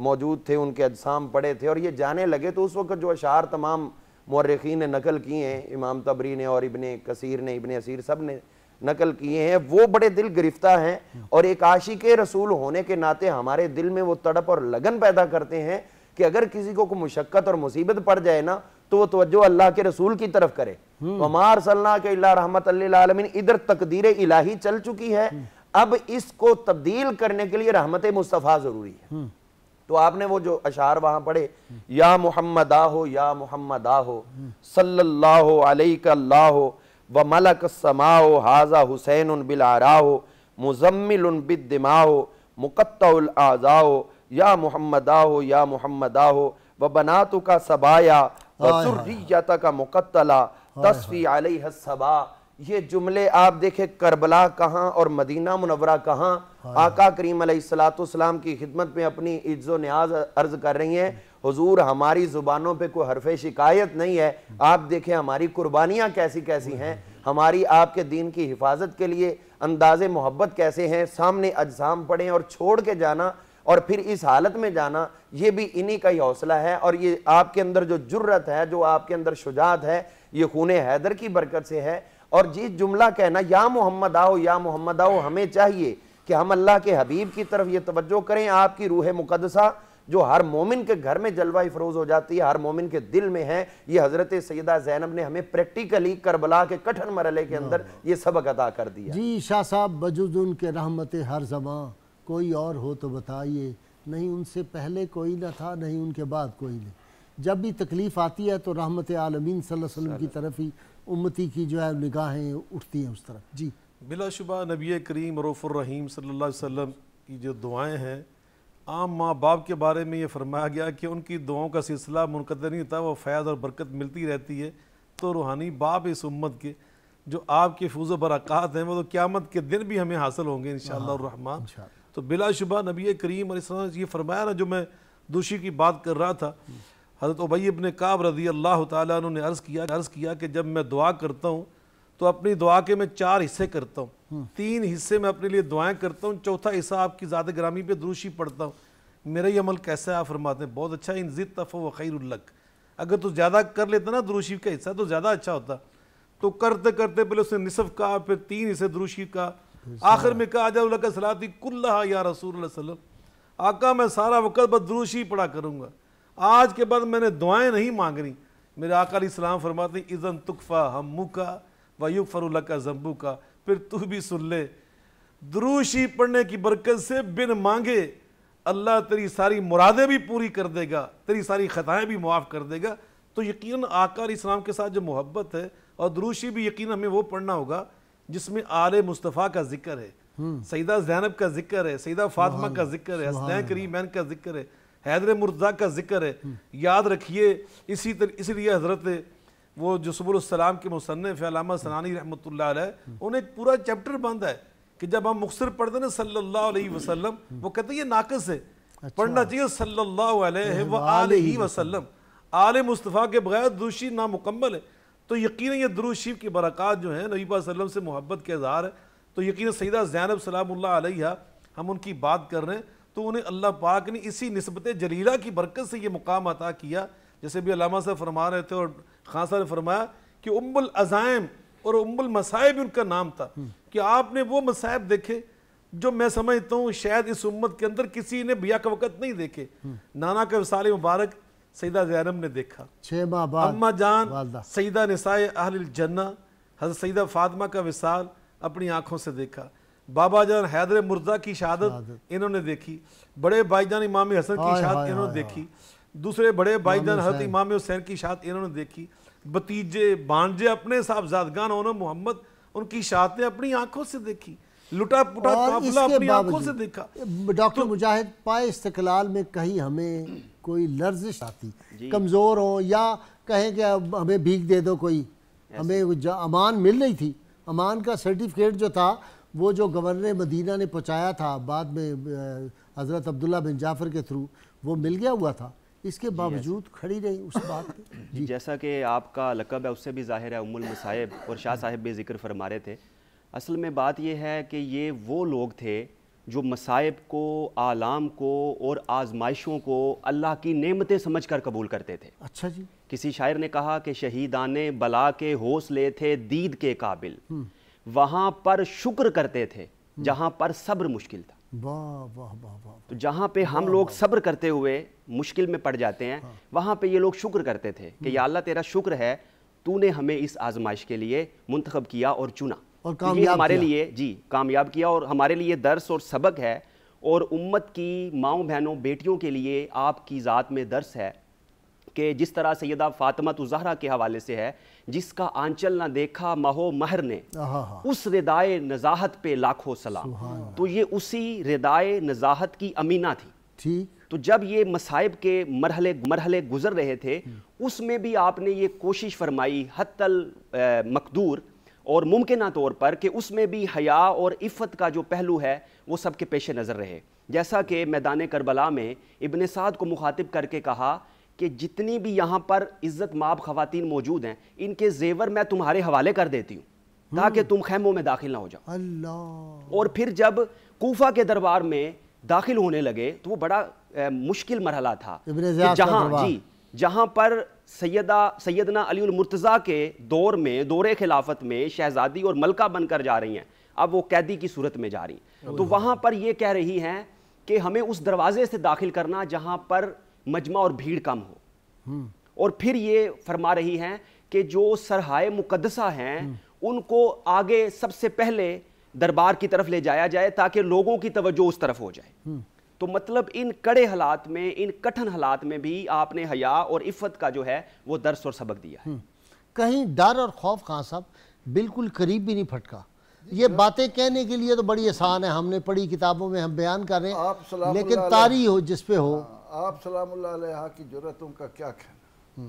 मौजूद थे उनके अजसाम पड़े थे और ये जाने लगे तो उस वक्त जो अशार तमाम मौरखी ने नकल किए हैं इमाम तबरी ने और इबन कसीर ने इबन असीर सब ने नकल किए हैं वो बड़े दिल गिरफ्तार हैं और एक आशी के रसूल होने के नाते हमारे दिल में वो तड़प और लगन पैदा करते हैं कि अगर किसी को मुशक्क़त और मुसीबत पड़ जाए ना तो वो तोज्जो अल्लाह के रसूल की तरफ करे हमार हम्म। सल्ला के रहमत आलमिन इधर तकदीर इलाही चल चुकी है हम्म। अब इसको तब्दील करने के लिए रहमत मुस्तफ़ा ज़रूरी है हम्म। तो आपने वो जो अशार वहां पढ़े या मोहम्मद आहो या मोहम्मद आहो सल्लल्लाहु अलैहि व मलक समाओ हाजा हुसैन उन बिल आराहो मुजम्मिल उन बिद दिमाओ मुकत्तल आज़ाओ या मोहम्मद आहो या मोहम्मद आहो व बनातु का सबाया वसुर्रियत का मुकत्तला तस्फ़ी अलैहि सबा ये जुमले आप देखें करबला कहाँ और मदीना मुनवरा कहाँ हाँ। आका करीम सलाम की खिदमत में अपनी इज्जो न्याज अर्ज कर रही हैं हुजूर हमारी ज़ुबानों पे कोई हरफ शिकायत नहीं है आप देखें हमारी कुर्बानियाँ कैसी कैसी हैं हमारी आपके दीन की हिफाजत के लिए अंदाज मोहब्बत कैसे हैं सामने अजसाम पड़े और छोड़ के जाना और फिर इस हालत में जाना ये भी इन्हीं का ही हौसला है और ये आपके अंदर जो जुर्रत है जो आपके अंदर शुजात है ये खून हैदर की बरकत से है और जी जुमला कहना या मोहम्मद आओ या मोहम्मद आओ हमें चाहिए कि हम अल्लाह के हबीब की तरफ ये तवज्जो करें आपकी रूह मुकदसा जो हर मोमिन के घर में जलवा फरोज हो जाती है हर मोमिन के दिल में है ये हज़रत सैदा जैनब ने हमें प्रैक्टिकली करबला के कठिन मरले के अंदर ये सबक अदा कर दिया जी शाह साहब बजुज उनके रहमत हर जमां कोई और हो तो बताइए नहीं उनसे पहले कोई ना था नहीं उनके बाद कोई नहीं जब भी तकलीफ़ आती है तो रहमत आलमीन सल्लल्लाहु अलैहि वसल्लम की तरफ ही उम्मती की जो है निगाहें उठती हैं उस तरफ जी बिलाशुबा नबी करीम रफ़ुररहीम सल्ला वम की जो दुआएँ हैं आम माँ बाप के बारे में ये फरमाया गया कि उनकी दुआओं का सिलसिला मुनद नहीं होता वो फ़ैज़ और बरकत मिलती रहती है तो रूहानी बाप इस उम्मत के जो आपके फूज बरक़ात हैं वो तो क्यामत के दिन भी हमें हासिल होंगे इन शहमान हाँ, तो बिलाशुबा नबी करीम और इस तरह ये फरमाया ना जो मैं दूषी की बात कर रहा था हज़रत उबई अबन काब रजी अल्लाह तुम ने अर्ज़ किया अर्ज़ किया कि जब मैं दुआ करता हूँ तो अपनी दुआ के मैं चार हिस्से करता हूँ हम्म। तीन हिस्से मैं अपने लिए दुआएं करता हूँ चौथा हिस्सा आपकी ज़्यादा ग्रामी पर दूशी पढ़ता हूँ मेरा ये अमल कैसा है आप फरमाते हैं बहुत अच्छा इन जिद तफ़ व खैरुल्लक अगर तो ज़्यादा कर लेता ना दुरुशी का हिस्सा तो ज़्यादा अच्छा होता तो करते करते पहले उसने निसफ कहा फिर तीन हिस्से दुरुशी का आखिर में कहा अजय सलाती कुल्ला या रसूल आका मैं सारा वक़्त बस दुरूशी पढ़ा करूँगा आज के बाद मैंने दुआएं नहीं मांगनी मेरे आकर इस्लाम फरमाते इज़न तुकफ़ा हमू का व युग फरुल्ला का जम्बू का फिर तू भी सुन ले द्रूशी पढ़ने की बरकत से बिन मांगे अल्लाह तेरी सारी मुरादें भी पूरी कर देगा तेरी सारी ख़ताएँ भी मुआफ़ कर देगा तो यकीन आकार इस्लाम के साथ जो मोहब्बत है और दुरूशी भी यकीन हमें वो पढ़ना होगा जिसमें आले मुस्तफ़ा का जिक्र हम्म। है सईदा जैनब का जिक्र है सईदा फातमा का जिक्र है हसनैन करीमैन का जिक्र है हैदर मुर्दा का जिक्र है याद रखिए इसी तर इसीलिए हजरत वो जो के मुसनफ़ अलामा सनानी रहमत उन्हें एक पूरा चैप्टर बंद है कि जब हम मुखसर पढ़ते ना सल्ला वसलम वो कहते हैं ये नाकस है अच्छा। पढ़ना चाहिए सल्ला वसलम आल मुस्तफ़ा के बगैर दूशी नामुकम्मल है तो यकीन ये दरूशीफ की बरक़ात जो है नबी वसलम से मोहब्बत के अजहार है तो यकीन सईदा जैनब सलाम हम उनकी बात कर रहे हैं तो उन्हें अल्लाह पाक ने इसी नस्बत जलीला की बरकत से ये मुकाम अता किया जैसे भी अलामा साहब फरमा रहे थे और खान साहब ने फरमाया कि उम्बुल अज़ाइम और उम्बुल मसाइब उनका नाम था हम्म। कि आपने वो मसाइब देखे जो मैं समझता हूँ शायद इस उम्मत के अंदर किसी ने बिया का वक़्त नहीं देखे हम्म। नाना का विसाल मुबारक सईदा जैनम ने देखा अम्मा जान सईदा नसाए अहल जन्ना हजरत सईदा फातमा का विसाल अपनी आँखों से देखा बाबा जान हैदर मुर्जा की शहादत इन्होंने देखी बड़े भाईजान इमाम हसन की शहादत इन्होंने देखी दूसरे बड़े भाईजान हजरत इमाम हुसैन की शहादत इन्होंने देखी भतीजे भांजे अपने साहबजादगान उन्होंने मोहम्मद उनकी शहादतें अपनी आंखों से देखी लुटा पुटा अपनी आंखों से देखा डॉक्टर तो- मुजाहिद पाए इस्तकलाल में कहीं हमें कोई लर्जिश आती कमज़ोर हो या कहें कि अब हमें भीख दे दो कोई हमें अमान मिल रही थी अमान का सर्टिफिकेट जो था वो जो गवर्नर मदीना ने पहुँचाया था बाद में हज़रत अब्दुल्ला बिन जाफ़र के थ्रू वो मिल गया हुआ था इसके बावजूद खड़ी रही उस बात पे जी जैसा कि आपका लकब है उससे भी जाहिर है उमुल मसाहिब और शाह साहब भी जिक्र फरमा रहे थे असल में बात यह है कि ये वो लोग थे जो मसाइब को आलाम को और आजमाइशों को अल्लाह की नेमतें समझ कर कबूल करते थे अच्छा जी किसी शायर ने कहा कि शहीदाने बला के होश ले थे दीद के काबिल हम्म। वहां पर शुक्र करते थे जहां पर सब्र मुश्किल था वाह तो जहां पे हम लोग सब्र करते हुए मुश्किल में पड़ जाते हैं हाँ। वहां पे ये लोग शुक्र करते थे कि हम्म। या अल्लाह तेरा शुक्र है तूने हमें इस आजमाइश के लिए मुंतखब किया और चुना और कामयाब हमारे लिए जी कामयाब किया और हमारे लिए दर्स और सबक है और उम्मत की माओ बहनों बेटियों के लिए आपकी ज़ात में दर्स है कि जिस तरह सैदा फातमत उजहरा के हवाले से है जिसका आंचल ना देखा महो महर ने हाँ, हाँ, हाँ। उस रिदाय नज़ाहत पे लाखों सलाम तो ये उसी रिदाय नज़ाहत की अमीना थी ठीक तो जब ये मसाइब के मरहले मरहले गुजर रहे थे उसमें भी आपने ये कोशिश फरमाई हतल मकदूर और मुमकिन तौर पर कि उसमें भी हया और इफ़त का जो पहलू है वो सबके पेश नज़र रहे जैसा कि मैदान करबला में इबन साद को मुखातिब करके कहा कि जितनी भी यहाँ पर इज्जत माब खातन मौजूद हैं इनके जेवर मैं तुम्हारे हवाले कर देती हूँ ताकि हम्म। तुम खैमों में दाखिल ना हो जाओ अल्लाह और फिर जब कोफा के दरबार में दाखिल होने लगे तो वो बड़ा ए, मुश्किल मरहला था जहाँ जी जहाँ पर सैदा सैदना अली मुर्तज़ा के दौर में दौरे खिलाफत में शहजादी और मलका बनकर जा रही हैं अब वो कैदी की सूरत में जा रही तो वहाँ पर ये कह रही हैं कि हमें उस दरवाजे से दाखिल करना जहाँ पर मजमा और भीड़ कम हो हम्म। और फिर ये फरमा रही हैं कि जो सरहाय मुकदसा हैं हम्म। उनको आगे सबसे पहले दरबार की तरफ ले जाया जाए ताकि लोगों की तवज्जो उस तरफ हो जाए हम्म। तो मतलब इन कड़े हालात में इन कठिन हालात में भी आपने हया और इफ़त का जो है वो दर्स और सबक दिया है कहीं डर और खौफ खां साहब बिल्कुल करीब भी नहीं फटका ये बातें कहने के लिए तो बड़ी आसान है हमने पढ़ी किताबों में हम बयान कर रहे हैं लेकिन तारी हो जिसपे हो हाँ। आप सलाम की जरूरतों का क्या कहना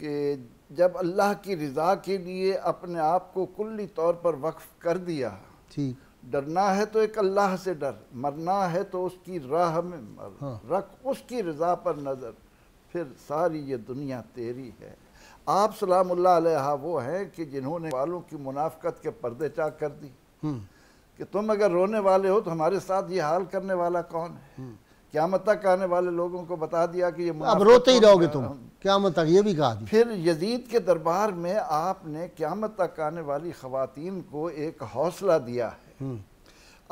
कि जब अल्लाह की रज़ा के लिए अपने आप को कुल्ली तौर पर वक्फ कर दिया ठीक डरना है तो एक अल्लाह से डर मरना है तो उसकी राह में मर हाँ। रख उसकी रज़ा पर नज़र फिर सारी ये दुनिया तेरी है आप सलाम अलैहा वो हैं कि जिन्होंने वालों की मुनाफ्त के पर्दे चाक कर दी हम्म। कि तुम अगर रोने वाले हो तो हमारे साथ ये हाल करने वाला कौन है हम्म। क्यामत तक आने वाले लोगों को बता दिया कि ये अब रोते ही रहोगे तुम क्यामत तक ये भी कहा फिर यजीद के दरबार में आपने क्यामत तक आने वाली खातन को एक हौसला दिया है हम्म।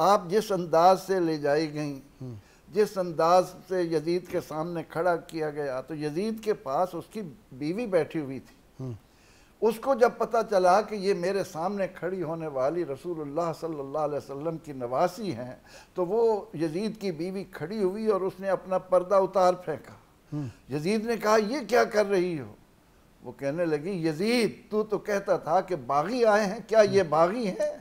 आप जिस अंदाज से ले जाई गई हम्म। जिस अंदाज से यजीद के सामने खड़ा किया गया तो यजीद के पास उसकी बीवी बैठी हुई थी उसको जब पता चला कि ये मेरे सामने खड़ी होने वाली रसूलुल्लाह सल्लल्लाहु अलैहि वसल्लम की नवासी हैं तो वो यजीद की बीवी खड़ी हुई और उसने अपना पर्दा उतार फेंका हम्म। यजीद ने कहा ये क्या कर रही हो वो कहने लगी यजीद तू तो कहता था कि बागी आए हैं क्या ये हम्म। बागी हैं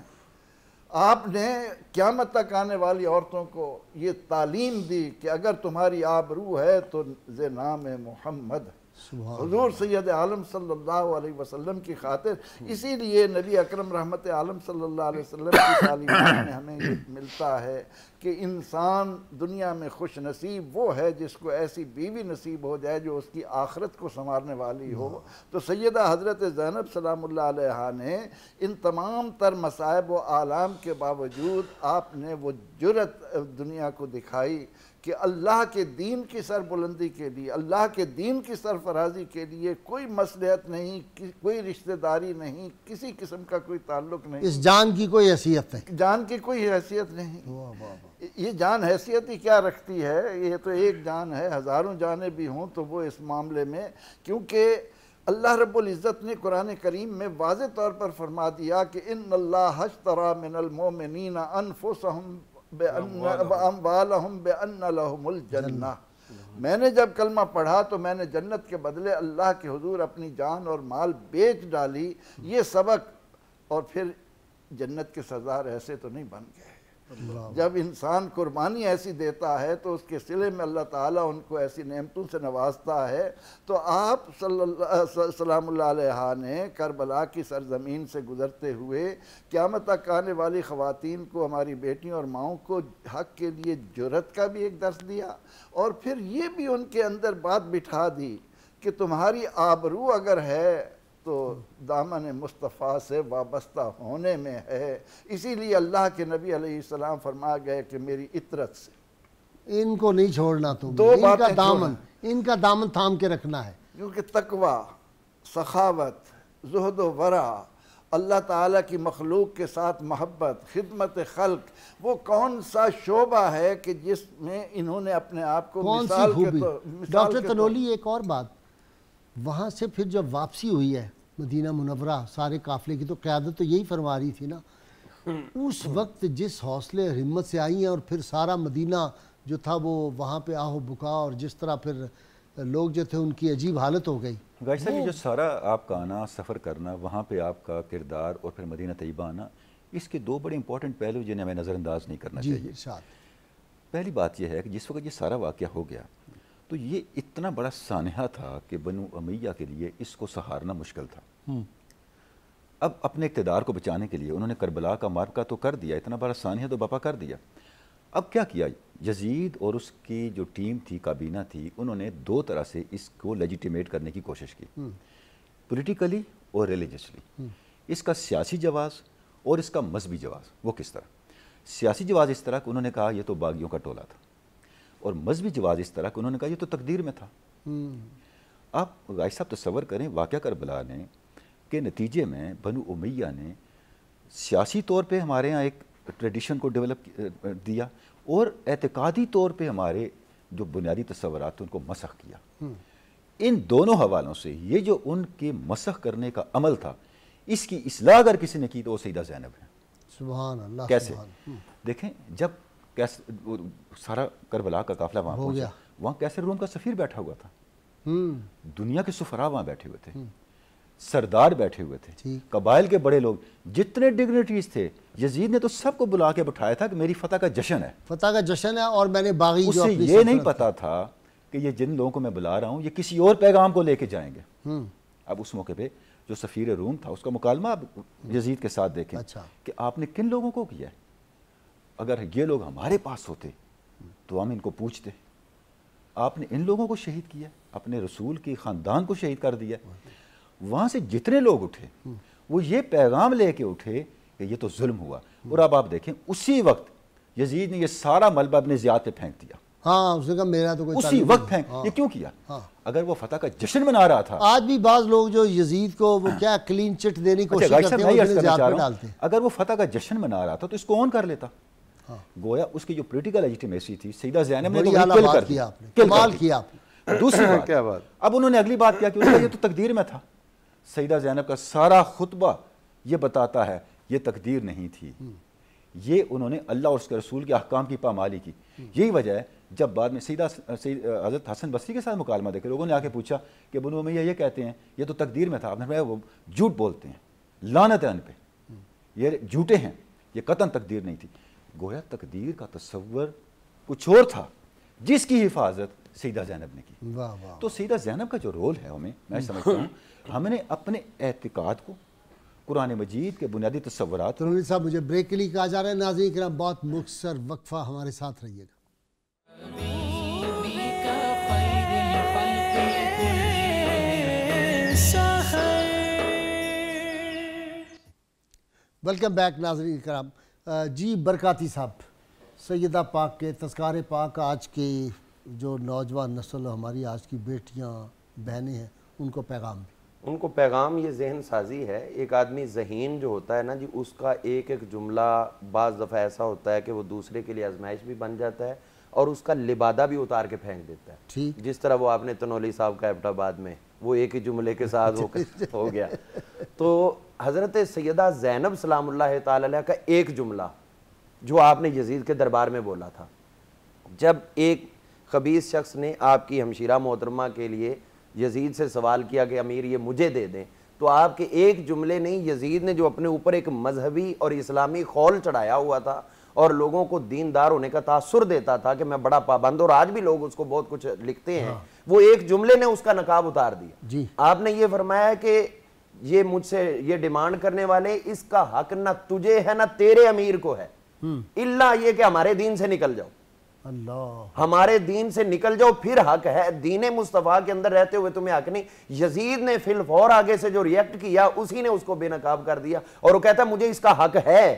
आपने क्यामत तक आने वाली औरतों को ये तालीम दी कि अगर तुम्हारी आबरू है तो जे नाम मोहम्मद हजूर सैद आलम सल्ला वसलम की खातिर हम्म। इसीलिए नबी अकरम रहमत आलम सल्ला वसलम की तालीम में हमें मिलता है कि इंसान दुनिया में खुश नसीब वो है जिसको ऐसी बीवी नसीब हो जाए जो उसकी आखरत को संवारने वाली हो हम्म। तो सैदा हज़रत ज़ैनब सलाम ने इन तमाम तर मसायब व आलाम के बावजूद आपने वो जुरत दुनिया को दिखाई कि अल्लाह के दीन की सरबुलंदी के लिए अल्लाह के दीन की सरफराजी के लिए कोई मसलहत नहीं कि, कोई रिश्तेदारी नहीं किसी किस्म का कोई ताल्लुक नहीं इस जान की कोई हैसियत नहीं जान की कोई हैसियत नहीं ये जान हैसियत ही क्या रखती है ये तो एक जान है हज़ारों जाने भी हों तो वो इस मामले में क्योंकि अल्लाह रबुल्ज़त ने कुरान करीम में वाज तौर पर फरमा दिया कि इन अल्लाह हशतरा मिनलमोमिन अनफुसहम बेअन्ना मैंने जब कलमा पढ़ा तो मैंने जन्नत के बदले अल्लाह के हजूर अपनी जान और माल बेच डाली ये सबक और फिर जन्नत के सजार ऐसे तो नहीं बन गए जब इंसान कुर्बानी ऐसी देता है तो उसके सिले में अल्लाह ताला उनको ऐसी नेमतों से नवाजता है तो आप सलाम ने करबला की सरजमीन से गुज़रते हुए क़्यामत तक आने वाली ख़वातीन को हमारी बेटियों और माओ को हक के लिए जरूरत का भी एक दर्श दिया और फिर ये भी उनके अंदर बात बिठा दी कि तुम्हारी आबरू अगर है तो दामन मुस्तफ़ा से वाबस्ता होने में है इसीलिए अल्लाह के नबी अलैहिस्सलाम फरमा गए कि मेरी इतरत से इनको नहीं छोड़ना तुम दो इनका दामन इनका दामन थाम के रखना है क्योंकि तकवा सखावत जहद वरा अल्लाह ताला की मखलूक के साथ मोहब्बत खिदमत खल्क वो कौन सा शोबा है कि जिसमें इन्होंने अपने आप को कौन मिसाल सी डॉक्टर तनोली तो, एक और बात वहाँ से फिर जब वापसी हुई है मदीना मुनवरा सारे काफ़िले की तो क़्यादत तो यही फरमा रही थी ना उस वक्त जिस हौसले और हिम्मत से आई हैं और फिर सारा मदीना जो था वो वहाँ पे आहो बुका और जिस तरह फिर लोग जो थे उनकी अजीब हालत हो गई गाय जो सारा आपका आना सफ़र करना वहाँ पे आपका किरदार और फिर मदीना तयबा आना इसके दो बड़े इंपॉर्टेंट पहलू जिन्हें हमें नज़रअंदाज नहीं करना चाहिए पहली बात यह है कि जिस वक्त ये सारा वाक़ हो गया तो ये इतना बड़ा सानहा था कि बनु अमैया के लिए इसको सहारना मुश्किल था हम्म। अब अपने इकतदार को बचाने के लिए उन्होंने करबला का मार्का तो कर दिया इतना बड़ा सानहा तो बपा कर दिया अब क्या किया यजीद और उसकी जो टीम थी काबीना थी उन्होंने दो तरह से इसको लेजिटिमेट करने की कोशिश की पोलिटिकली हम्म। और रिलीजसली हम्म। इसका सियासी जवाब और इसका मजहबी जवाज़ वो किस तरह सियासी जवाज़ इस तरह कि उन्होंने कहा यह तो बागियों का टोला था और मजहबी जवाब इस तरह के उन्होंने कहा ये तो तकदीर में था हम्म। आप राय साहब तस्वर करें वाक़ बला ने के नतीजे में बनु उमैया ने सियासी तौर पर हमारे यहाँ एक ट्रेडिशन को डेवलप दिया और एतकादी तौर पर हमारे जो बुनियादी तस्वरत उनको मसख किया हम्म। इन दोनों हवालों से ये जो उनके मसख करने का अमल था इसकी असलाह अगर किसी ने की तो वो सईदा जैनब है सुबह कैसे हम्म। देखें जब कैसे वो सारा करबला का काफिला वहाँ हो गया वहाँ कैसे रोम का सफ़ीर बैठा हुआ था हम्म। दुनिया के सफरा वहाँ बैठे हुए थे हम्म। सरदार बैठे हुए थे कबाइल के बड़े लोग जितने डिग्नेटरीज थे यजीद ने तो सबको बुला के बैठाया था कि मेरी फतह का जश्न है फतह का जश्न है और मैंने बागी उसे ये नहीं पता था कि ये जिन लोगों को मैं बुला रहा हूँ ये किसी और पैगाम को लेके जाएंगे हम्म। अब उस मौके पे जो सफ़ीर रूम था उसका मुकालमा आप यजीद के साथ देखें अच्छा। कि आपने किन लोगों को किया है अगर ये लोग हमारे पास होते तो हम इनको पूछते आपने इन लोगों को शहीद किया अपने रसूल के ख़ानदान को शहीद कर दिया वहाँ से जितने लोग उठे वो ये पैगाम लेके उठे कि ये तो जुल्म हुआ और अब आप देखें उसी वक्त यजीद ने ये सारा मलबा अपने ज्यादा पे फेंक दिया हाँ उसने कहा मेरा तो कोई उसी वक्त फेंक हाँ, ये क्यों किया हाँ, अगर वो फतह का जश्न मना रहा था आज भी बाज लोग जो यजीद को वो हाँ। क्या क्लीन चिट देने की अच्छा, कोशिश करते हैं अगर वो फतह का जश्न मना रहा था तो इसको ऑन कर लेता गोया उसकी जो पोलिटिकल एजिटिमेसी थी सईदा जैन ने तो दूसरी बात क्या बात अब उन्होंने अगली बात किया कि उसका ये तो तकदीर में था सईदा जैनब का सारा खुतबा ये बताता है ये तकदीर नहीं थी हम्म। ये उन्होंने अल्लाह और उसके रसूल के अहकाम की पामाली की हम्म। यही वजह है जब बाद में सीधा हज़रत हसन बसरी के साथ मुकालमा देखे लोगों ने आके पूछा कि बनो मैया ये कहते हैं ये तो तकदीर में था आपने वो झूठ बोलते हैं लानत है उन पर हम्म। ये झूठे हैं ये कतन तकदीर नहीं थी गोया तकदीर का तस्वर कुछ और था जिसकी हिफाजत सीधा जैनब ने की वाह वाह तो सीधा जैनब का जो रोल है हमें मैं समझता हूँ हमने अपने एहतिकात को कुरान मजीद के बुनियादी तस्वर साहब मुझे ब्रेक के लिए कहा जा रहा है नाजी कर बहुत मुख्तर वक्फा हमारे साथ रहिएगा वेलकम बैक नाजरी कराम जी बरकती साहब सैदा पाक के तस्कार पाक आज के जो नौजवान नस्ल हमारी आज की बेटियाँ बहनें हैं उनको पैगाम उनको पैगाम ये जहन साजी है एक आदमी जहीन जो होता है ना जी उसका एक एक जुमला बज़ दफ़ा ऐसा होता है कि वो दूसरे के लिए आजमाइश भी बन जाता है और उसका लिबादा भी उतार के फेंक देता है ठीक जिस तरह वो आपने तनोली साहब का एबटाबाद में वो एक ही जुमले के साथ हो गया तो हज़रत सैदा ज़ैनब सलाम्ला का एक जुमला जो आपने यजीद के दरबार में बोला था जब एक खबीस शख्स ने आपकी हमशीरा मोहतरमा के लिए यजीद से सवाल किया कि अमीर ये मुझे दे दें तो आपके एक जुमले ने यजीद ने जो अपने ऊपर एक मजहबी और इस्लामी खौल चढ़ाया हुआ था और लोगों को दीनदार होने का तासर देता था कि मैं बड़ा पाबंद और आज भी लोग उसको बहुत कुछ लिखते हैं हाँ। वो एक जुमले ने उसका नकाब उतार दिया जी आपने ये फरमाया कि ये मुझसे ये डिमांड करने वाले इसका हक ना तुझे है ना तेरे अमीर को है हम्म। इल्ला ये कि हमारे दीन से निकल जाओ अल्लाह हमारे दीन से निकल जाओ फिर हक है दीन मुस्तफ़ा के अंदर रहते हुए तुम्हें हक नहीं यजीद ने फिलफौर आगे से जो रिएक्ट किया उसी ने उसको बेनकाब कर दिया और वो कहता मुझे इसका हक है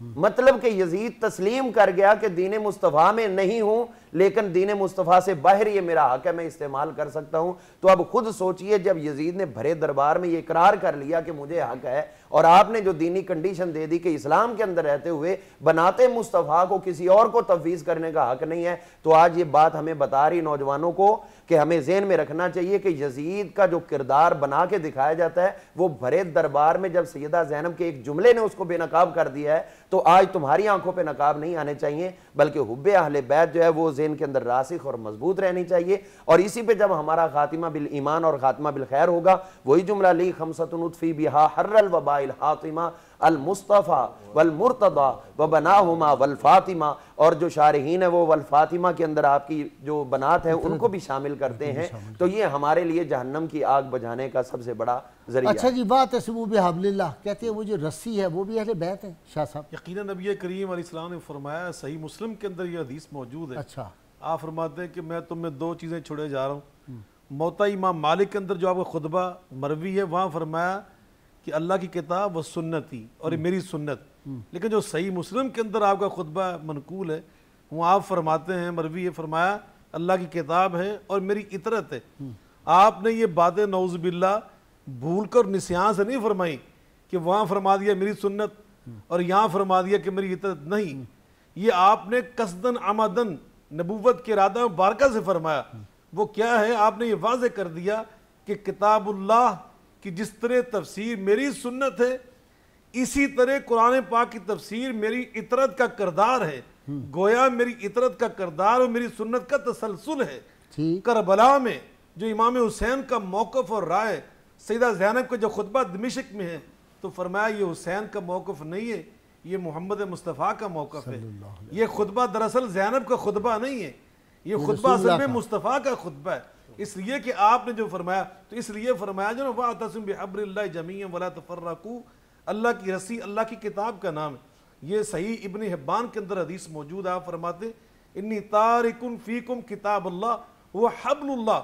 हम्म। मतलब कि यजीद तस्लीम कर गया कि दीन मुस्तफ़ा में नहीं हूं लेकिन दीन मुस्तफ़ा से बाहर ये मेरा हक है मैं इस्तेमाल कर सकता हूँ तो अब खुद सोचिए जब यजीद ने भरे दरबार में ये इकरार कर लिया कि मुझे हक है और आपने जो दीनी कंडीशन दे दी कि इस्लाम के अंदर रहते हुए बनाते मुस्तफ़ा को किसी और को तफवीज़ करने का हक नहीं है तो आज ये बात हमें बता रही नौजवानों को कि हमें जेन में रखना चाहिए कि यजीद का जो किरदार बना के दिखाया जाता है वो भरे दरबार में जब सैदा जैनब के एक जुमले ने उसको बेनकाब कर दिया है तो आज तुम्हारी आंखों पर नकाब नहीं आने चाहिए बल्कि हुब्बे अहल बैत जो है वो जेन के अंदर रासिख और मजबूत रहनी चाहिए और इसी पे जब हमारा खातिमा बिल ईमान और खातिमा बिल खैर होगा वही जुमला ली खमसतनफ़ी बिहा हर्रल वबाइल हातिमा अलमुस्तफ़ा वलमुर्तदा व बना हमा वलफ़ातिमा और जो शारहन है वो वलफ़ातिमा के अंदर आपकी जो बनात है उनको भी शामिल करते हैं तो ये हमारे लिए जहन्नम की आग बझाने का सबसे बड़ा जरिया अच्छा जी बात है सबूब हबल्ला कहते हैं वो जो रस्सी है वो भी अहले बैत है शाह साहब यकीन नबी करीम ने फरमाया सही मुस्लिम के अंदर ये हदीस मौजूद है अच्छा आप फरमाते हैं कि मैं तुम्हें तो दो चीज़ें छोड़े जा रहा हूँ मोता हम्म। इमाम मालिक के अंदर जो आपका खुतबा मरवी है वहाँ फरमाया कि अल्लाह की किताब व सुन्नति और ये हम्म। मेरी सुन्नत हम्म। लेकिन जो सही मुस्लिम के अंदर आपका खुतबा मनकूल है वहाँ आप फरमाते हैं मरवी ये फरमाया अल्लाह की किताब है और मेरी इतरत है हम्म। आपने ये बातें नौजबिल्ला भूल कर निशान से नहीं फरमाई कि वहाँ फरमा दिया मेरी सुन्नत और यहाँ फरमा दिया कि मेरी इतरत नहीं ये आपने कसदन आमदन नबूवत के इरादा बारका से फरमाया वो क्या है आपने ये वाज कर दिया कि किताबुल्लाह कि जिस तरह तफसीर मेरी सुन्नत है इसी तरह कुरान पाक की तफसीर मेरी इतरत का करदार है हम्म। गोया मेरी इतरत का करदार और मेरी सुन्नत का तसलसल है करबला में जो इमाम हुसैन का मौकफ़ और राय सैदा जैनब का जो खुतबा दमिशक में है तो फरमाया ये हुसैन का मौकफ नहीं है ये मोहम्मद मुस्तफ़ा का मौकफ़ है ये खुतबा दरअसल जैनब का खुतबा नहीं है ये खुतबा असल में मुस्तफ़ा का खुतबा है इसलिए कि आपने जो फरमाया तो इसलिए फरमाया जो वाह तसम अब्रल्ला जमीन वला तफर्रकू अल्लाह की रस्सी अल्लाह की किताब का नाम है ये सही इबन हब्बान के अंदर हदीस मौजूद आप फरमाते इन्नी तारिकुन फ़ीकुम किताब अल्लाह व हबल्ला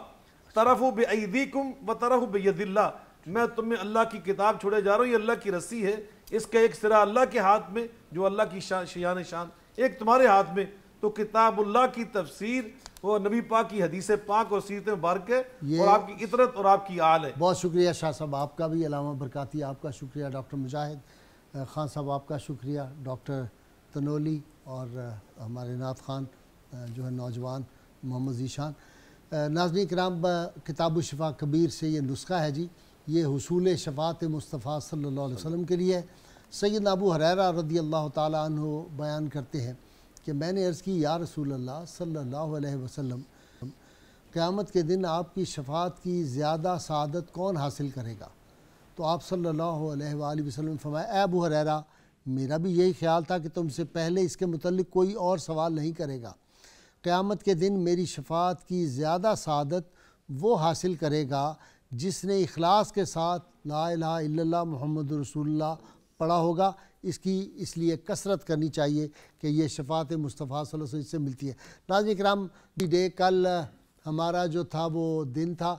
तरफ बेदीकुम व तरफ बेदिल्ला मैं तुम्हें अल्लाह की किताब छोड़े जा रहा हूँ ये अल्लाह की रस्सी है इसका एक सिरा अल्लाह के हाथ में जो अल्लाह की शान शान एक तुम्हारे हाथ में तो किताबुल्ला की तफसीर वो नबी पाक की हदीस पाक और सीरत मुबारक के और आपकी इतरत और आपकी आल है बहुत शुक्रिया शाह साहब आपका भी अलामा बरकती आपका शुक्रिया डॉक्टर मुजाहिद खान साहब आपका शुक्रिया डॉक्टर तनोली और हमारे नाथ खान जो है नौजवान मोहम्मद ईशान नाजनी कराम किताब शफा कबीर से ये नुस्खा है जी ये हसूल शफात मुस्तफ़ा सल्ला वसम के लिए सैद अबू हर रदी अल्लाह तु बयान करते हैं कि मैंने अर्ज़ की या रसूल अल्लाह सल्लल्लाहु अलैहि वसल्लम क़यामत के दिन आपकी शफात की ज़्यादा सादत कौन हासिल करेगा तो आप सल्लल्लाहु अलैहि वसल्लम फरमाया अबू हरेरा मेरा भी यही ख्याल था कि तुमसे पहले इसके मतलब कोई और सवाल नहीं करेगा क़्यामत के दिन मेरी शफात की ज़्यादा सादत वो हासिल करेगा जिसने इखलास के साथ ला इला मोहम्मद रसूलुल्लाह पड़ा होगा इसकी इसलिए कसरत करनी चाहिए कि ये शफात मुस्तफ़ा वसल्लम से मिलती है नाजिक कराम डे कल हमारा जो था वो दिन था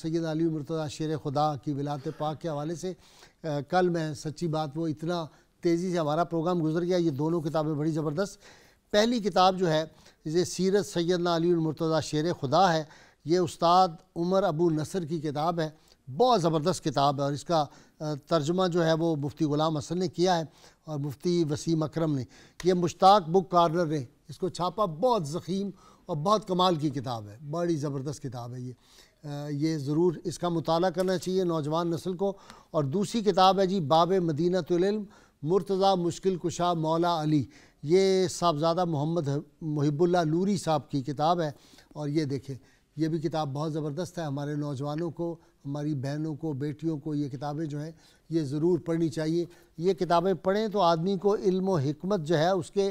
सैयद अली मुर्तज़ा शेर खुदा की विलात पाक के हवाले से आ, कल मैं सच्ची बात वो इतना तेज़ी से हमारा प्रोग्राम गुजर गया ये दोनों किताबें बड़ी ज़बरदस्त पहली किताब जो है ये सीरत सैदना अली मुर्तज़ा शेर खुदा है ये उस्ताद उमर अबू नसर की किताब है बहुत ज़बरदस्त किताब है और इसका तर्जमा जो है वो मुफ्ती ग़ुलाम हसन ने किया है और मुफ्ती वसीम अकरम ने यह मुश्ताक बुक कार्नर ने इसको छापा बहुत ज़ख़ीम और बहुत कमाल की किताब है बड़ी ज़बरदस्त किताब है ये ये ज़रूर इसका मताल करना चाहिए नौजवान नस्ल को और दूसरी किताब है जी बाब मदीना तुल्म मुर्तज़ा मुश्किल कुशा मौला अली ये साहबजादा मोहम्मद महिबुल्ला लूरी साहब की किताब है और ये देखें यह भी किताब बहुत ज़बरदस्त है हमारे नौजवानों को हमारी बहनों को बेटियों को ये किताबें जो हैं ये ज़रूर पढ़नी चाहिए ये किताबें पढ़ें तो आदमी को इल्म हमत जो है उसके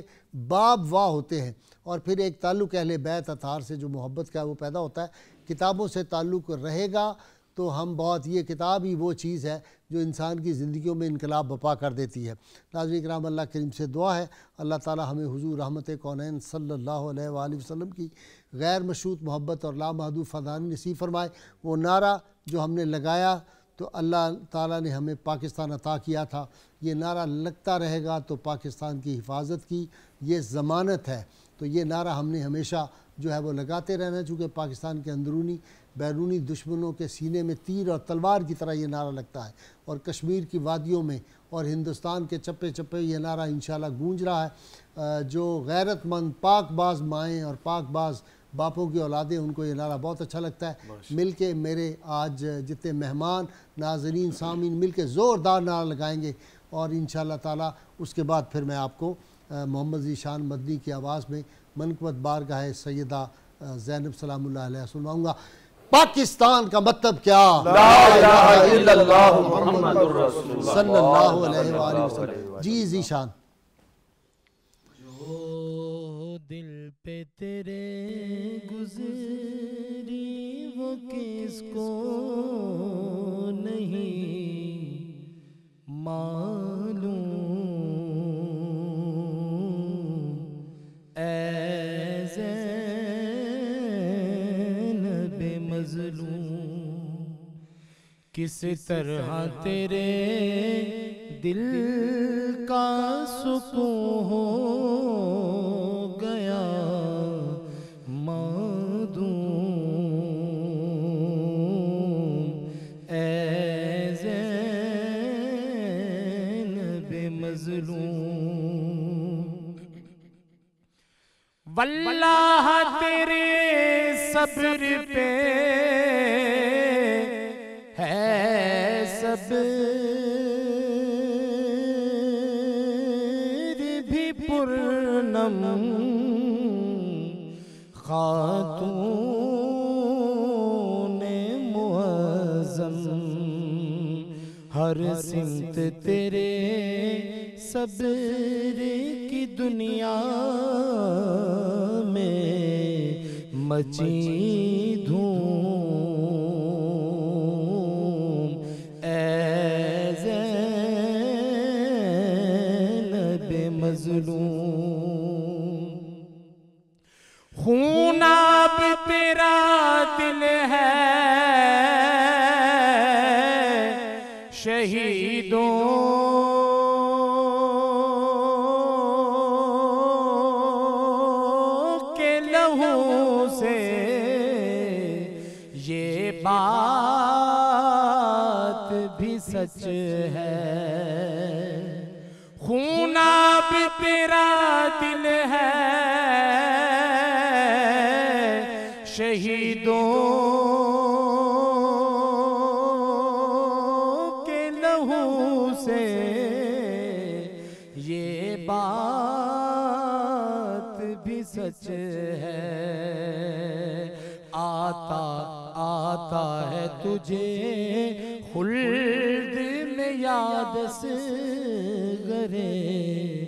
बाब वाह होते हैं और फिर एक ताल्लुक़ अहल बैत अतार से जो मोहब्बत का है वो पैदा होता है किताबों से ताल्लुक़ रहेगा तो हम बहुत ये किताब ही वो चीज़ है जो इंसान की ज़िंदगी में इनकलाब बपा कर देती है नाजरी कराम अल्लाह करीम से दुआ है अल्लाह ताली हमें हजू रहमत कौन सल्ला वसम की गैर मशरूत मोहब्बत और लामहदूद फ़दान नसीब फरमाए वो नारा जो हमने लगाया तो अल्लाह ताला ने हमें पाकिस्तान अता किया था ये नारा लगता रहेगा तो पाकिस्तान की हिफाजत की ये ज़मानत है तो ये नारा हमने हमेशा जो है वो लगाते रहना चूँकि पाकिस्तान के अंदरूनी बैरूनी दुश्मनों के सीने में तीर और तलवार की तरह ये नारा लगता है और कश्मीर की वादियों में और हिंदुस्तान के चप्पे चप्पे ये नारा इन गूंज रहा है जो गैरतमंद पाक बाज़ माएँ और पाक बाज़ बापों की औलादें उनको ये नारा बहुत अच्छा लगता है मिल के मेरे आज जितने मेहमान नाजरीन सामीन मिल के ज़ोरदार नारा लगाएँगे और इन ताला उसके बाद फिर मैं आपको मोहम्मद ईशान मदनी की आवाज़ में मनकमत बार गाह सैदा जैनब सलाम सुनवाऊँगा पाकिस्तान का मतलब क्या जी ज़ीशान पे तेरे गुजरी वो किसको नहीं मालूम ऐन बेमजलूम किस तरह तेरे दिल का सुकून हो वल्लाह तेरे सब्र पे है सब भी पूर्णम खातून मुआजम हर सिमत तेरे सब्र दुनिया में मची धूम ऐब मजलू खूना तेरा दिल है आता है तुझे खुल्द में याद से गरे